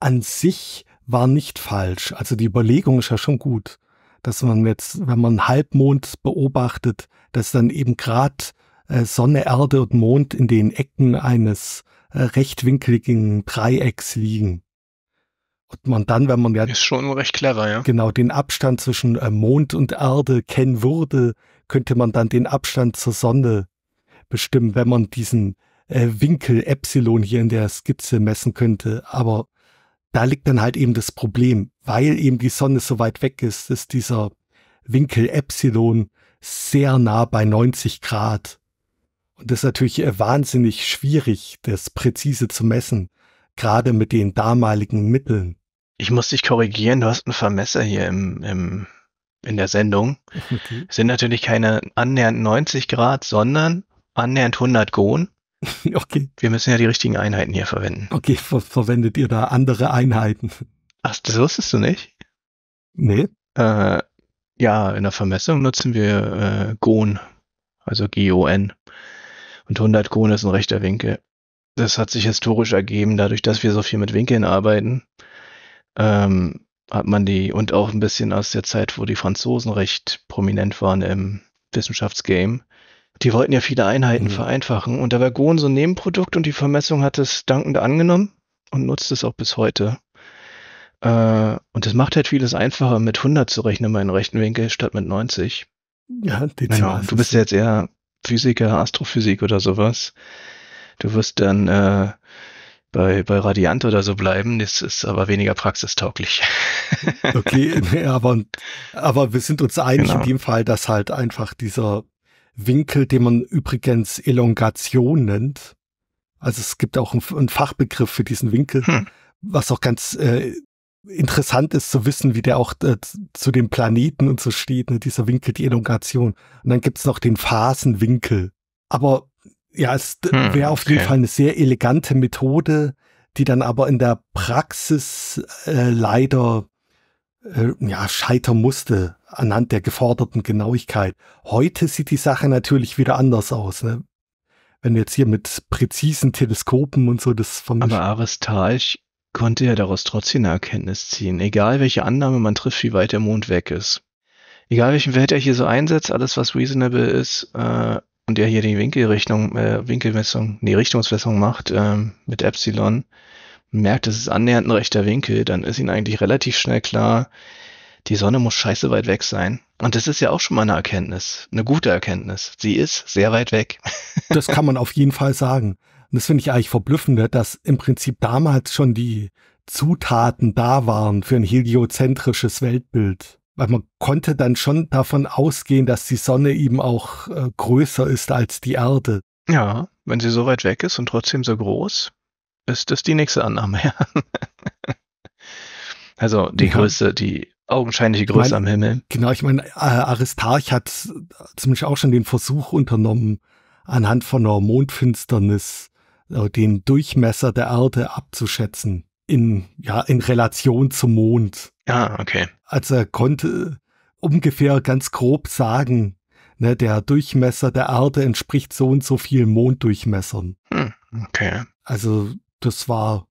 Speaker 1: an sich war nicht falsch. Also die Überlegung ist ja schon gut, dass man jetzt, wenn man Halbmond beobachtet, dass dann eben gerade äh, Sonne, Erde und Mond in den Ecken eines äh, rechtwinkligen Dreiecks liegen. Und man dann, wenn man ja ist schon recht clever, ja. Genau, den Abstand zwischen äh, Mond und Erde kennen würde, könnte man dann den Abstand zur Sonne bestimmen, wenn man diesen äh, Winkel Epsilon hier in der Skizze messen könnte. Aber da liegt dann halt eben das Problem, weil eben die Sonne so weit weg ist, ist dieser Winkel Epsilon sehr nah bei 90 Grad. Und das ist natürlich äh, wahnsinnig schwierig, das präzise zu messen, gerade mit den damaligen Mitteln.
Speaker 2: Ich muss dich korrigieren, du hast einen Vermesser hier
Speaker 1: im, im,
Speaker 2: in der Sendung. Okay. Sind natürlich keine annähernd 90 Grad, sondern annähernd 100 Gon. Okay. Wir müssen ja die richtigen Einheiten hier verwenden.
Speaker 1: Okay, ver verwendet ihr da andere
Speaker 2: Einheiten? Ach, das wusstest du nicht? Nee. Äh, ja, in der Vermessung nutzen wir äh, Gon, also G-O-N. Und 100 Gon ist ein rechter Winkel. Das hat sich historisch ergeben, dadurch, dass wir so viel mit Winkeln arbeiten ähm, hat man die und auch ein bisschen aus der Zeit, wo die Franzosen recht prominent waren im Wissenschaftsgame. Die wollten ja viele Einheiten mhm. vereinfachen und da war Gohn so ein Nebenprodukt und die Vermessung hat es dankend angenommen und nutzt es auch bis heute. Äh, und es macht halt vieles einfacher, mit 100 zu rechnen, meinen rechten Winkel, statt mit 90. Ja, genau. Du bist ja jetzt eher Physiker, Astrophysik oder sowas. Du wirst dann äh, bei, bei Radiant oder so bleiben. Das ist aber weniger praxistauglich.
Speaker 1: okay, aber, aber wir sind uns einig genau. in dem Fall, dass halt einfach dieser Winkel, den man übrigens Elongation nennt, also es gibt auch einen Fachbegriff für diesen Winkel, hm. was auch ganz äh, interessant ist zu wissen, wie der auch äh, zu den Planeten und so steht, ne, dieser Winkel, die Elongation. Und dann gibt's noch den Phasenwinkel. Aber ja, es hm, wäre auf jeden Fall eine sehr elegante Methode, die dann aber in der Praxis äh, leider äh, ja, scheitern musste anhand der geforderten Genauigkeit. Heute sieht die Sache natürlich wieder anders aus. Ne? Wenn jetzt hier mit präzisen Teleskopen und so das vermischen. Aber Aristarch konnte
Speaker 2: ja daraus trotzdem eine Erkenntnis ziehen, egal welche Annahme man trifft, wie weit der Mond weg ist. Egal welchen Wert er hier so einsetzt, alles was reasonable ist, äh, und der hier die Winkelrichtung, äh, Winkelmessung, nee, Richtungsmessung macht ähm, mit Epsilon, merkt, es ist annähernd ein rechter Winkel, dann ist ihm eigentlich relativ schnell klar, die Sonne muss scheiße weit weg sein. Und das ist ja auch schon mal eine Erkenntnis, eine gute Erkenntnis. Sie ist sehr weit weg.
Speaker 1: das kann man auf jeden Fall sagen. Und das finde ich eigentlich verblüffender, ne, dass im Prinzip damals schon die Zutaten da waren für ein heliozentrisches Weltbild weil man konnte dann schon davon ausgehen, dass die Sonne eben auch äh, größer ist als die Erde. Ja,
Speaker 2: wenn sie so weit weg ist und trotzdem so groß, ist das die nächste Annahme. Ja. also die ja. Größe, die augenscheinliche Größe ich am Himmel.
Speaker 1: Genau, ich meine, Aristarch hat ziemlich auch schon den Versuch unternommen, anhand von einer Mondfinsternis äh, den Durchmesser der Erde abzuschätzen. In, ja, in Relation zum Mond. Ja, ah, okay. Also er konnte ungefähr ganz grob sagen, ne, der Durchmesser der Erde entspricht so und so vielen Monddurchmessern.
Speaker 2: Hm, okay.
Speaker 1: Also das war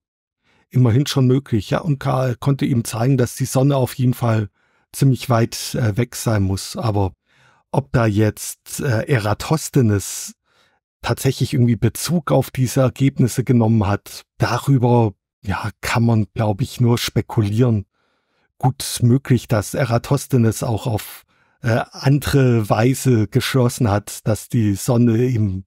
Speaker 1: immerhin schon möglich. Ja, und Karl konnte ihm zeigen, dass die Sonne auf jeden Fall ziemlich weit äh, weg sein muss. Aber ob da jetzt äh, Eratosthenes tatsächlich irgendwie Bezug auf diese Ergebnisse genommen hat, darüber ja, kann man, glaube ich, nur spekulieren gut möglich, dass Eratosthenes auch auf äh, andere Weise geschlossen hat, dass die Sonne ihm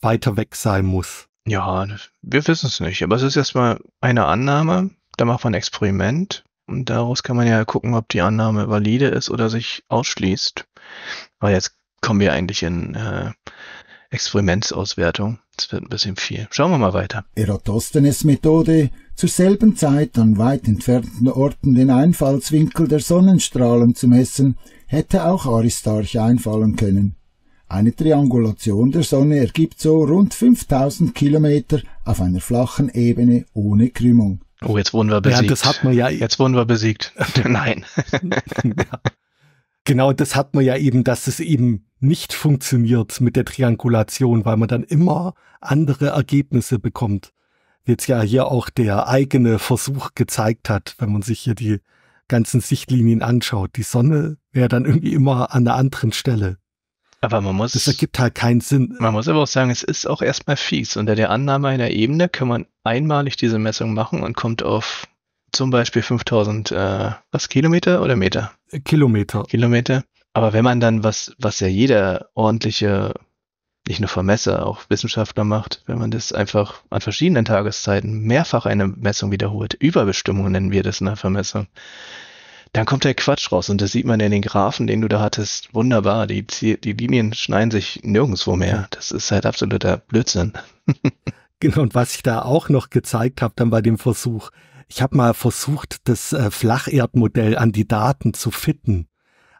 Speaker 1: weiter weg sein muss.
Speaker 2: Ja, wir wissen es nicht, aber es ist erstmal eine Annahme, da macht man ein Experiment und daraus kann man ja gucken, ob die Annahme valide ist oder sich ausschließt. Aber jetzt kommen wir eigentlich in äh, Experimentsauswertung. Das wird ein bisschen viel. Schauen wir mal weiter.
Speaker 3: Eratosthenes Methode zur selben Zeit an weit entfernten Orten den Einfallswinkel der Sonnenstrahlen zu messen, hätte auch Aristarch einfallen können. Eine Triangulation der Sonne ergibt so rund 5000 Kilometer auf einer flachen Ebene ohne Krümmung.
Speaker 2: Oh, jetzt wurden wir besiegt. Ja, das hat man ja. Jetzt wurden wir besiegt.
Speaker 1: Nein. Genau, das hat man ja eben, dass es eben nicht funktioniert mit der Triangulation, weil man dann immer andere Ergebnisse bekommt jetzt ja hier auch der eigene Versuch gezeigt hat, wenn man sich hier die ganzen Sichtlinien anschaut. Die Sonne wäre dann irgendwie immer an einer anderen Stelle. Aber man muss. Das ergibt halt keinen Sinn.
Speaker 2: Man muss aber auch sagen, es ist auch erstmal fies. Unter der Annahme einer Ebene kann man einmalig diese Messung machen und kommt auf zum Beispiel 5000, äh, was, Kilometer oder Meter? Kilometer. Kilometer. Aber wenn man dann, was, was ja jeder ordentliche nicht nur für auch Wissenschaftler macht, wenn man das einfach an verschiedenen Tageszeiten mehrfach eine Messung wiederholt. Überbestimmung nennen wir das in der Vermessung. Dann kommt der Quatsch raus und das sieht man in den Graphen, den du da hattest. Wunderbar, die, die Linien schneiden sich nirgendwo mehr. Das ist halt absoluter
Speaker 1: Blödsinn. genau, und was ich da auch noch gezeigt habe, dann bei dem Versuch, ich habe mal versucht, das äh, Flacherdmodell an die Daten zu fitten.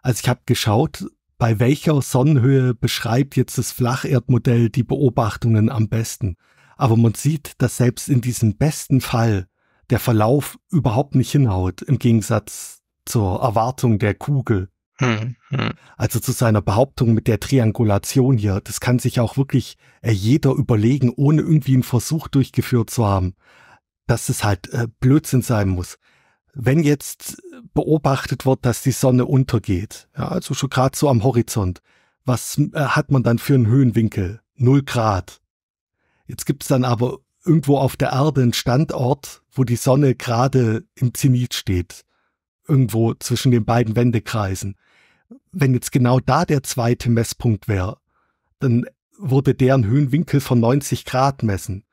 Speaker 1: Also ich habe geschaut, bei welcher Sonnenhöhe beschreibt jetzt das Flacherdmodell die Beobachtungen am besten. Aber man sieht, dass selbst in diesem besten Fall der Verlauf überhaupt nicht hinhaut, im Gegensatz zur Erwartung der Kugel. Hm, hm. Also zu seiner Behauptung mit der Triangulation hier, das kann sich auch wirklich äh, jeder überlegen, ohne irgendwie einen Versuch durchgeführt zu haben, dass es halt äh, Blödsinn sein muss wenn jetzt beobachtet wird, dass die Sonne untergeht, ja, also schon gerade so am Horizont, was äh, hat man dann für einen Höhenwinkel? Null Grad. Jetzt gibt es dann aber irgendwo auf der Erde einen Standort, wo die Sonne gerade im Zenit steht, irgendwo zwischen den beiden Wendekreisen. Wenn jetzt genau da der zweite Messpunkt wäre, dann würde deren Höhenwinkel von 90 Grad messen.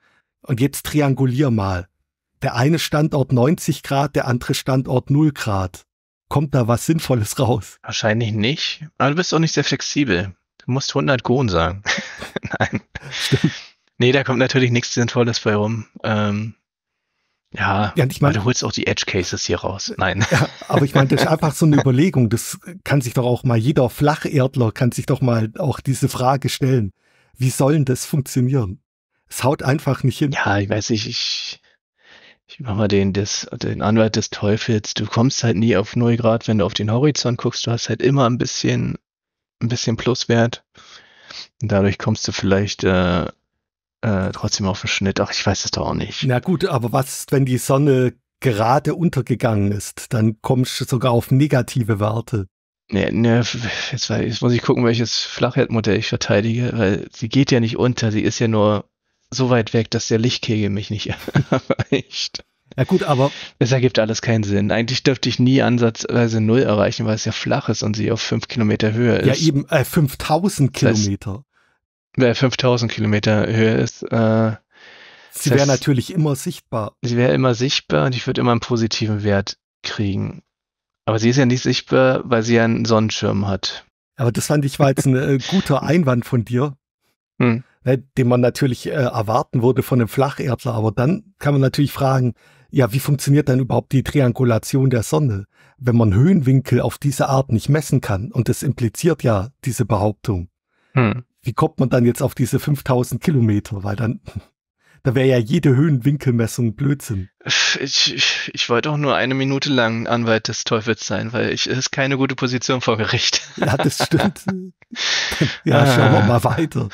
Speaker 1: Und jetzt triangulier mal der eine Standort 90 Grad, der andere Standort 0 Grad. Kommt da was Sinnvolles raus? Wahrscheinlich nicht.
Speaker 2: Aber du bist auch nicht sehr flexibel. Du musst 100 Gohn sagen. Nein. Stimmt. Nee, da kommt natürlich nichts Sinnvolles bei rum. Ähm, ja, ja ich mein, du holst auch die Edge Cases hier raus. Nein. Ja, aber ich meine, das ist
Speaker 1: einfach so eine Überlegung. Das kann sich doch auch mal jeder Flacherdler kann sich doch mal auch diese Frage stellen. Wie sollen das funktionieren? Es
Speaker 2: haut einfach nicht hin. Ja, ich weiß nicht, ich, ich mach mal den, des, den Anwalt des Teufels, du kommst halt nie auf null Grad, wenn du auf den Horizont guckst, du hast halt immer ein bisschen, ein bisschen Pluswert. Und dadurch kommst du vielleicht äh, äh, trotzdem auf den Schnitt. Ach, ich weiß es doch auch nicht.
Speaker 1: Na gut, aber was, wenn die Sonne gerade untergegangen ist, dann kommst du sogar auf negative Werte.
Speaker 2: Ne, ne, jetzt, jetzt muss ich gucken, welches Flacherdmodell ich verteidige, weil sie geht ja nicht unter, sie ist ja nur so weit weg, dass der Lichtkegel mich nicht erreicht. Ja gut, aber. Es ergibt alles keinen Sinn. Eigentlich dürfte ich nie ansatzweise null erreichen, weil es ja flach ist und sie auf 5 Kilometer Höhe ist. Ja eben, äh, 5000 Kilometer. Wer 5000 Kilometer Höhe ist. Äh, sie wäre natürlich immer sichtbar. Sie wäre immer sichtbar und ich würde immer einen positiven Wert kriegen. Aber sie ist ja nicht sichtbar, weil sie ja einen Sonnenschirm hat.
Speaker 1: Aber das fand ich war jetzt ein äh, guter Einwand von dir. Hm ne, den man natürlich äh, erwarten würde von einem Flacherdler. Aber dann kann man natürlich fragen, ja, wie funktioniert dann überhaupt die Triangulation der Sonne, wenn man Höhenwinkel auf diese Art nicht messen kann? Und das impliziert ja diese Behauptung. Hm. Wie kommt man dann jetzt auf diese 5000 Kilometer? Weil dann da wäre ja jede Höhenwinkelmessung Blödsinn.
Speaker 2: Ich, ich, ich wollte auch nur eine Minute lang Anwalt des Teufels sein, weil ich ist keine gute Position vor Gericht. Ja,
Speaker 3: das stimmt. ja, schauen wir ah. mal weiter.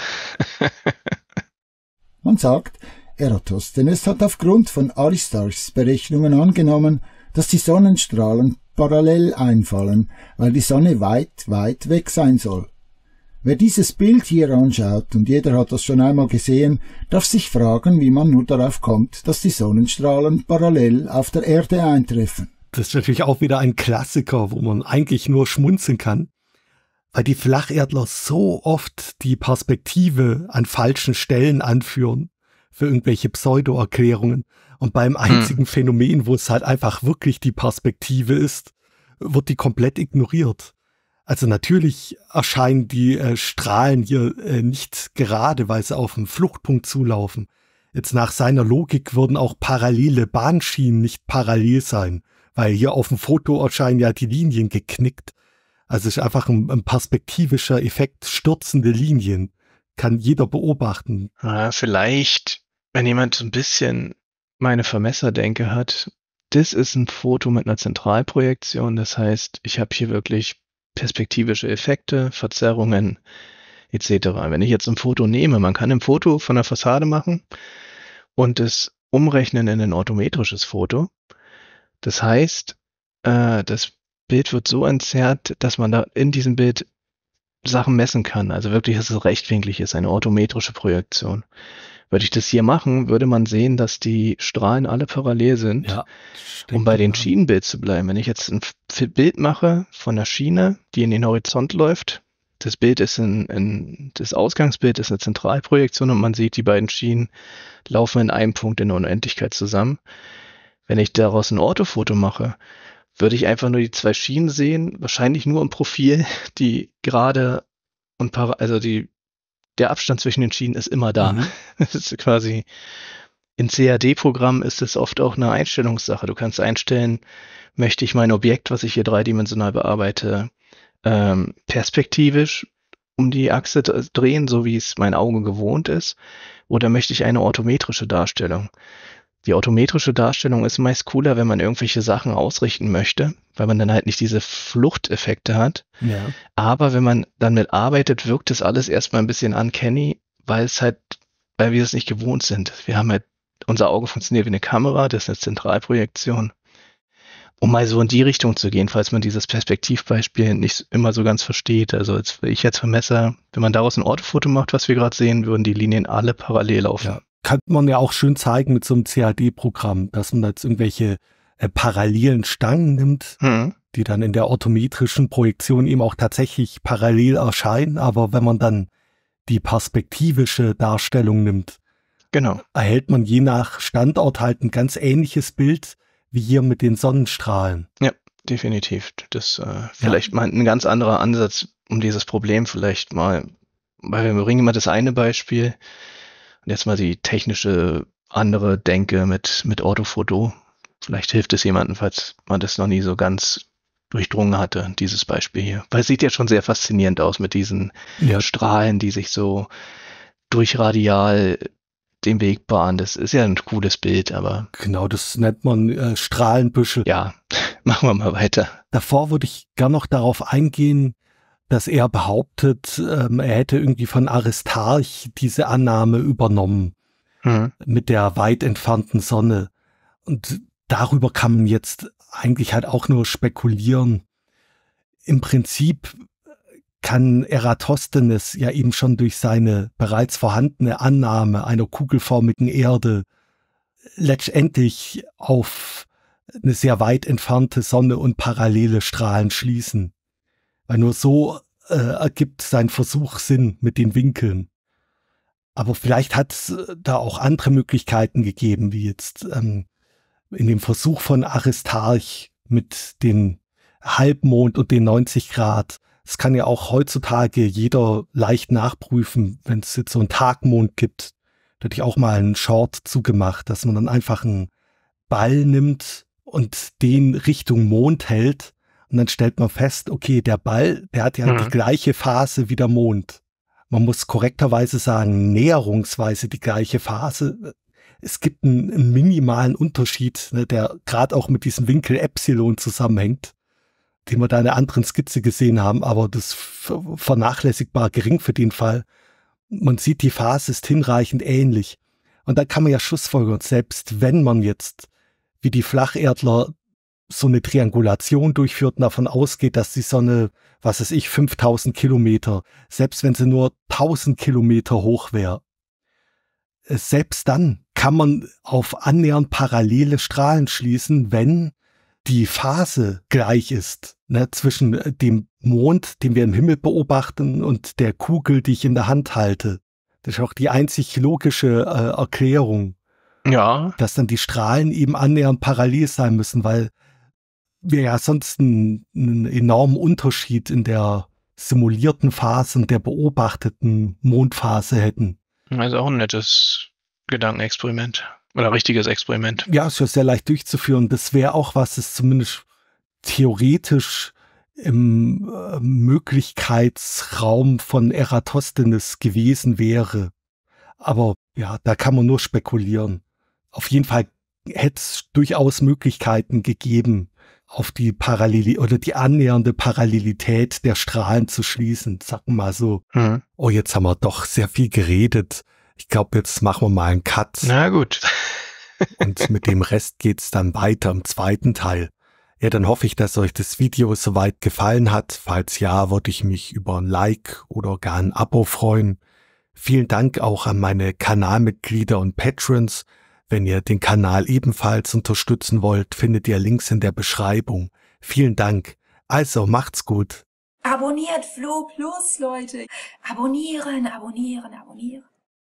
Speaker 3: Man sagt, Eratosthenes hat aufgrund von Aristarchs Berechnungen angenommen, dass die Sonnenstrahlen parallel einfallen, weil die Sonne weit, weit weg sein soll. Wer dieses Bild hier anschaut, und jeder hat das schon einmal gesehen, darf sich fragen, wie man nur darauf kommt, dass die Sonnenstrahlen parallel auf der Erde eintreffen.
Speaker 1: Das ist natürlich auch wieder ein Klassiker, wo man eigentlich nur schmunzeln kann, weil die Flacherdler so oft die Perspektive an falschen Stellen anführen für irgendwelche Pseudo-Erklärungen. Und beim hm. einzigen hm. Phänomen, wo es halt einfach wirklich die Perspektive ist, wird die komplett ignoriert. Also natürlich erscheinen die äh, Strahlen hier äh, nicht gerade, weil sie auf dem Fluchtpunkt zulaufen. Jetzt nach seiner Logik würden auch parallele Bahnschienen nicht parallel sein, weil hier auf dem Foto erscheinen ja die Linien geknickt. Also ist einfach ein, ein perspektivischer Effekt, stürzende Linien. Kann jeder beobachten.
Speaker 2: Ja, vielleicht, wenn jemand ein bisschen
Speaker 1: meine Vermesserdenke hat, das
Speaker 2: ist ein Foto mit einer Zentralprojektion. Das heißt, ich habe hier wirklich perspektivische Effekte, Verzerrungen etc. Wenn ich jetzt ein Foto nehme, man kann ein Foto von der Fassade machen und es umrechnen in ein orthometrisches Foto. Das heißt, äh, das Bild wird so entzerrt, dass man da in diesem Bild Sachen messen kann. Also wirklich, dass es rechtwinklig ist, eine orthometrische Projektion. Würde ich das hier machen, würde man sehen, dass die Strahlen alle parallel sind. Ja, um bei den ja. Schienenbild zu bleiben. Wenn ich jetzt ein Bild mache von der Schiene, die in den Horizont läuft, das Bild ist in, in das Ausgangsbild ist eine Zentralprojektion und man sieht, die beiden Schienen laufen in einem Punkt in der Unendlichkeit zusammen. Wenn ich daraus ein Orthofoto mache, würde ich einfach nur die zwei Schienen sehen, wahrscheinlich nur im Profil, die gerade und also die der Abstand zwischen den Schienen ist immer da. Mhm. Das ist quasi in CAD-Programmen ist es oft auch eine Einstellungssache. Du kannst einstellen, möchte ich mein Objekt, was ich hier dreidimensional bearbeite, ähm, perspektivisch um die Achse drehen, so wie es mein Auge gewohnt ist, oder möchte ich eine orthometrische Darstellung? Die autometrische Darstellung ist meist cooler, wenn man irgendwelche Sachen ausrichten möchte, weil man dann halt nicht diese Fluchteffekte hat. Ja. Aber wenn man dann mit arbeitet, wirkt das alles erstmal ein bisschen uncanny, weil es halt, weil wir es nicht gewohnt sind. Wir haben halt, unser Auge funktioniert wie eine Kamera, das ist eine Zentralprojektion. Um mal so in die Richtung zu gehen, falls man dieses Perspektivbeispiel nicht immer so ganz versteht. Also als ich jetzt vermesse, wenn man daraus ein Ortefoto macht, was wir gerade sehen, würden die Linien alle parallel laufen. Ja
Speaker 1: könnte man ja auch schön zeigen mit so einem CAD-Programm, dass man jetzt irgendwelche äh, parallelen Stangen nimmt, hm. die dann in der orthometrischen Projektion eben auch tatsächlich parallel erscheinen. Aber wenn man dann die perspektivische Darstellung nimmt, genau. erhält man je nach Standort halt ein ganz ähnliches Bild wie hier mit den Sonnenstrahlen. Ja, definitiv. Das äh,
Speaker 2: vielleicht ja. mal ein ganz anderer Ansatz, um dieses Problem vielleicht mal, weil wir bringen immer das eine Beispiel, und jetzt mal die technische andere Denke mit, mit Orthofoto. Vielleicht hilft es jemandem, falls man das noch nie so ganz durchdrungen hatte, dieses Beispiel hier. Weil es sieht ja schon sehr faszinierend aus mit diesen ja. Strahlen, die sich so durchradial den Weg bahnen. Das ist ja ein cooles Bild, aber. Genau, das nennt man äh, Strahlenbüschel.
Speaker 1: Ja, machen wir mal weiter. Davor würde ich gar noch darauf eingehen, dass er behauptet, ähm, er hätte irgendwie von Aristarch diese Annahme übernommen mhm. mit der weit entfernten Sonne. Und darüber kann man jetzt eigentlich halt auch nur spekulieren. Im Prinzip kann Eratosthenes ja eben schon durch seine bereits vorhandene Annahme einer kugelförmigen Erde letztendlich auf eine sehr weit entfernte Sonne und parallele Strahlen schließen. Weil nur so äh, ergibt sein Versuch Sinn mit den Winkeln. Aber vielleicht hat es äh, da auch andere Möglichkeiten gegeben, wie jetzt ähm, in dem Versuch von Aristarch mit den Halbmond und den 90 Grad. Das kann ja auch heutzutage jeder leicht nachprüfen, wenn es jetzt so einen Tagmond gibt. Da hätte ich auch mal einen Short zugemacht, dass man dann einfach einen Ball nimmt und den Richtung Mond hält und dann stellt man fest, okay, der Ball, der hat ja mhm. die gleiche Phase wie der Mond. Man muss korrekterweise sagen, näherungsweise die gleiche Phase. Es gibt einen, einen minimalen Unterschied, ne, der gerade auch mit diesem Winkel Epsilon zusammenhängt, den wir da in einer anderen Skizze gesehen haben, aber das vernachlässigbar gering für den Fall. Man sieht, die Phase ist hinreichend ähnlich. Und da kann man ja Schussfolgern, selbst wenn man jetzt wie die Flacherdler so eine Triangulation durchführt und davon ausgeht, dass die Sonne, was weiß ich, 5000 Kilometer, selbst wenn sie nur 1000 Kilometer hoch wäre, äh, selbst dann kann man auf annähernd parallele Strahlen schließen, wenn die Phase gleich ist ne, zwischen äh, dem Mond, den wir im Himmel beobachten, und der Kugel, die ich in der Hand halte. Das ist auch die einzig logische äh, Erklärung. Ja. Dass dann die Strahlen eben annähernd parallel sein müssen, weil wir ja sonst einen, einen enormen Unterschied in der simulierten Phase und der beobachteten Mondphase hätten.
Speaker 2: Das also ist auch ein nettes Gedankenexperiment oder richtiges Experiment.
Speaker 1: Ja, ist ja sehr leicht durchzuführen. Das wäre auch was, das zumindest theoretisch im äh, Möglichkeitsraum von Eratosthenes gewesen wäre. Aber ja, da kann man nur spekulieren. Auf jeden Fall hätte es durchaus Möglichkeiten gegeben, auf die Parallel oder die annähernde Parallelität der Strahlen zu schließen. Sag mal so, mhm. oh, jetzt haben wir doch sehr viel geredet. Ich glaube, jetzt machen wir mal einen Cut. Na gut. Und mit dem Rest geht's dann weiter im zweiten Teil. Ja, dann hoffe ich, dass euch das Video soweit gefallen hat. Falls ja, würde ich mich über ein Like oder gar ein Abo freuen. Vielen Dank auch an meine Kanalmitglieder und Patrons. Wenn ihr den Kanal ebenfalls unterstützen wollt, findet ihr Links in der Beschreibung. Vielen Dank. Also macht's gut.
Speaker 2: Abonniert Flo Plus, Leute. Abonnieren, abonnieren, abonnieren.